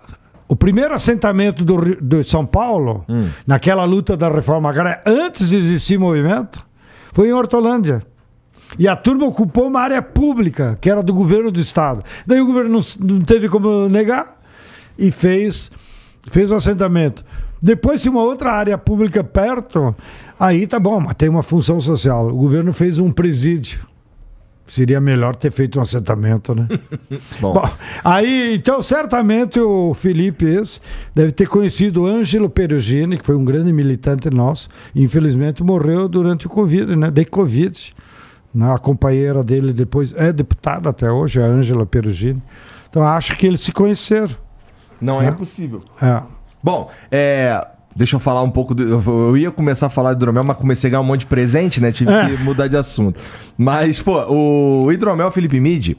o primeiro assentamento do, do São Paulo hum. naquela luta da reforma agrária antes de existir movimento foi em Hortolândia. E a turma ocupou uma área pública, que era do governo do estado. Daí o governo não, não teve como negar, e fez, fez o assentamento. Depois, se uma outra área pública perto, aí tá bom, mas tem uma função social. O governo fez um presídio. Seria melhor ter feito um assentamento, né?
Bom. Bom.
aí, então, certamente o Felipe, esse, deve ter conhecido o Ângelo Perugini, que foi um grande militante nosso, infelizmente morreu durante o Covid, né? De Covid. A companheira dele depois é deputada até hoje, a Ângela Perugini. Então, acho que eles se conheceram. Não é, é. impossível. É.
Bom, é, Deixa eu falar um pouco. Do, eu ia começar a falar de hidromel, mas comecei a ganhar um monte de presente, né? Tive é. que mudar de assunto. Mas, pô, o hidromel Felipe Mid,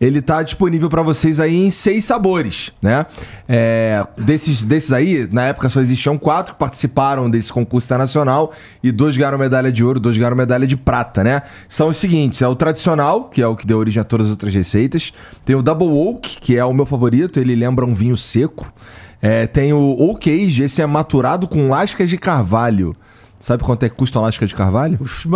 ele tá disponível para vocês aí em seis sabores, né? É, desses, desses aí, na época só existiam quatro que participaram desse concurso internacional e dois ganharam medalha de ouro, dois ganharam medalha de prata, né? São os seguintes: é o tradicional, que é o que deu origem a todas as outras receitas. Tem o Double Oak, que é o meu favorito, ele lembra um vinho seco. É, tem o, o queijo, esse é maturado com lascas de carvalho. Sabe quanto é que custa uma lasca de carvalho? Puxa,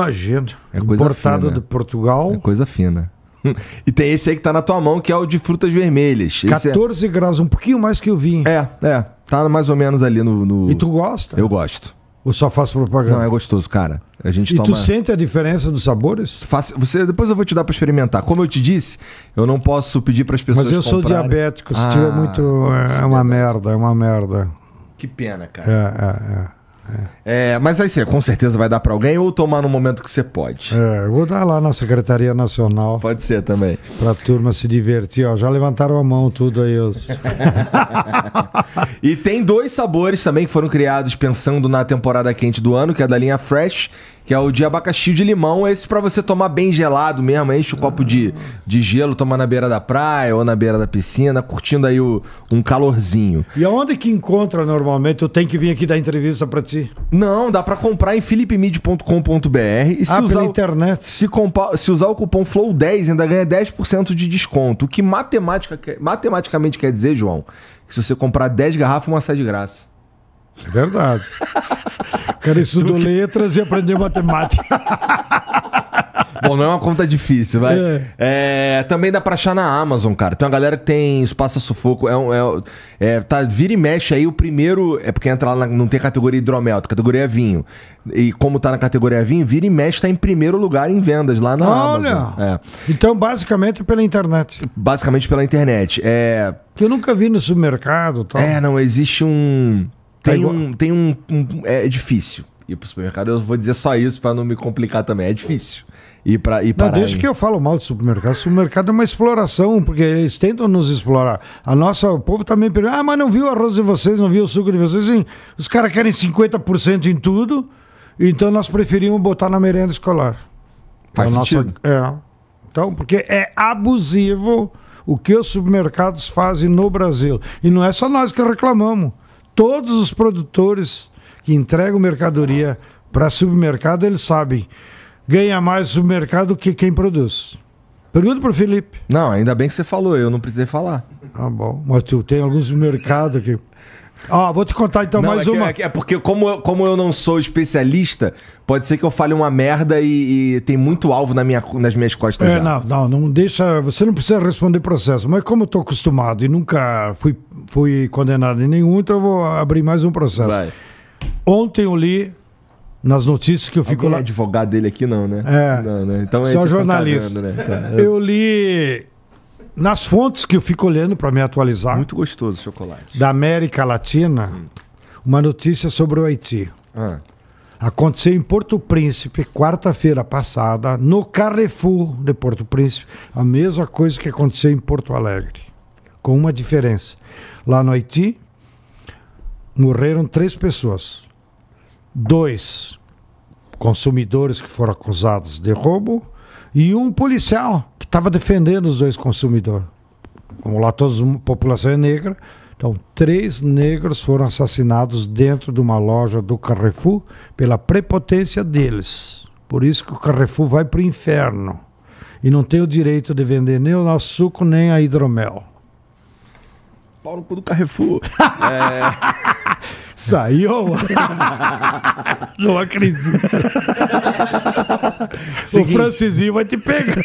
É coisa Importado fina. de Portugal. É coisa fina. e tem esse aí que tá na tua mão, que é o de frutas vermelhas. Esse 14
é... graus, um pouquinho mais que o vinho. É,
é. Tá mais ou menos ali no. no... E tu gosta? Eu gosto. Ou só faz propaganda? Não, é gostoso, cara. A gente e toma... tu sente
a diferença
dos sabores? Faz... Você... Depois eu vou te dar para experimentar. Como eu te disse, eu não posso pedir para as pessoas Mas eu sou diabético, se ah, tiver muito...
É, é uma merda, é uma merda.
Que pena, cara. É, é, é. É. É, mas aí você com certeza vai dar para alguém ou tomar no momento que você pode.
É, eu vou dar lá na Secretaria Nacional. Pode ser também. Pra turma se divertir, ó. Já levantaram a mão tudo aí. Os... e tem dois sabores também que foram
criados pensando na temporada quente do ano, que é da linha Fresh que é o de abacaxi de limão. Esse para você tomar bem gelado mesmo. Enche o um copo de, de gelo, tomar na beira da praia ou na beira da piscina, curtindo aí o, um calorzinho.
E aonde que encontra normalmente? Eu tenho que vir aqui dar entrevista para ti?
Não, dá para comprar em philipemid.com.br. E se ah, usar, pela internet. Se, se usar o cupom FLOW10, ainda ganha 10% de desconto. O que matemática, matematicamente quer dizer, João, que se você comprar 10 garrafas, uma sai de graça
verdade. O cara estudou que... letras e aprendeu matemática.
Bom, não é uma conta difícil, vai. É. É, também dá pra achar na Amazon, cara. Tem uma galera que tem Espaço Sufoco. É, um, é, é, tá, vira e mexe aí. O primeiro. É porque entra lá, na, não tem categoria hidromel, categoria vinho. E como tá na categoria vinho, vira e mexe tá em primeiro lugar em vendas lá na Olha. Amazon. É. Então, basicamente pela internet. Basicamente pela internet. É. Que eu nunca vi no supermercado tal. É, não, existe um. Tá tem, um, tem um, um, é, é difícil ir pro supermercado. Eu vou dizer só isso para não me complicar também. É difícil e para ir
para desde que eu falo mal de supermercado o supermercado é uma exploração porque eles tentam nos explorar a nossa o povo também tá pergunta ah mas não viu o arroz de vocês não viu o suco de vocês Sim, os caras querem 50% em tudo então nós preferimos botar na merenda escolar faz é sentido nossa, é então porque é abusivo o que os supermercados fazem no Brasil e não é só nós que reclamamos todos os produtores que entregam mercadoria para supermercado, eles sabem. Ganha mais o supermercado que quem produz. Pergunta para o Felipe. Não, ainda bem que você falou, eu não precisei falar. Ah, bom. Mas tu tem alguns mercados que Ó, vou te contar então não, mais é uma. É, que,
é, porque, como eu, como eu não sou especialista, pode ser que eu fale uma merda e, e tem muito alvo na minha, nas minhas costas. É, já.
não, não, não deixa. Você não precisa responder processo, mas como eu tô acostumado e nunca fui, fui condenado em nenhum, então eu vou abrir mais um processo. Vai. Ontem eu li nas notícias que eu fico Alguém lá. É advogado dele aqui, não, né? É. Não, né? Então é só jornalista. Tá né? então, eu... É. eu li nas fontes que eu fico olhando para me atualizar. Muito gostoso o chocolate. Da América Latina, hum. uma notícia sobre o Haiti. Ah. Aconteceu em Porto Príncipe, quarta-feira passada, no Carrefour de Porto Príncipe, a mesma coisa que aconteceu em Porto Alegre, com uma diferença. Lá no Haiti, morreram três pessoas. Dois consumidores que foram acusados de roubo e um policial que estava defendendo os dois consumidores. Como lá toda a população é negra, então três negros foram assassinados dentro de uma loja do Carrefour pela prepotência deles. Por isso que o Carrefour vai para o inferno e não tem o direito de vender nem o nosso suco nem a hidromel. Paulo no do Carrefour. é... Saiu? Não acredito. Seguinte. O Francisinho vai te pegar.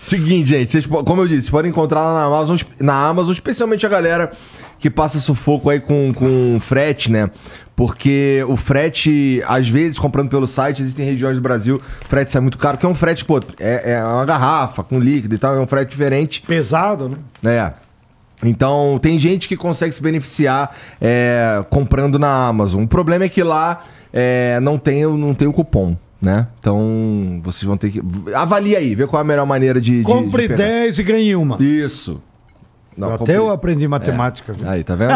Seguinte, gente, vocês, como eu disse, vocês podem encontrar lá na Amazon, na Amazon, especialmente a galera que passa sufoco aí com, com frete, né? Porque o frete, às vezes, comprando pelo site, existem regiões do Brasil, frete sai muito caro, que é um frete, pô, é, é uma garrafa com líquido e tal, é um frete diferente. Pesado, né? É. Então, tem gente que consegue se beneficiar é, comprando na Amazon. O problema é que lá é, não, tem, não tem o cupom. Né? Então, vocês vão ter que. avalie aí, vê qual é a melhor maneira de. de Compre de 10 e ganhe uma. Isso. Não, Até eu aprendi matemática. É. Aí, tá vendo?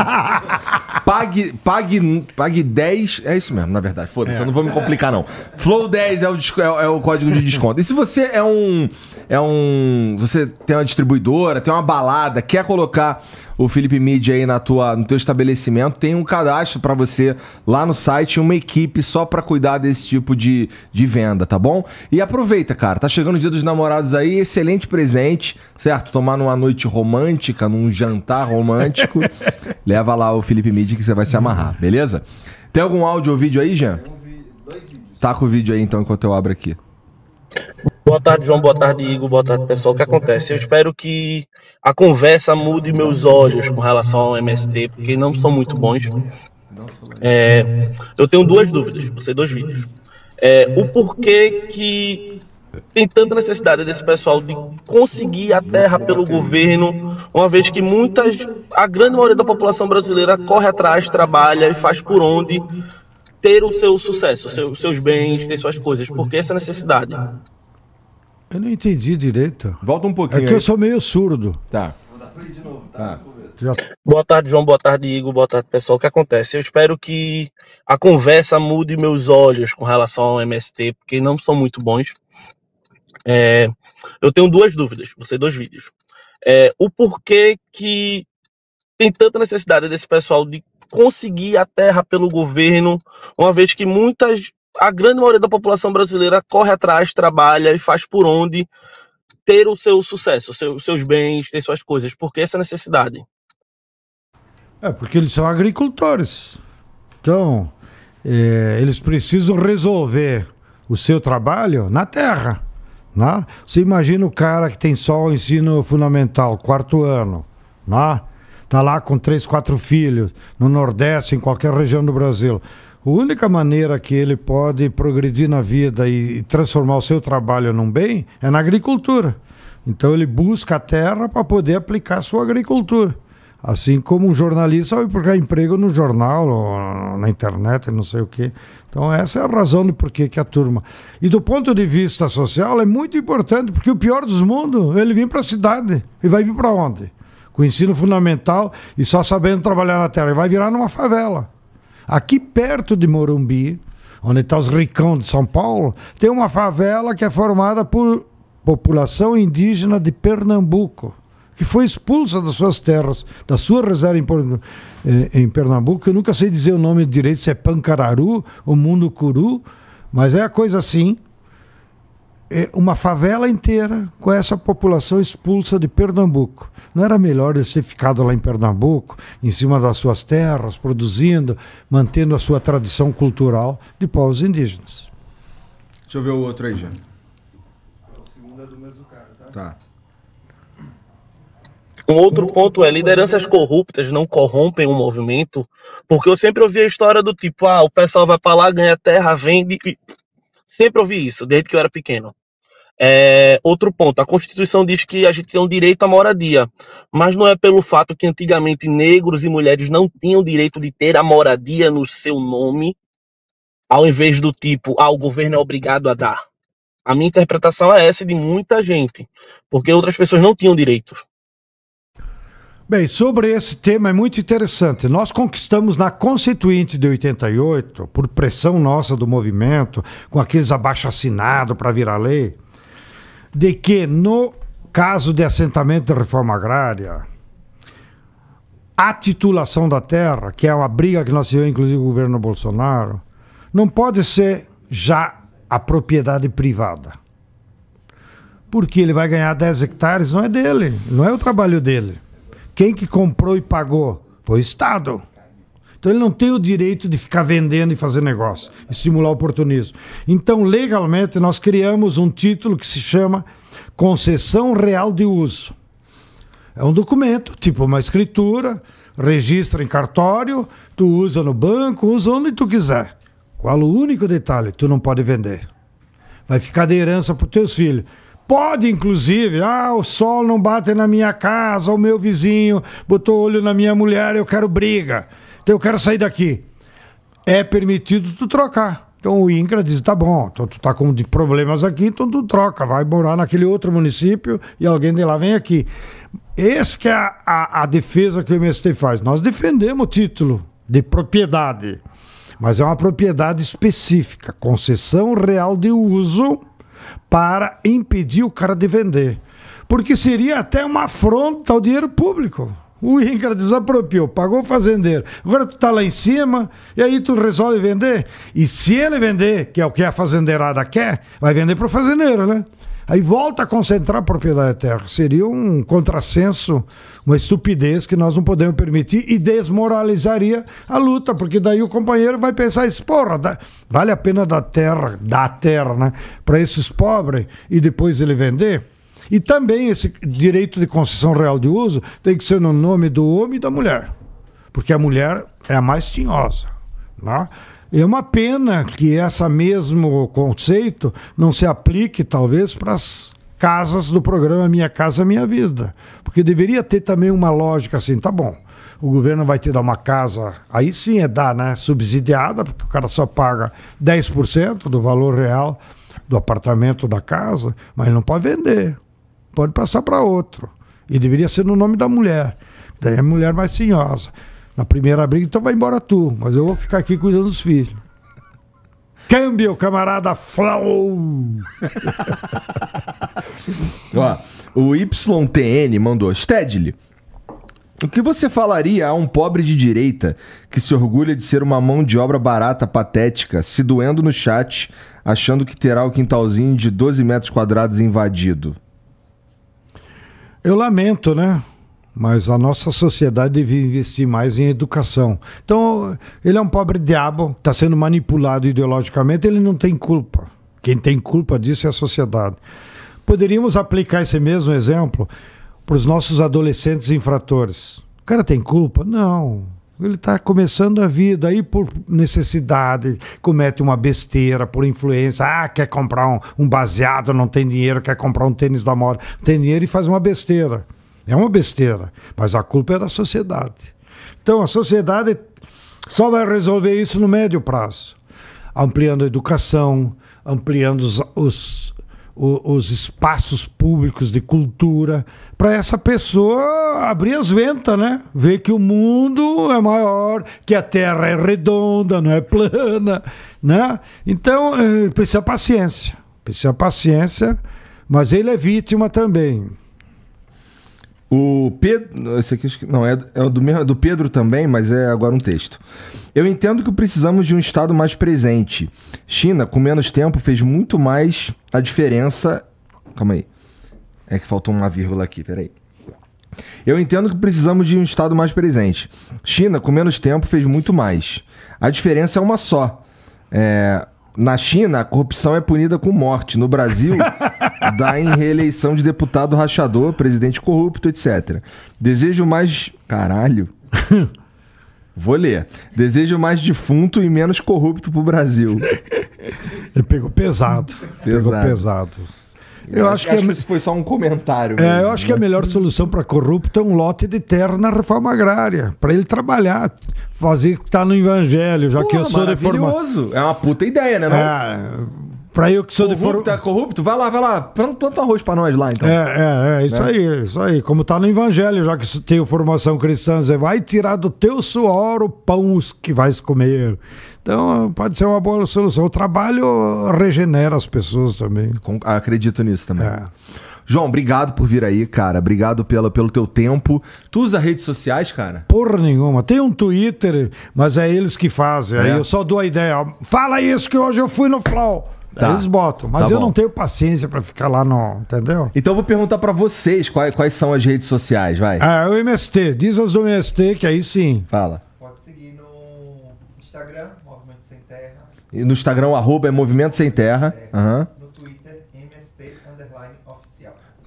pague, pague, pague 10. É isso mesmo, na verdade. Foda-se, é. eu não vou me complicar, não. Flow 10 é o, é, é o código de desconto. e se você é um. É um. Você tem uma distribuidora, tem uma balada, quer colocar o Felipe Media aí na tua, no teu estabelecimento, tem um cadastro para você lá no site, uma equipe só para cuidar desse tipo de, de venda, tá bom? E aproveita, cara, tá chegando o Dia dos Namorados aí, excelente presente, certo? Tomar numa noite romântica, num jantar romântico, leva lá o Felipe Media que você vai se amarrar, beleza? Tem algum áudio ou vídeo aí, Jean? um dois vídeos. Tá com o vídeo aí então enquanto eu abro aqui.
Boa tarde, João. Boa tarde, Igor. Boa tarde, pessoal. O que acontece? Eu espero que a conversa mude meus olhos com relação ao MST, porque não são muito bons. É, eu tenho duas dúvidas, vou ser dois vídeos. É, o porquê que tem tanta necessidade desse pessoal de conseguir a terra pelo governo, uma vez que muitas, a grande maioria da população brasileira corre atrás, trabalha e faz por onde ter o seu sucesso, os seus bens, ter suas coisas. Por que essa necessidade?
Eu não entendi direito. Volta um pouquinho. É que aí. eu sou meio surdo. Tá. Vou dar de
novo, tá? tá. Boa tarde, João. Boa tarde, Igor. Boa tarde, pessoal. O que acontece? Eu espero que a conversa mude meus olhos com relação ao MST, porque não são muito bons. É... eu tenho duas dúvidas, você dois vídeos. É... o porquê que tem tanta necessidade desse pessoal de conseguir a terra pelo governo, uma vez que muitas a grande maioria da população brasileira corre atrás, trabalha e faz por onde ter o seu sucesso, seu, seus bens, ter suas coisas, porque essa necessidade.
É, porque eles são agricultores. Então, é, eles precisam resolver o seu trabalho na terra. Né? Você imagina o cara que tem só o ensino fundamental, quarto ano, né? tá lá com três, quatro filhos, no Nordeste, em qualquer região do Brasil a única maneira que ele pode progredir na vida e transformar o seu trabalho num bem é na agricultura. Então ele busca a terra para poder aplicar a sua agricultura. Assim como um jornalista vai procurar emprego no jornal, ou na internet, não sei o quê. Então essa é a razão do porquê que a turma... E do ponto de vista social é muito importante, porque o pior dos mundos, ele vem para a cidade. E vai vir para onde? Com o ensino fundamental e só sabendo trabalhar na terra. Ele vai virar numa favela. Aqui perto de Morumbi, onde está os ricão de São Paulo, tem uma favela que é formada por população indígena de Pernambuco, que foi expulsa das suas terras, da sua reserva em, eh, Pernambuco. Eu nunca sei dizer o nome direito, se é Pancararu ou Mundo Curu, mas é a coisa assim. É uma favela inteira com essa população expulsa de Pernambuco. Não era melhor eles ter ficado lá em Pernambuco, em cima das suas terras, produzindo, mantendo a sua tradição cultural de povos indígenas.
Deixa eu ver o outro aí, Jânio. O segundo é do mesmo cara,
tá? Tá. Um outro ponto é lideranças corruptas não corrompem o movimento, porque eu sempre ouvi a história do tipo, ah, o pessoal vai para lá, ganha terra, vende. Sempre ouvi isso, desde que eu era pequeno. É, outro ponto, a Constituição diz que a gente tem um direito à moradia, mas não é pelo fato que antigamente negros e mulheres não tinham direito de ter a moradia no seu nome, ao invés do tipo, ah, o governo é obrigado a dar. A minha interpretação é essa de muita gente, porque outras pessoas não tinham direito.
Bem, sobre esse tema é muito interessante. Nós conquistamos na Constituinte de 88, por pressão nossa do movimento, com aqueles abaixo-assinado para virar lei, de que no caso de assentamento de reforma agrária, a titulação da terra, que é uma briga que nós tivemos, inclusive, o governo Bolsonaro, não pode ser já a propriedade privada. Porque ele vai ganhar 10 hectares, não é dele, não é o trabalho dele. Quem que comprou e pagou? Foi o Estado. Então ele não tem o direito de ficar vendendo e fazer negócio, estimular o oportunismo. Então, legalmente, nós criamos um título que se chama Concessão Real de Uso. É um documento, tipo uma escritura, registra em cartório, tu usa no banco, usa onde tu quiser. Qual o único detalhe? Tu não pode vender. Vai ficar de herança para os teus filhos. Pode, inclusive, ah, o sol não bate na minha casa, o meu vizinho botou olho na minha mulher, eu quero briga. Então eu quero sair daqui. É permitido tu trocar. Então o INCRA diz: tá bom, então tu tá com problemas aqui, então tu troca, vai morar naquele outro município e alguém de lá vem aqui. Essa que é a, a, a defesa que o MST faz. Nós defendemos o título de propriedade, mas é uma propriedade específica, concessão real de uso para impedir o cara de vender. Porque seria até uma afronta ao dinheiro público o cara, desapropriou, pagou o fazendeiro. Agora tu tá lá em cima e aí tu resolve vender. E se ele vender, que é o que a fazendeirada quer, vai vender pro fazendeiro, né? Aí volta a concentrar a propriedade da terra. Seria um contrassenso, uma estupidez que nós não podemos permitir e desmoralizaria a luta, porque daí o companheiro vai pensar isso, porra, dá, vale a pena dar terra, dar terra, né, para esses pobres e depois ele vender? E também esse direito de concessão real de uso tem que ser no nome do homem e da mulher, porque a mulher é a mais tinhosa. Né? É uma pena que esse mesmo conceito não se aplique, talvez, para as casas do programa Minha Casa Minha Vida. Porque deveria ter também uma lógica assim, tá bom, o governo vai te dar uma casa, aí sim é dar, né? Subsidiada, porque o cara só paga 10% do valor real do apartamento da casa, mas não pode vender pode passar para outro. E deveria ser no nome da mulher. Daí a mulher mais senhosa. Na primeira briga, então vai embora tu, mas eu vou ficar aqui cuidando dos filhos. Câmbio, camarada Flow!
Ó, o YTN mandou, Stedley, o que você falaria a um pobre de direita que se orgulha de ser uma mão de obra barata, patética, se doendo no chat, achando que terá o quintalzinho de 12 metros quadrados invadido?
Eu lamento, né? Mas a nossa sociedade devia investir mais em educação. Então, ele é um pobre diabo, está sendo manipulado ideologicamente, ele não tem culpa. Quem tem culpa disso é a sociedade. Poderíamos aplicar esse mesmo exemplo para os nossos adolescentes infratores. O cara tem culpa? Não ele está começando a vida, aí por necessidade, comete uma besteira, por influência. Ah, quer comprar um, um baseado, não tem dinheiro, quer comprar um tênis da moda, tem dinheiro e faz uma besteira. É uma besteira, mas a culpa é da sociedade. Então a sociedade só vai resolver isso no médio prazo ampliando a educação, ampliando os, os o, os espaços públicos de cultura, para essa pessoa abrir as ventas, né? Ver que o mundo é maior, que a Terra é redonda, não é plana, né? Então, eh, precisa paciência, precisa paciência, mas ele é vítima também. O
Pedro. Esse aqui não é, é do mesmo, é do Pedro também, mas é agora um texto. Eu entendo que precisamos de um Estado mais presente. China, com menos tempo, fez muito mais a diferença. Calma aí. É que faltou uma vírgula aqui, peraí. Eu entendo que precisamos de um Estado mais presente. China, com menos tempo, fez muito mais. A diferença é uma só. É, na China, a corrupção é punida com morte. No Brasil, dá em reeleição de deputado rachador, presidente corrupto, etc. Desejo mais. Caralho. Vou ler. Desejo mais
defunto e menos corrupto pro Brasil. Ele pegou pesado. pesado. Pegou pesado. Eu acho, acho que, é... que é
isso foi só um comentário. É, mesmo, eu acho
né? que a melhor solução para corrupto é um lote de terra na reforma agrária, para ele trabalhar, fazer que está no evangelho, já que eu sou reformado. É uma puta ideia, né? Não? É Pra eu que sou corrupto, de foro... tá é
corrupto? Vai lá, vai lá. Planta um arroz pra nós lá, então. É, é, é. Isso né?
aí, isso aí. Como tá no Evangelho, já que tem formação cristã, você vai tirar do teu suor o pão que vais comer. Então, pode ser uma boa solução. O trabalho regenera as pessoas também.
Acredito nisso também. É. João, obrigado por vir aí, cara. Obrigado pela, pelo teu tempo. Tu usa redes sociais, cara?
Porra nenhuma. Tem um Twitter, mas é eles que fazem. É. Aí eu só dou a ideia. Fala isso que hoje eu fui no Flow. Tá. Eles botam, mas tá eu não tenho paciência para ficar lá no. Entendeu?
Então eu vou perguntar para vocês quais, quais são as redes sociais, vai. Ah, é o MST, diz as do MST, que aí sim. Fala. Pode seguir no Instagram, Movimento Sem Terra. E no Instagram, arroba é Movimento Sem Terra. É. Uhum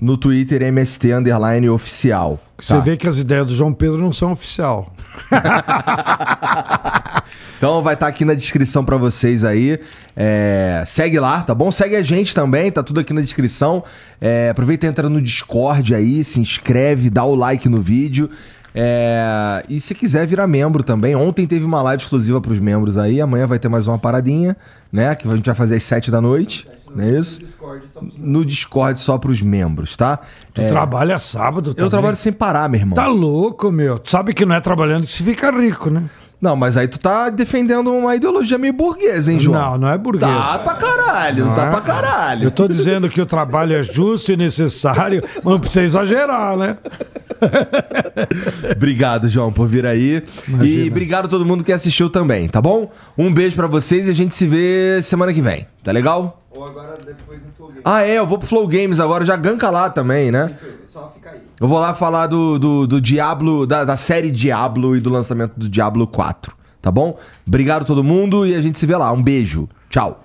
no Twitter MST Underline Oficial. Tá? Você tá. vê
que as ideias do João Pedro não são oficial.
então vai estar tá aqui na descrição para vocês aí. É, segue lá, tá bom? Segue a gente também, tá tudo aqui na descrição. É, aproveita e entra no Discord aí, se inscreve, dá o like no vídeo. É, e se quiser virar membro também, ontem teve uma live exclusiva para os membros aí, amanhã vai ter mais uma paradinha, né? Que a gente vai fazer às 7 da noite. Não é isso? No Discord só para os membros, tá? Tu é... trabalha
sábado Eu trabalho sem
parar, meu irmão. Tá louco, meu. Tu sabe que não é trabalhando que se fica rico, né? Não, mas aí tu tá defendendo
uma ideologia meio burguesa, hein, João? Não, não é burguesa. Tá pra
caralho, não tá é, pra
caralho. Eu tô dizendo que o trabalho é justo e necessário, mas não precisa exagerar, né?
obrigado, João, por vir aí. Imagina. E obrigado a todo mundo que assistiu também, tá bom? Um beijo para vocês e a gente se vê semana que vem. Tá legal? Ou agora depois no Flow Games. Ah, é, eu vou pro Flow Games agora, já ganca lá também, né? Isso, só fica aí. Eu vou lá falar do, do, do Diablo, da, da série Diablo e do lançamento do Diablo 4, tá bom? Obrigado todo mundo e a gente se vê lá. Um beijo. Tchau.